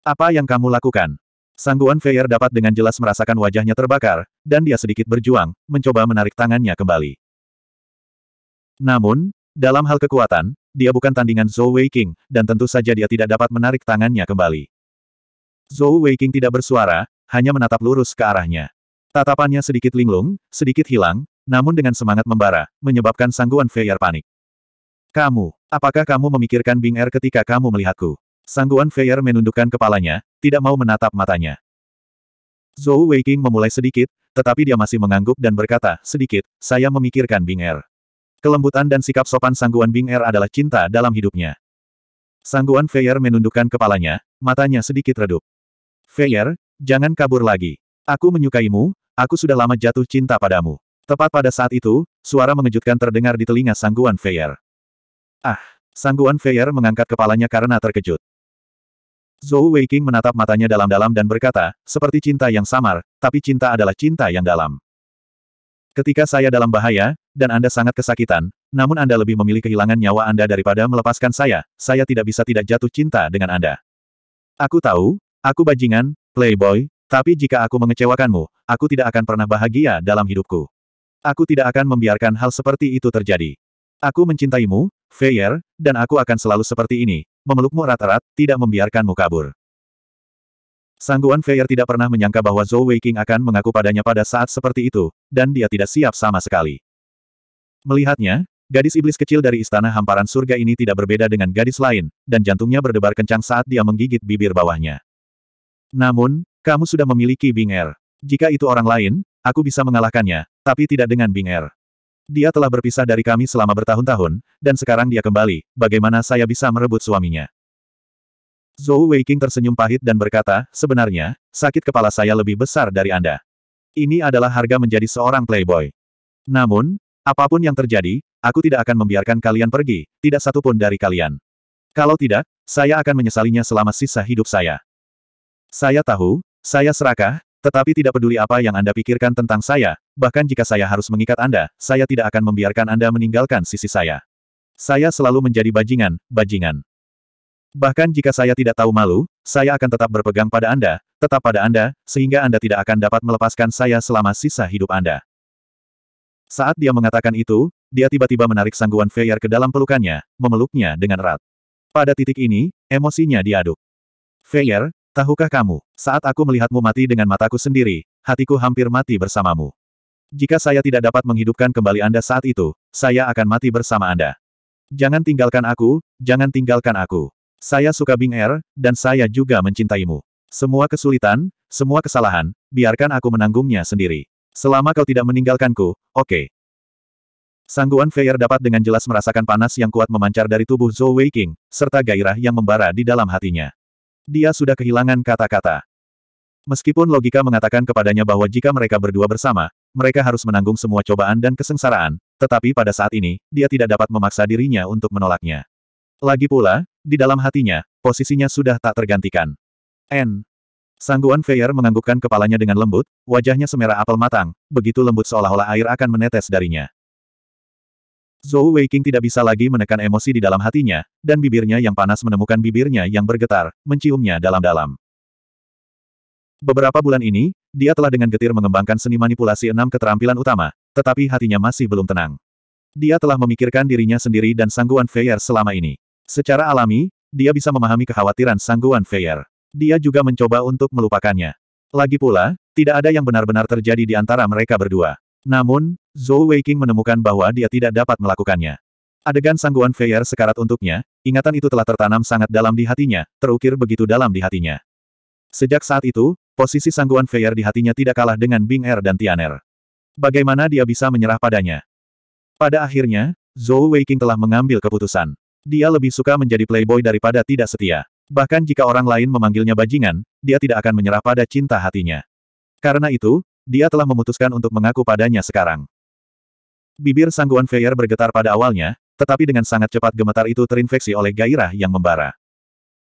Apa yang kamu lakukan? Sangguan Feier dapat dengan jelas merasakan wajahnya terbakar, dan dia sedikit berjuang, mencoba menarik tangannya kembali. Namun, dalam hal kekuatan, dia bukan tandingan Zhou Weiqing, dan tentu saja dia tidak dapat menarik tangannya kembali. Zhou Weiqing tidak bersuara, hanya menatap lurus ke arahnya. Tatapannya sedikit linglung, sedikit hilang, namun dengan semangat membara, menyebabkan Sangguan Feier panik. Kamu, apakah kamu memikirkan Bing Er ketika kamu melihatku? Sangguan Feier menundukkan kepalanya, tidak mau menatap matanya. Zhou Weiqing memulai sedikit, tetapi dia masih mengangguk dan berkata, sedikit, saya memikirkan Bing Er. Kelembutan dan sikap sopan Sangguan Bing Er adalah cinta dalam hidupnya. Sangguan Feier menundukkan kepalanya, matanya sedikit redup. Feyer, jangan kabur lagi. Aku menyukaimu, aku sudah lama jatuh cinta padamu. Tepat pada saat itu, suara mengejutkan terdengar di telinga sangguan Feyer. Ah, sangguan Feyer mengangkat kepalanya karena terkejut. Zhou Weiqing menatap matanya dalam-dalam dan berkata, seperti cinta yang samar, tapi cinta adalah cinta yang dalam. Ketika saya dalam bahaya, dan Anda sangat kesakitan, namun Anda lebih memilih kehilangan nyawa Anda daripada melepaskan saya, saya tidak bisa tidak jatuh cinta dengan Anda. Aku tahu, Aku bajingan, playboy, tapi jika aku mengecewakanmu, aku tidak akan pernah bahagia dalam hidupku. Aku tidak akan membiarkan hal seperti itu terjadi. Aku mencintaimu, Feyer, dan aku akan selalu seperti ini, memelukmu erat-erat, tidak membiarkanmu kabur. Sangguan Feyer tidak pernah menyangka bahwa Zhou Weiqing akan mengaku padanya pada saat seperti itu, dan dia tidak siap sama sekali. Melihatnya, gadis iblis kecil dari istana hamparan surga ini tidak berbeda dengan gadis lain, dan jantungnya berdebar kencang saat dia menggigit bibir bawahnya. Namun, kamu sudah memiliki Bing'er. Jika itu orang lain, aku bisa mengalahkannya, tapi tidak dengan Bing'er. Dia telah berpisah dari kami selama bertahun-tahun, dan sekarang dia kembali, bagaimana saya bisa merebut suaminya? Zhou Weiqing tersenyum pahit dan berkata, sebenarnya, sakit kepala saya lebih besar dari Anda. Ini adalah harga menjadi seorang playboy. Namun, apapun yang terjadi, aku tidak akan membiarkan kalian pergi, tidak satupun dari kalian. Kalau tidak, saya akan menyesalinya selama sisa hidup saya. Saya tahu, saya serakah, tetapi tidak peduli apa yang Anda pikirkan tentang saya, bahkan jika saya harus mengikat Anda, saya tidak akan membiarkan Anda meninggalkan sisi saya. Saya selalu menjadi bajingan, bajingan. Bahkan jika saya tidak tahu malu, saya akan tetap berpegang pada Anda, tetap pada Anda, sehingga Anda tidak akan dapat melepaskan saya selama sisa hidup Anda. Saat dia mengatakan itu, dia tiba-tiba menarik sangguan Feyer ke dalam pelukannya, memeluknya dengan erat. Pada titik ini, emosinya diaduk. Feyer, Tahukah kamu, saat aku melihatmu mati dengan mataku sendiri, hatiku hampir mati bersamamu. Jika saya tidak dapat menghidupkan kembali Anda saat itu, saya akan mati bersama Anda. Jangan tinggalkan aku, jangan tinggalkan aku. Saya suka Bing Er, dan saya juga mencintaimu. Semua kesulitan, semua kesalahan, biarkan aku menanggungnya sendiri. Selama kau tidak meninggalkanku, oke. Okay. Sangguan Feier dapat dengan jelas merasakan panas yang kuat memancar dari tubuh Zhou Weiqing, serta gairah yang membara di dalam hatinya. Dia sudah kehilangan kata-kata. Meskipun logika mengatakan kepadanya bahwa jika mereka berdua bersama, mereka harus menanggung semua cobaan dan kesengsaraan, tetapi pada saat ini, dia tidak dapat memaksa dirinya untuk menolaknya. Lagi pula, di dalam hatinya, posisinya sudah tak tergantikan. N. Sangguan Feyer menganggukkan kepalanya dengan lembut, wajahnya semerah apel matang, begitu lembut seolah-olah air akan menetes darinya. Zhou Weiqing tidak bisa lagi menekan emosi di dalam hatinya, dan bibirnya yang panas menemukan bibirnya yang bergetar, menciumnya dalam-dalam. Beberapa bulan ini, dia telah dengan getir mengembangkan seni manipulasi enam keterampilan utama, tetapi hatinya masih belum tenang. Dia telah memikirkan dirinya sendiri dan sangguan Feier selama ini. Secara alami, dia bisa memahami kekhawatiran sangguan Feier. Dia juga mencoba untuk melupakannya. Lagi pula, tidak ada yang benar-benar terjadi di antara mereka berdua. Namun, Zhou Weiqing menemukan bahwa dia tidak dapat melakukannya. Adegan sangguan Feier sekarat untuknya, ingatan itu telah tertanam sangat dalam di hatinya, terukir begitu dalam di hatinya. Sejak saat itu, posisi sangguan Feier di hatinya tidak kalah dengan Bing Er dan Tian Er. Bagaimana dia bisa menyerah padanya? Pada akhirnya, Zhou Weiqing telah mengambil keputusan. Dia lebih suka menjadi playboy daripada tidak setia. Bahkan jika orang lain memanggilnya bajingan, dia tidak akan menyerah pada cinta hatinya. Karena itu, dia telah memutuskan untuk mengaku padanya sekarang. Bibir sangguan Feier bergetar pada awalnya, tetapi dengan sangat cepat gemetar itu terinfeksi oleh gairah yang membara.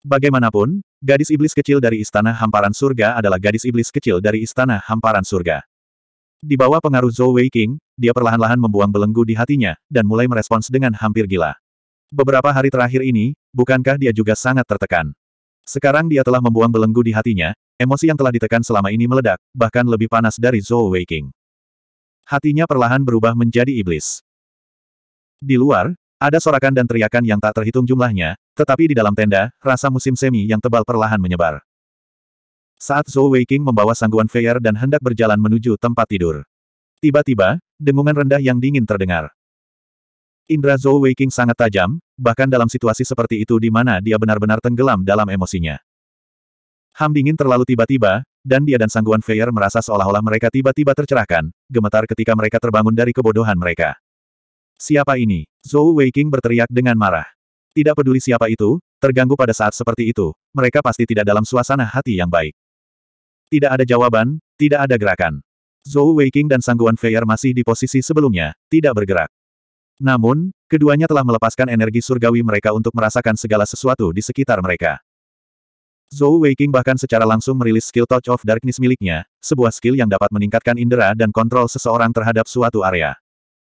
Bagaimanapun, gadis iblis kecil dari Istana Hamparan Surga adalah gadis iblis kecil dari Istana Hamparan Surga. Di bawah pengaruh Zhou Wei King, dia perlahan-lahan membuang belenggu di hatinya, dan mulai merespons dengan hampir gila. Beberapa hari terakhir ini, bukankah dia juga sangat tertekan? Sekarang dia telah membuang belenggu di hatinya, emosi yang telah ditekan selama ini meledak, bahkan lebih panas dari Zhou Wei King hatinya perlahan berubah menjadi iblis. Di luar, ada sorakan dan teriakan yang tak terhitung jumlahnya, tetapi di dalam tenda, rasa musim semi yang tebal perlahan menyebar. Saat Zhou Weiqing membawa sangguan Feier dan hendak berjalan menuju tempat tidur. Tiba-tiba, dengungan rendah yang dingin terdengar. Indra Zhou Weiqing sangat tajam, bahkan dalam situasi seperti itu di mana dia benar-benar tenggelam dalam emosinya. Ham dingin terlalu tiba-tiba, dan dia dan sangguan Feyer merasa seolah-olah mereka tiba-tiba tercerahkan, gemetar ketika mereka terbangun dari kebodohan mereka. Siapa ini? Zhou Weiqing berteriak dengan marah. Tidak peduli siapa itu, terganggu pada saat seperti itu, mereka pasti tidak dalam suasana hati yang baik. Tidak ada jawaban, tidak ada gerakan. Zhou Weiqing dan Sangguan Feier masih di posisi sebelumnya, tidak bergerak. Namun, keduanya telah melepaskan energi surgawi mereka untuk merasakan segala sesuatu di sekitar mereka. Zhou Weiqing bahkan secara langsung merilis skill Touch of Darkness miliknya, sebuah skill yang dapat meningkatkan indera dan kontrol seseorang terhadap suatu area.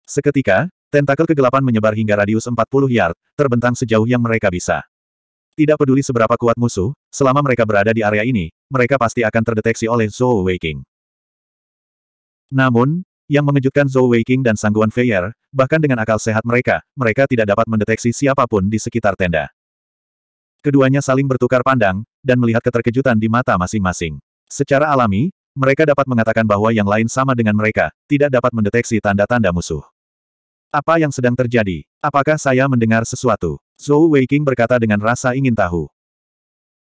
Seketika, tentakel kegelapan menyebar hingga radius 40 yard, terbentang sejauh yang mereka bisa. Tidak peduli seberapa kuat musuh, selama mereka berada di area ini, mereka pasti akan terdeteksi oleh Zhou Weiqing. Namun, yang mengejutkan Zhou Weiqing dan Sangguan Feier, bahkan dengan akal sehat mereka, mereka tidak dapat mendeteksi siapapun di sekitar tenda. Keduanya saling bertukar pandang, dan melihat keterkejutan di mata masing-masing. Secara alami, mereka dapat mengatakan bahwa yang lain sama dengan mereka, tidak dapat mendeteksi tanda-tanda musuh. Apa yang sedang terjadi? Apakah saya mendengar sesuatu? Zhou Weiqing berkata dengan rasa ingin tahu.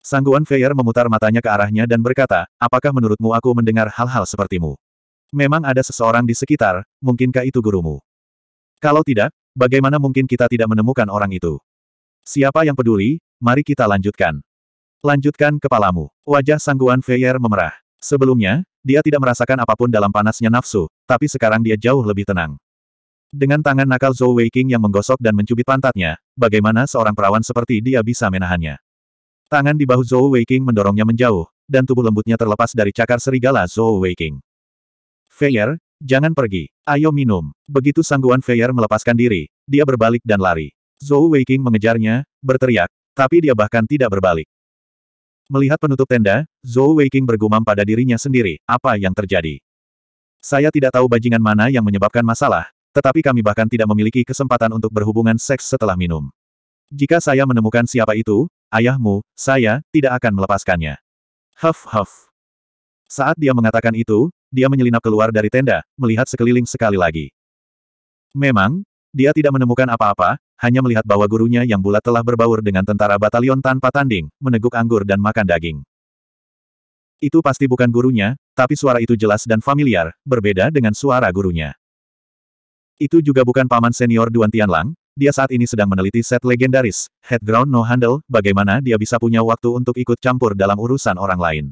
Sangguan Feier memutar matanya ke arahnya dan berkata, apakah menurutmu aku mendengar hal-hal sepertimu? Memang ada seseorang di sekitar, mungkinkah itu gurumu? Kalau tidak, bagaimana mungkin kita tidak menemukan orang itu? Siapa yang peduli, Mari kita lanjutkan. Lanjutkan kepalamu. Wajah sangguan Feier memerah. Sebelumnya, dia tidak merasakan apapun dalam panasnya nafsu, tapi sekarang dia jauh lebih tenang. Dengan tangan nakal Zhou Weiqing yang menggosok dan mencubit pantatnya, bagaimana seorang perawan seperti dia bisa menahannya? Tangan di bahu Zhou Weiqing mendorongnya menjauh, dan tubuh lembutnya terlepas dari cakar serigala Zhou Weiqing. Feier, jangan pergi. Ayo minum. Begitu sangguan Feier melepaskan diri, dia berbalik dan lari. Zhou Weiqing mengejarnya, berteriak, tapi dia bahkan tidak berbalik. Melihat penutup tenda, Zhou Weiqing bergumam pada dirinya sendiri, apa yang terjadi? Saya tidak tahu bajingan mana yang menyebabkan masalah, tetapi kami bahkan tidak memiliki kesempatan untuk berhubungan seks setelah minum. Jika saya menemukan siapa itu, ayahmu, saya, tidak akan melepaskannya. Huff huff. Saat dia mengatakan itu, dia menyelinap keluar dari tenda, melihat sekeliling sekali lagi. Memang, dia tidak menemukan apa-apa, hanya melihat bahwa gurunya yang bulat telah berbaur dengan tentara batalion tanpa tanding, meneguk anggur dan makan daging. Itu pasti bukan gurunya, tapi suara itu jelas dan familiar, berbeda dengan suara gurunya. Itu juga bukan paman senior Duan Tianlang, dia saat ini sedang meneliti set legendaris, Headground No Handle, bagaimana dia bisa punya waktu untuk ikut campur dalam urusan orang lain.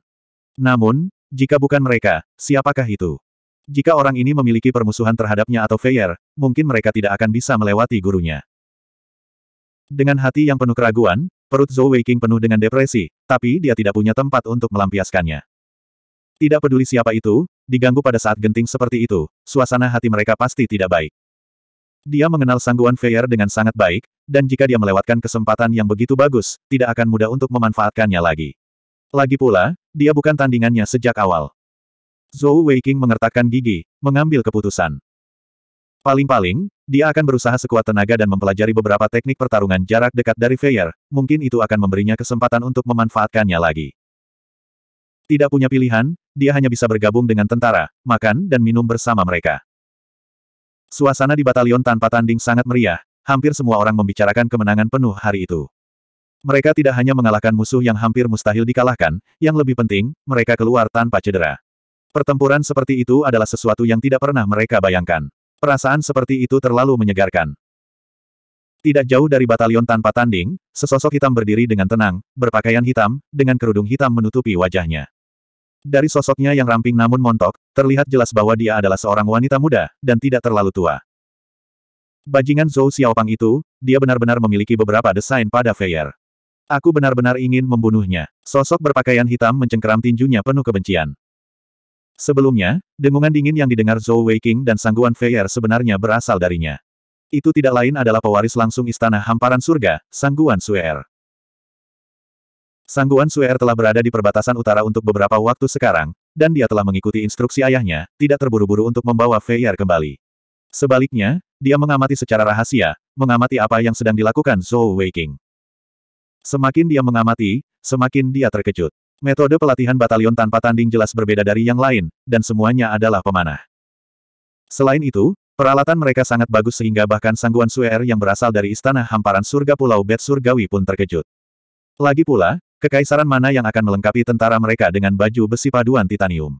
Namun, jika bukan mereka, siapakah itu? Jika orang ini memiliki permusuhan terhadapnya atau Feyer, mungkin mereka tidak akan bisa melewati gurunya. Dengan hati yang penuh keraguan, perut Zhou Weiqing penuh dengan depresi, tapi dia tidak punya tempat untuk melampiaskannya. Tidak peduli siapa itu, diganggu pada saat genting seperti itu, suasana hati mereka pasti tidak baik. Dia mengenal sangguan Feier dengan sangat baik, dan jika dia melewatkan kesempatan yang begitu bagus, tidak akan mudah untuk memanfaatkannya lagi. Lagi pula, dia bukan tandingannya sejak awal. Zhou Weiqing mengertakkan gigi, mengambil keputusan. Paling-paling, dia akan berusaha sekuat tenaga dan mempelajari beberapa teknik pertarungan jarak dekat dari Feyer, mungkin itu akan memberinya kesempatan untuk memanfaatkannya lagi. Tidak punya pilihan, dia hanya bisa bergabung dengan tentara, makan dan minum bersama mereka. Suasana di batalion tanpa tanding sangat meriah, hampir semua orang membicarakan kemenangan penuh hari itu. Mereka tidak hanya mengalahkan musuh yang hampir mustahil dikalahkan, yang lebih penting, mereka keluar tanpa cedera. Pertempuran seperti itu adalah sesuatu yang tidak pernah mereka bayangkan. Perasaan seperti itu terlalu menyegarkan. Tidak jauh dari batalion tanpa tanding, sesosok hitam berdiri dengan tenang, berpakaian hitam, dengan kerudung hitam menutupi wajahnya. Dari sosoknya yang ramping namun montok, terlihat jelas bahwa dia adalah seorang wanita muda, dan tidak terlalu tua. Bajingan Zhou Xiaopang itu, dia benar-benar memiliki beberapa desain pada Feier. Aku benar-benar ingin membunuhnya. Sosok berpakaian hitam mencengkeram tinjunya penuh kebencian. Sebelumnya, dengungan dingin yang didengar Zhou Weiqing dan sangguan Feier sebenarnya berasal darinya. Itu tidak lain adalah pewaris langsung istana hamparan surga, sangguan Suer. Sangguan Suer telah berada di perbatasan utara untuk beberapa waktu sekarang, dan dia telah mengikuti instruksi ayahnya, tidak terburu-buru untuk membawa Feier kembali. Sebaliknya, dia mengamati secara rahasia, mengamati apa yang sedang dilakukan Zhou Weiqing. Semakin dia mengamati, semakin dia terkejut. Metode pelatihan batalion tanpa tanding jelas berbeda dari yang lain, dan semuanya adalah pemanah. Selain itu, peralatan mereka sangat bagus sehingga bahkan Sangguan Suer yang berasal dari istana hamparan surga Pulau Bet Surgawi pun terkejut. Lagi pula, kekaisaran mana yang akan melengkapi tentara mereka dengan baju besi paduan titanium?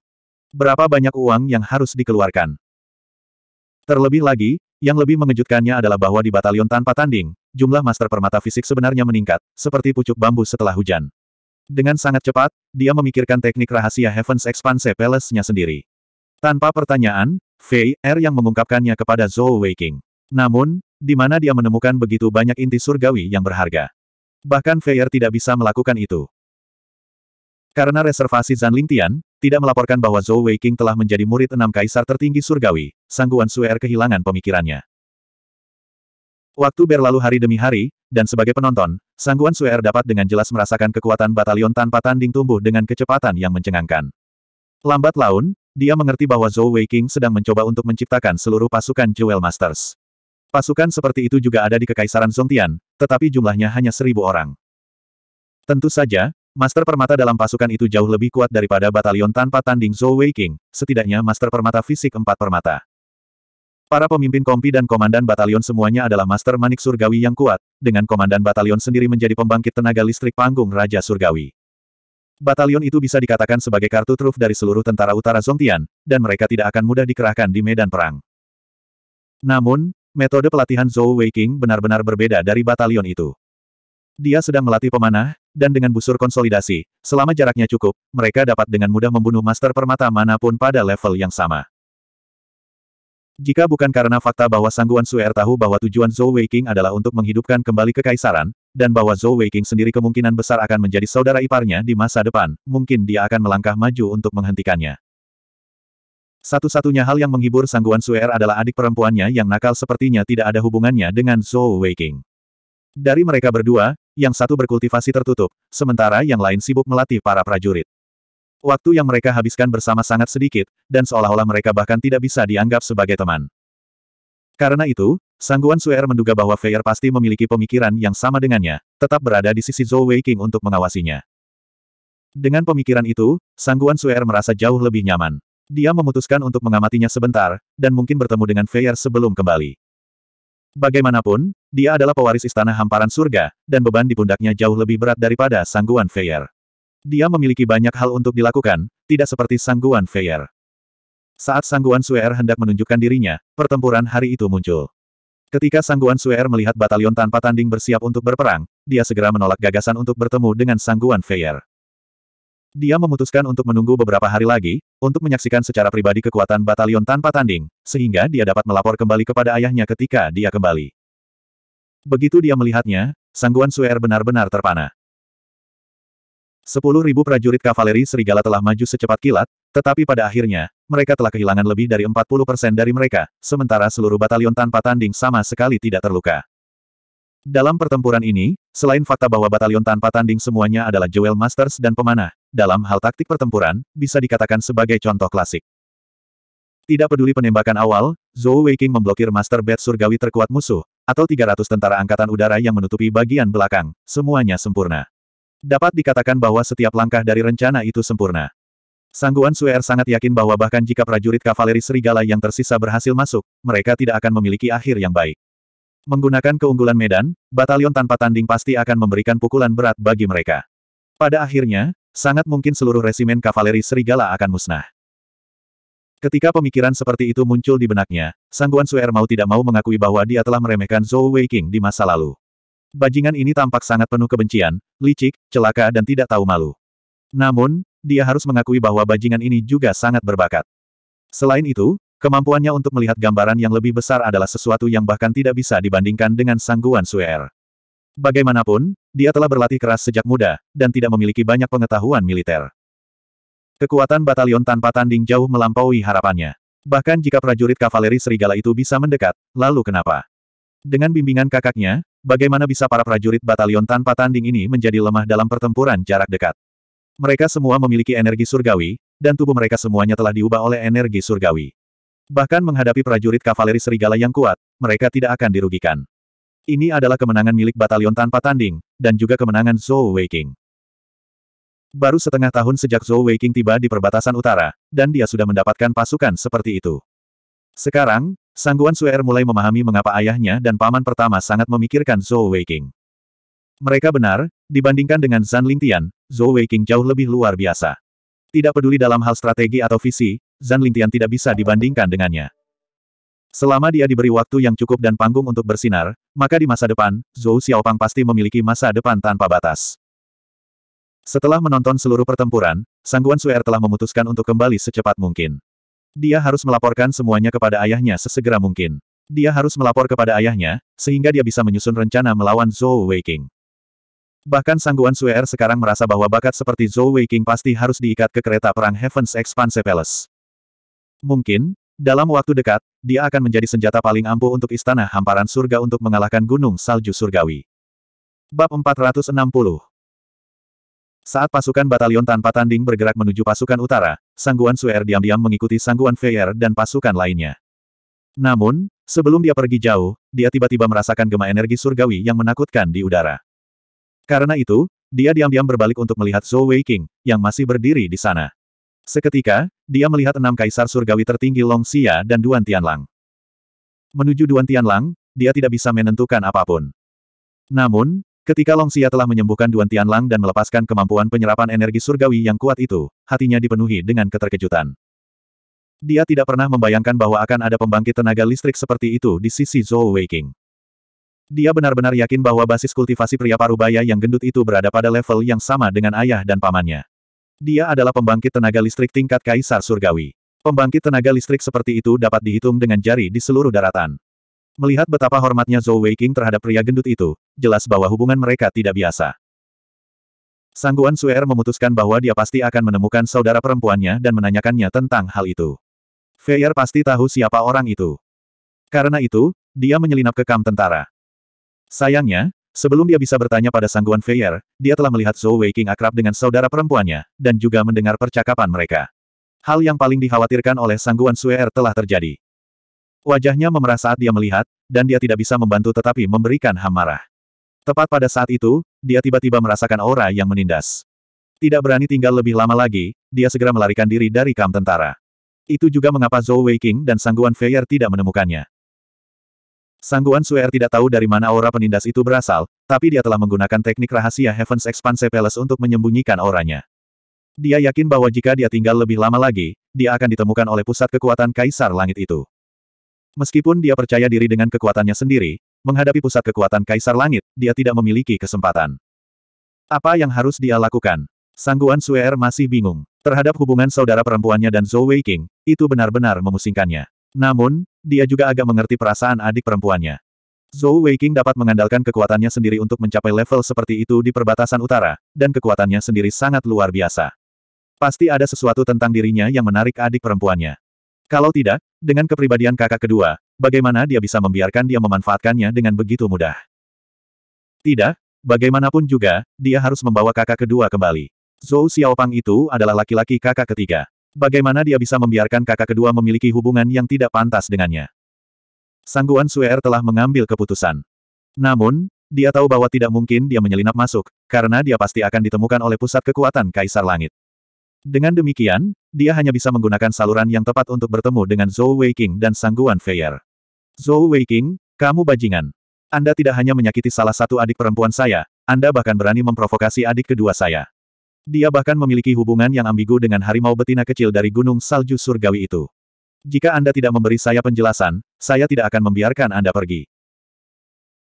Berapa banyak uang yang harus dikeluarkan? Terlebih lagi, yang lebih mengejutkannya adalah bahwa di batalion tanpa tanding, jumlah master permata fisik sebenarnya meningkat, seperti pucuk bambu setelah hujan. Dengan sangat cepat, dia memikirkan teknik rahasia Heaven's Expanse Palace-nya sendiri. Tanpa pertanyaan, Fei Er yang mengungkapkannya kepada Zhou Weiking. Namun, di mana dia menemukan begitu banyak inti surgawi yang berharga. Bahkan Fei Er tidak bisa melakukan itu. Karena reservasi Zan Lingtian, tidak melaporkan bahwa Zhou Weiking telah menjadi murid enam kaisar tertinggi surgawi, Sangguan Suer er kehilangan pemikirannya. Waktu berlalu hari demi hari, dan sebagai penonton, Sangguan Suer dapat dengan jelas merasakan kekuatan batalion tanpa tanding tumbuh dengan kecepatan yang mencengangkan. Lambat laun, dia mengerti bahwa Zhou Weiqing sedang mencoba untuk menciptakan seluruh pasukan Jewel Masters. Pasukan seperti itu juga ada di Kekaisaran Zongtian, tetapi jumlahnya hanya seribu orang. Tentu saja, Master Permata dalam pasukan itu jauh lebih kuat daripada batalion tanpa tanding Zhou Weiqing, setidaknya Master Permata fisik empat permata. Para pemimpin kompi dan komandan batalion semuanya adalah Master Manik Surgawi yang kuat, dengan komandan batalion sendiri menjadi pembangkit tenaga listrik panggung Raja Surgawi. Batalion itu bisa dikatakan sebagai kartu truf dari seluruh tentara utara Zongtian, dan mereka tidak akan mudah dikerahkan di medan perang. Namun, metode pelatihan Zhou Weiqing benar-benar berbeda dari batalion itu. Dia sedang melatih pemanah, dan dengan busur konsolidasi, selama jaraknya cukup, mereka dapat dengan mudah membunuh master permata manapun pada level yang sama. Jika bukan karena fakta bahwa Sangguan Suer er tahu bahwa tujuan Zhou Weiqing adalah untuk menghidupkan kembali kekaisaran, dan bahwa Zhou Weiqing sendiri kemungkinan besar akan menjadi saudara iparnya di masa depan, mungkin dia akan melangkah maju untuk menghentikannya. Satu-satunya hal yang menghibur Sangguan Suer er adalah adik perempuannya yang nakal sepertinya tidak ada hubungannya dengan Zhou Weiqing. Dari mereka berdua, yang satu berkultivasi tertutup, sementara yang lain sibuk melatih para prajurit. Waktu yang mereka habiskan bersama sangat sedikit, dan seolah-olah mereka bahkan tidak bisa dianggap sebagai teman. Karena itu, Sangguan Suer menduga bahwa Feier pasti memiliki pemikiran yang sama dengannya, tetap berada di sisi Zhou Weiqing untuk mengawasinya. Dengan pemikiran itu, Sangguan Suer merasa jauh lebih nyaman. Dia memutuskan untuk mengamatinya sebentar, dan mungkin bertemu dengan Feier sebelum kembali. Bagaimanapun, dia adalah pewaris istana hamparan surga, dan beban di pundaknya jauh lebih berat daripada Sangguan Feier. Dia memiliki banyak hal untuk dilakukan, tidak seperti Sangguan Feier. Saat Sangguan Suer hendak menunjukkan dirinya, pertempuran hari itu muncul. Ketika Sangguan Suer melihat batalion tanpa tanding bersiap untuk berperang, dia segera menolak gagasan untuk bertemu dengan Sangguan Feier. Dia memutuskan untuk menunggu beberapa hari lagi, untuk menyaksikan secara pribadi kekuatan batalion tanpa tanding, sehingga dia dapat melapor kembali kepada ayahnya ketika dia kembali. Begitu dia melihatnya, Sangguan Suer benar-benar terpana. Sepuluh ribu prajurit kavaleri serigala telah maju secepat kilat, tetapi pada akhirnya, mereka telah kehilangan lebih dari 40 persen dari mereka, sementara seluruh batalion tanpa tanding sama sekali tidak terluka. Dalam pertempuran ini, selain fakta bahwa batalion tanpa tanding semuanya adalah Joel Masters dan pemanah, dalam hal taktik pertempuran, bisa dikatakan sebagai contoh klasik. Tidak peduli penembakan awal, Zhou Weiqing memblokir Master Bed Surgawi terkuat musuh, atau 300 tentara angkatan udara yang menutupi bagian belakang, semuanya sempurna. Dapat dikatakan bahwa setiap langkah dari rencana itu sempurna. Sangguan Suer sangat yakin bahwa bahkan jika prajurit kavaleri serigala yang tersisa berhasil masuk, mereka tidak akan memiliki akhir yang baik. Menggunakan keunggulan medan, batalion tanpa tanding pasti akan memberikan pukulan berat bagi mereka. Pada akhirnya, sangat mungkin seluruh resimen kavaleri serigala akan musnah. Ketika pemikiran seperti itu muncul di benaknya, Sangguan Suer mau tidak mau mengakui bahwa dia telah meremehkan Zhou Weiqing di masa lalu. Bajingan ini tampak sangat penuh kebencian, licik, celaka dan tidak tahu malu. Namun, dia harus mengakui bahwa bajingan ini juga sangat berbakat. Selain itu, kemampuannya untuk melihat gambaran yang lebih besar adalah sesuatu yang bahkan tidak bisa dibandingkan dengan sangguan Suer. Er. Bagaimanapun, dia telah berlatih keras sejak muda, dan tidak memiliki banyak pengetahuan militer. Kekuatan batalion tanpa tanding jauh melampaui harapannya. Bahkan jika prajurit kavaleri serigala itu bisa mendekat, lalu kenapa? Dengan bimbingan kakaknya, Bagaimana bisa para prajurit batalion tanpa tanding ini menjadi lemah dalam pertempuran jarak dekat? Mereka semua memiliki energi surgawi, dan tubuh mereka semuanya telah diubah oleh energi surgawi. Bahkan menghadapi prajurit kavaleri serigala yang kuat, mereka tidak akan dirugikan. Ini adalah kemenangan milik batalion tanpa tanding, dan juga kemenangan Zhou Weiking. Baru setengah tahun sejak Zhou Weiking tiba di perbatasan utara, dan dia sudah mendapatkan pasukan seperti itu. Sekarang, Sangguan Suer mulai memahami mengapa ayahnya dan paman pertama sangat memikirkan Zhou Weiqing. Mereka benar, dibandingkan dengan Zan Lingtian, Zhou Weiqing jauh lebih luar biasa. Tidak peduli dalam hal strategi atau visi, Zan Lingtian tidak bisa dibandingkan dengannya. Selama dia diberi waktu yang cukup dan panggung untuk bersinar, maka di masa depan, Zhou Xiaopang pasti memiliki masa depan tanpa batas. Setelah menonton seluruh pertempuran, Sangguan Suer telah memutuskan untuk kembali secepat mungkin. Dia harus melaporkan semuanya kepada ayahnya sesegera mungkin. Dia harus melapor kepada ayahnya, sehingga dia bisa menyusun rencana melawan Zhou Weiqing. Bahkan Sangguan Suer er sekarang merasa bahwa bakat seperti Zhou Weiqing pasti harus diikat ke kereta perang Heaven's Expanse Palace. Mungkin, dalam waktu dekat, dia akan menjadi senjata paling ampuh untuk istana hamparan surga untuk mengalahkan gunung salju surgawi. Bab 460 saat pasukan batalion tanpa tanding bergerak menuju pasukan utara, Sangguan Suer diam-diam mengikuti Sangguan Feier dan pasukan lainnya. Namun, sebelum dia pergi jauh, dia tiba-tiba merasakan gema energi surgawi yang menakutkan di udara. Karena itu, dia diam-diam berbalik untuk melihat Zhou Weiqing, yang masih berdiri di sana. Seketika, dia melihat enam kaisar surgawi tertinggi Long Xia dan Duan Tianlang. Menuju Duan Tianlang, dia tidak bisa menentukan apapun. Namun, Ketika Long Xia telah menyembuhkan Duan Tianlang dan melepaskan kemampuan penyerapan energi surgawi yang kuat itu, hatinya dipenuhi dengan keterkejutan. Dia tidak pernah membayangkan bahwa akan ada pembangkit tenaga listrik seperti itu di sisi Zhou Weiqing. Dia benar-benar yakin bahwa basis kultivasi pria parubaya yang gendut itu berada pada level yang sama dengan ayah dan pamannya. Dia adalah pembangkit tenaga listrik tingkat kaisar surgawi. Pembangkit tenaga listrik seperti itu dapat dihitung dengan jari di seluruh daratan. Melihat betapa hormatnya Zhou Weiqing terhadap pria gendut itu, jelas bahwa hubungan mereka tidak biasa. Sangguan Suer memutuskan bahwa dia pasti akan menemukan saudara perempuannya dan menanyakannya tentang hal itu. Feier pasti tahu siapa orang itu. Karena itu, dia menyelinap ke kam tentara. Sayangnya, sebelum dia bisa bertanya pada Sangguan Feier, dia telah melihat Zhou Weiqing akrab dengan saudara perempuannya, dan juga mendengar percakapan mereka. Hal yang paling dikhawatirkan oleh Sangguan Suer telah terjadi. Wajahnya memerah saat dia melihat, dan dia tidak bisa membantu tetapi memberikan hamarah. Tepat pada saat itu, dia tiba-tiba merasakan aura yang menindas. Tidak berani tinggal lebih lama lagi, dia segera melarikan diri dari kam tentara. Itu juga mengapa Zhou Weiqing dan Sangguan Feier tidak menemukannya. Sangguan Suer tidak tahu dari mana aura penindas itu berasal, tapi dia telah menggunakan teknik rahasia Heaven's Expanse Palace untuk menyembunyikan auranya. Dia yakin bahwa jika dia tinggal lebih lama lagi, dia akan ditemukan oleh pusat kekuatan Kaisar Langit itu. Meskipun dia percaya diri dengan kekuatannya sendiri, menghadapi pusat kekuatan Kaisar Langit, dia tidak memiliki kesempatan. Apa yang harus dia lakukan? Sangguan Suer masih bingung. Terhadap hubungan saudara perempuannya dan Zhou Weiqing, itu benar-benar memusingkannya. Namun, dia juga agak mengerti perasaan adik perempuannya. Zhou Weiqing dapat mengandalkan kekuatannya sendiri untuk mencapai level seperti itu di perbatasan utara, dan kekuatannya sendiri sangat luar biasa. Pasti ada sesuatu tentang dirinya yang menarik adik perempuannya. Kalau tidak, dengan kepribadian kakak kedua, bagaimana dia bisa membiarkan dia memanfaatkannya dengan begitu mudah? Tidak, bagaimanapun juga, dia harus membawa kakak kedua kembali. Zhou Xiaopang itu adalah laki-laki kakak ketiga. Bagaimana dia bisa membiarkan kakak kedua memiliki hubungan yang tidak pantas dengannya? Sangguan Suer telah mengambil keputusan. Namun, dia tahu bahwa tidak mungkin dia menyelinap masuk, karena dia pasti akan ditemukan oleh pusat kekuatan Kaisar Langit. Dengan demikian, dia hanya bisa menggunakan saluran yang tepat untuk bertemu dengan Zhou Weiqing dan Sangguan Feier. Zhou Weiqing, kamu bajingan. Anda tidak hanya menyakiti salah satu adik perempuan saya, Anda bahkan berani memprovokasi adik kedua saya. Dia bahkan memiliki hubungan yang ambigu dengan harimau betina kecil dari gunung salju surgawi itu. Jika Anda tidak memberi saya penjelasan, saya tidak akan membiarkan Anda pergi.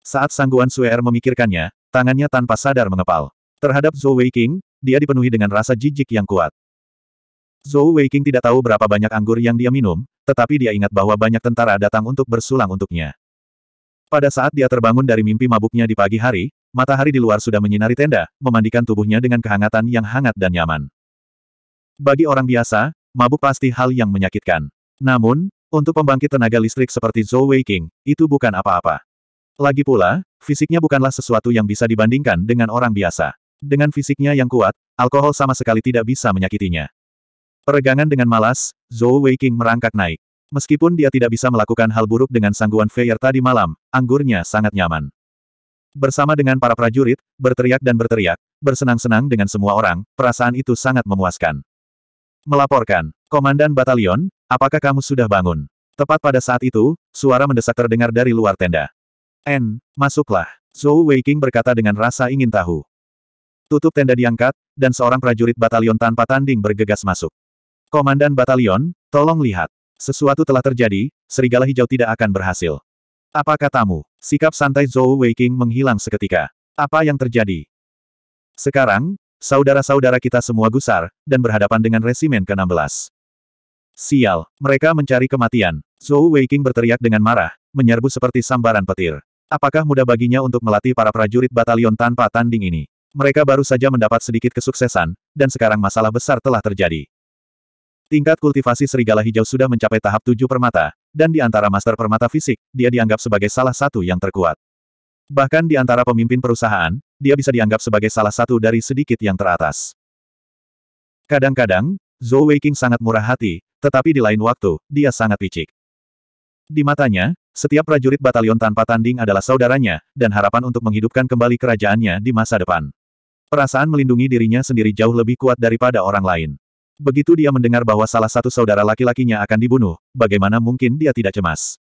Saat Sangguan Suer memikirkannya, tangannya tanpa sadar mengepal. Terhadap Zhou Weiqing, dia dipenuhi dengan rasa jijik yang kuat. Zhou Weiqing tidak tahu berapa banyak anggur yang dia minum, tetapi dia ingat bahwa banyak tentara datang untuk bersulang untuknya. Pada saat dia terbangun dari mimpi mabuknya di pagi hari, matahari di luar sudah menyinari tenda, memandikan tubuhnya dengan kehangatan yang hangat dan nyaman. Bagi orang biasa, mabuk pasti hal yang menyakitkan. Namun, untuk pembangkit tenaga listrik seperti Zhou Weiqing, itu bukan apa-apa. Lagi pula, fisiknya bukanlah sesuatu yang bisa dibandingkan dengan orang biasa. Dengan fisiknya yang kuat, alkohol sama sekali tidak bisa menyakitinya. Peregangan dengan malas, Zhou Weiqing merangkak naik. Meskipun dia tidak bisa melakukan hal buruk dengan sangguan Feier tadi malam, anggurnya sangat nyaman. Bersama dengan para prajurit, berteriak dan berteriak, bersenang-senang dengan semua orang, perasaan itu sangat memuaskan. Melaporkan, Komandan Batalion, apakah kamu sudah bangun? Tepat pada saat itu, suara mendesak terdengar dari luar tenda. N, masuklah. Zhou Weiqing berkata dengan rasa ingin tahu. Tutup tenda diangkat, dan seorang prajurit batalion tanpa tanding bergegas masuk. Komandan batalion, tolong lihat. Sesuatu telah terjadi, serigala hijau tidak akan berhasil. Apa katamu? Sikap santai Zhou Weiqing menghilang seketika. Apa yang terjadi? Sekarang, saudara-saudara kita semua gusar, dan berhadapan dengan resimen ke-16. Sial, mereka mencari kematian. Zhou Weiqing berteriak dengan marah, menyerbu seperti sambaran petir. Apakah mudah baginya untuk melatih para prajurit batalion tanpa tanding ini? Mereka baru saja mendapat sedikit kesuksesan, dan sekarang masalah besar telah terjadi. Tingkat kultivasi serigala hijau sudah mencapai tahap tujuh permata, dan di antara master permata fisik, dia dianggap sebagai salah satu yang terkuat. Bahkan di antara pemimpin perusahaan, dia bisa dianggap sebagai salah satu dari sedikit yang teratas. Kadang-kadang, Zhou Weiqing sangat murah hati, tetapi di lain waktu, dia sangat picik. Di matanya, setiap prajurit batalion tanpa tanding adalah saudaranya, dan harapan untuk menghidupkan kembali kerajaannya di masa depan. Perasaan melindungi dirinya sendiri jauh lebih kuat daripada orang lain. Begitu dia mendengar bahwa salah satu saudara laki-lakinya akan dibunuh, bagaimana mungkin dia tidak cemas?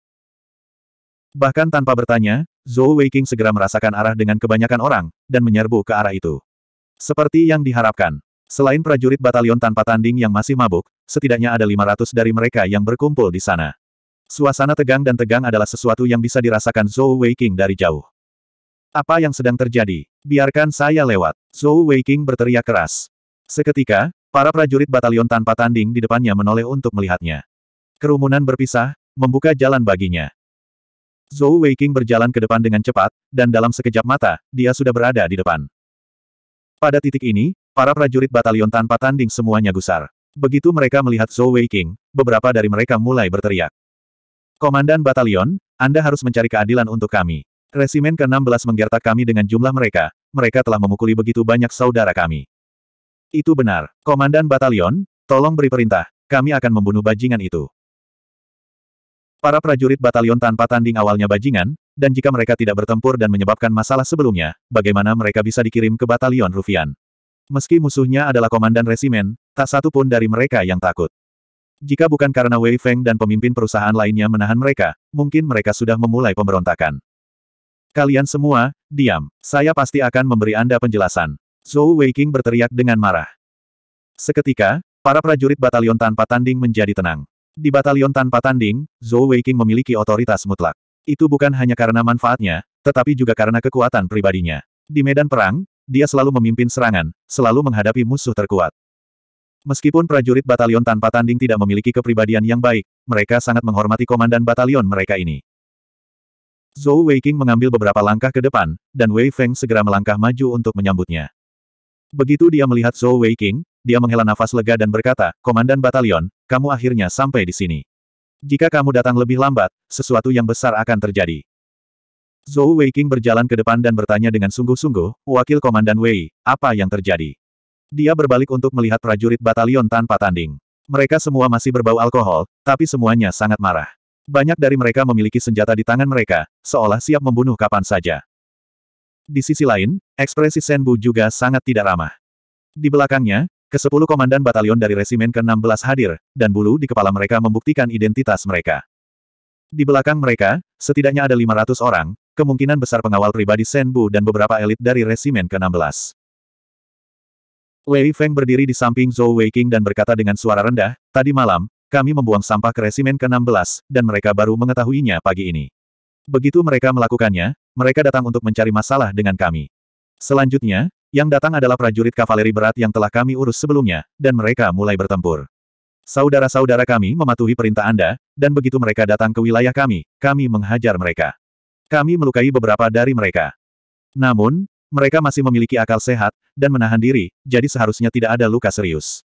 Bahkan tanpa bertanya, Zhou Weiqing segera merasakan arah dengan kebanyakan orang, dan menyerbu ke arah itu. Seperti yang diharapkan. Selain prajurit batalion tanpa tanding yang masih mabuk, setidaknya ada 500 dari mereka yang berkumpul di sana. Suasana tegang dan tegang adalah sesuatu yang bisa dirasakan Zhou Weiqing dari jauh. Apa yang sedang terjadi? Biarkan saya lewat. Zhou Weiqing berteriak keras. Seketika, Para prajurit batalion tanpa tanding di depannya menoleh untuk melihatnya. Kerumunan berpisah, membuka jalan baginya. Zhou Weiqing berjalan ke depan dengan cepat, dan dalam sekejap mata, dia sudah berada di depan. Pada titik ini, para prajurit batalion tanpa tanding semuanya gusar. Begitu mereka melihat Zhou Weiqing, beberapa dari mereka mulai berteriak. Komandan batalion, Anda harus mencari keadilan untuk kami. Resimen ke-16 menggertak kami dengan jumlah mereka, mereka telah memukuli begitu banyak saudara kami. Itu benar. Komandan batalion, tolong beri perintah. Kami akan membunuh bajingan itu. Para prajurit batalion tanpa tanding awalnya bajingan, dan jika mereka tidak bertempur dan menyebabkan masalah sebelumnya, bagaimana mereka bisa dikirim ke batalion Rufian? Meski musuhnya adalah komandan resimen, tak satu pun dari mereka yang takut. Jika bukan karena Wei Feng dan pemimpin perusahaan lainnya menahan mereka, mungkin mereka sudah memulai pemberontakan. Kalian semua, diam. Saya pasti akan memberi Anda penjelasan. Zhou Weiqing berteriak dengan marah. Seketika, para prajurit batalion tanpa tanding menjadi tenang. Di batalion tanpa tanding, Zhou Weiqing memiliki otoritas mutlak. Itu bukan hanya karena manfaatnya, tetapi juga karena kekuatan pribadinya. Di medan perang, dia selalu memimpin serangan, selalu menghadapi musuh terkuat. Meskipun prajurit batalion tanpa tanding tidak memiliki kepribadian yang baik, mereka sangat menghormati komandan batalion mereka ini. Zhou Weiqing mengambil beberapa langkah ke depan, dan Wei Feng segera melangkah maju untuk menyambutnya. Begitu dia melihat Zhou Wei King, dia menghela nafas lega dan berkata, Komandan Batalion, kamu akhirnya sampai di sini. Jika kamu datang lebih lambat, sesuatu yang besar akan terjadi. Zhou Wei King berjalan ke depan dan bertanya dengan sungguh-sungguh, Wakil Komandan Wei, apa yang terjadi? Dia berbalik untuk melihat prajurit batalion tanpa tanding. Mereka semua masih berbau alkohol, tapi semuanya sangat marah. Banyak dari mereka memiliki senjata di tangan mereka, seolah siap membunuh kapan saja. Di sisi lain, ekspresi Senbu juga sangat tidak ramah. Di belakangnya, kesepuluh komandan batalion dari resimen ke-16 hadir, dan bulu di kepala mereka membuktikan identitas mereka. Di belakang mereka, setidaknya ada 500 orang, kemungkinan besar pengawal pribadi Senbu dan beberapa elit dari resimen ke-16. Wei Feng berdiri di samping Zhou Weiqing dan berkata dengan suara rendah, tadi malam, kami membuang sampah ke resimen ke-16, dan mereka baru mengetahuinya pagi ini. Begitu mereka melakukannya, mereka datang untuk mencari masalah dengan kami. Selanjutnya, yang datang adalah prajurit kavaleri berat yang telah kami urus sebelumnya, dan mereka mulai bertempur. Saudara-saudara kami mematuhi perintah Anda, dan begitu mereka datang ke wilayah kami, kami menghajar mereka. Kami melukai beberapa dari mereka. Namun, mereka masih memiliki akal sehat, dan menahan diri, jadi seharusnya tidak ada luka serius.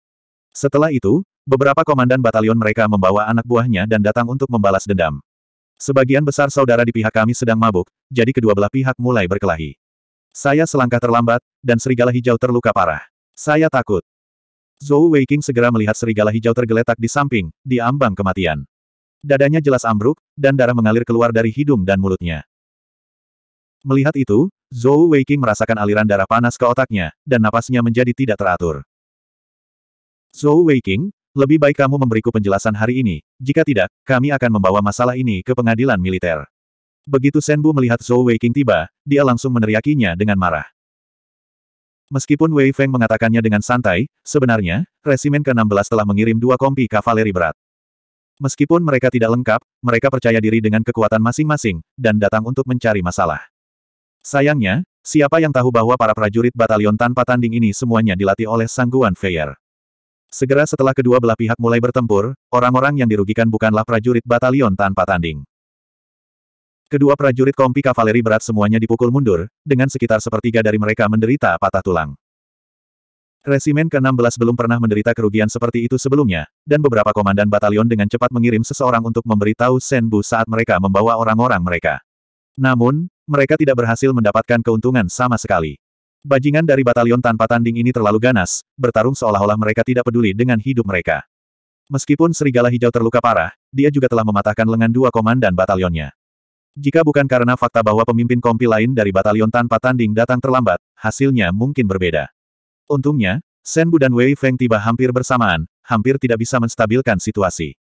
Setelah itu, beberapa komandan batalion mereka membawa anak buahnya dan datang untuk membalas dendam. Sebagian besar saudara di pihak kami sedang mabuk, jadi kedua belah pihak mulai berkelahi. Saya selangkah terlambat, dan serigala hijau terluka parah. Saya takut. Zhou Weiqing segera melihat serigala hijau tergeletak di samping, di ambang kematian. Dadanya jelas ambruk, dan darah mengalir keluar dari hidung dan mulutnya. Melihat itu, Zhou Weiqing merasakan aliran darah panas ke otaknya, dan napasnya menjadi tidak teratur. Zhou Weiqing, lebih baik kamu memberiku penjelasan hari ini, jika tidak, kami akan membawa masalah ini ke pengadilan militer. Begitu Senbu melihat Zhou Weiqing tiba, dia langsung meneriakinya dengan marah. Meskipun Wei Feng mengatakannya dengan santai, sebenarnya, resimen ke-16 telah mengirim dua kompi kavaleri berat. Meskipun mereka tidak lengkap, mereka percaya diri dengan kekuatan masing-masing, dan datang untuk mencari masalah. Sayangnya, siapa yang tahu bahwa para prajurit batalion tanpa tanding ini semuanya dilatih oleh Sangguan Feier. Segera setelah kedua belah pihak mulai bertempur, orang-orang yang dirugikan bukanlah prajurit batalion tanpa tanding. Kedua prajurit kompi kavaleri berat semuanya dipukul mundur, dengan sekitar sepertiga dari mereka menderita patah tulang. Resimen ke-16 belum pernah menderita kerugian seperti itu sebelumnya, dan beberapa komandan batalion dengan cepat mengirim seseorang untuk memberitahu Senbu saat mereka membawa orang-orang mereka. Namun, mereka tidak berhasil mendapatkan keuntungan sama sekali. Bajingan dari batalion tanpa tanding ini terlalu ganas, bertarung seolah-olah mereka tidak peduli dengan hidup mereka. Meskipun serigala hijau terluka parah, dia juga telah mematahkan lengan dua komandan batalionnya. Jika bukan karena fakta bahwa pemimpin kompi lain dari batalion tanpa tanding datang terlambat, hasilnya mungkin berbeda. Untungnya, Senbu dan Wei Feng tiba hampir bersamaan, hampir tidak bisa menstabilkan situasi.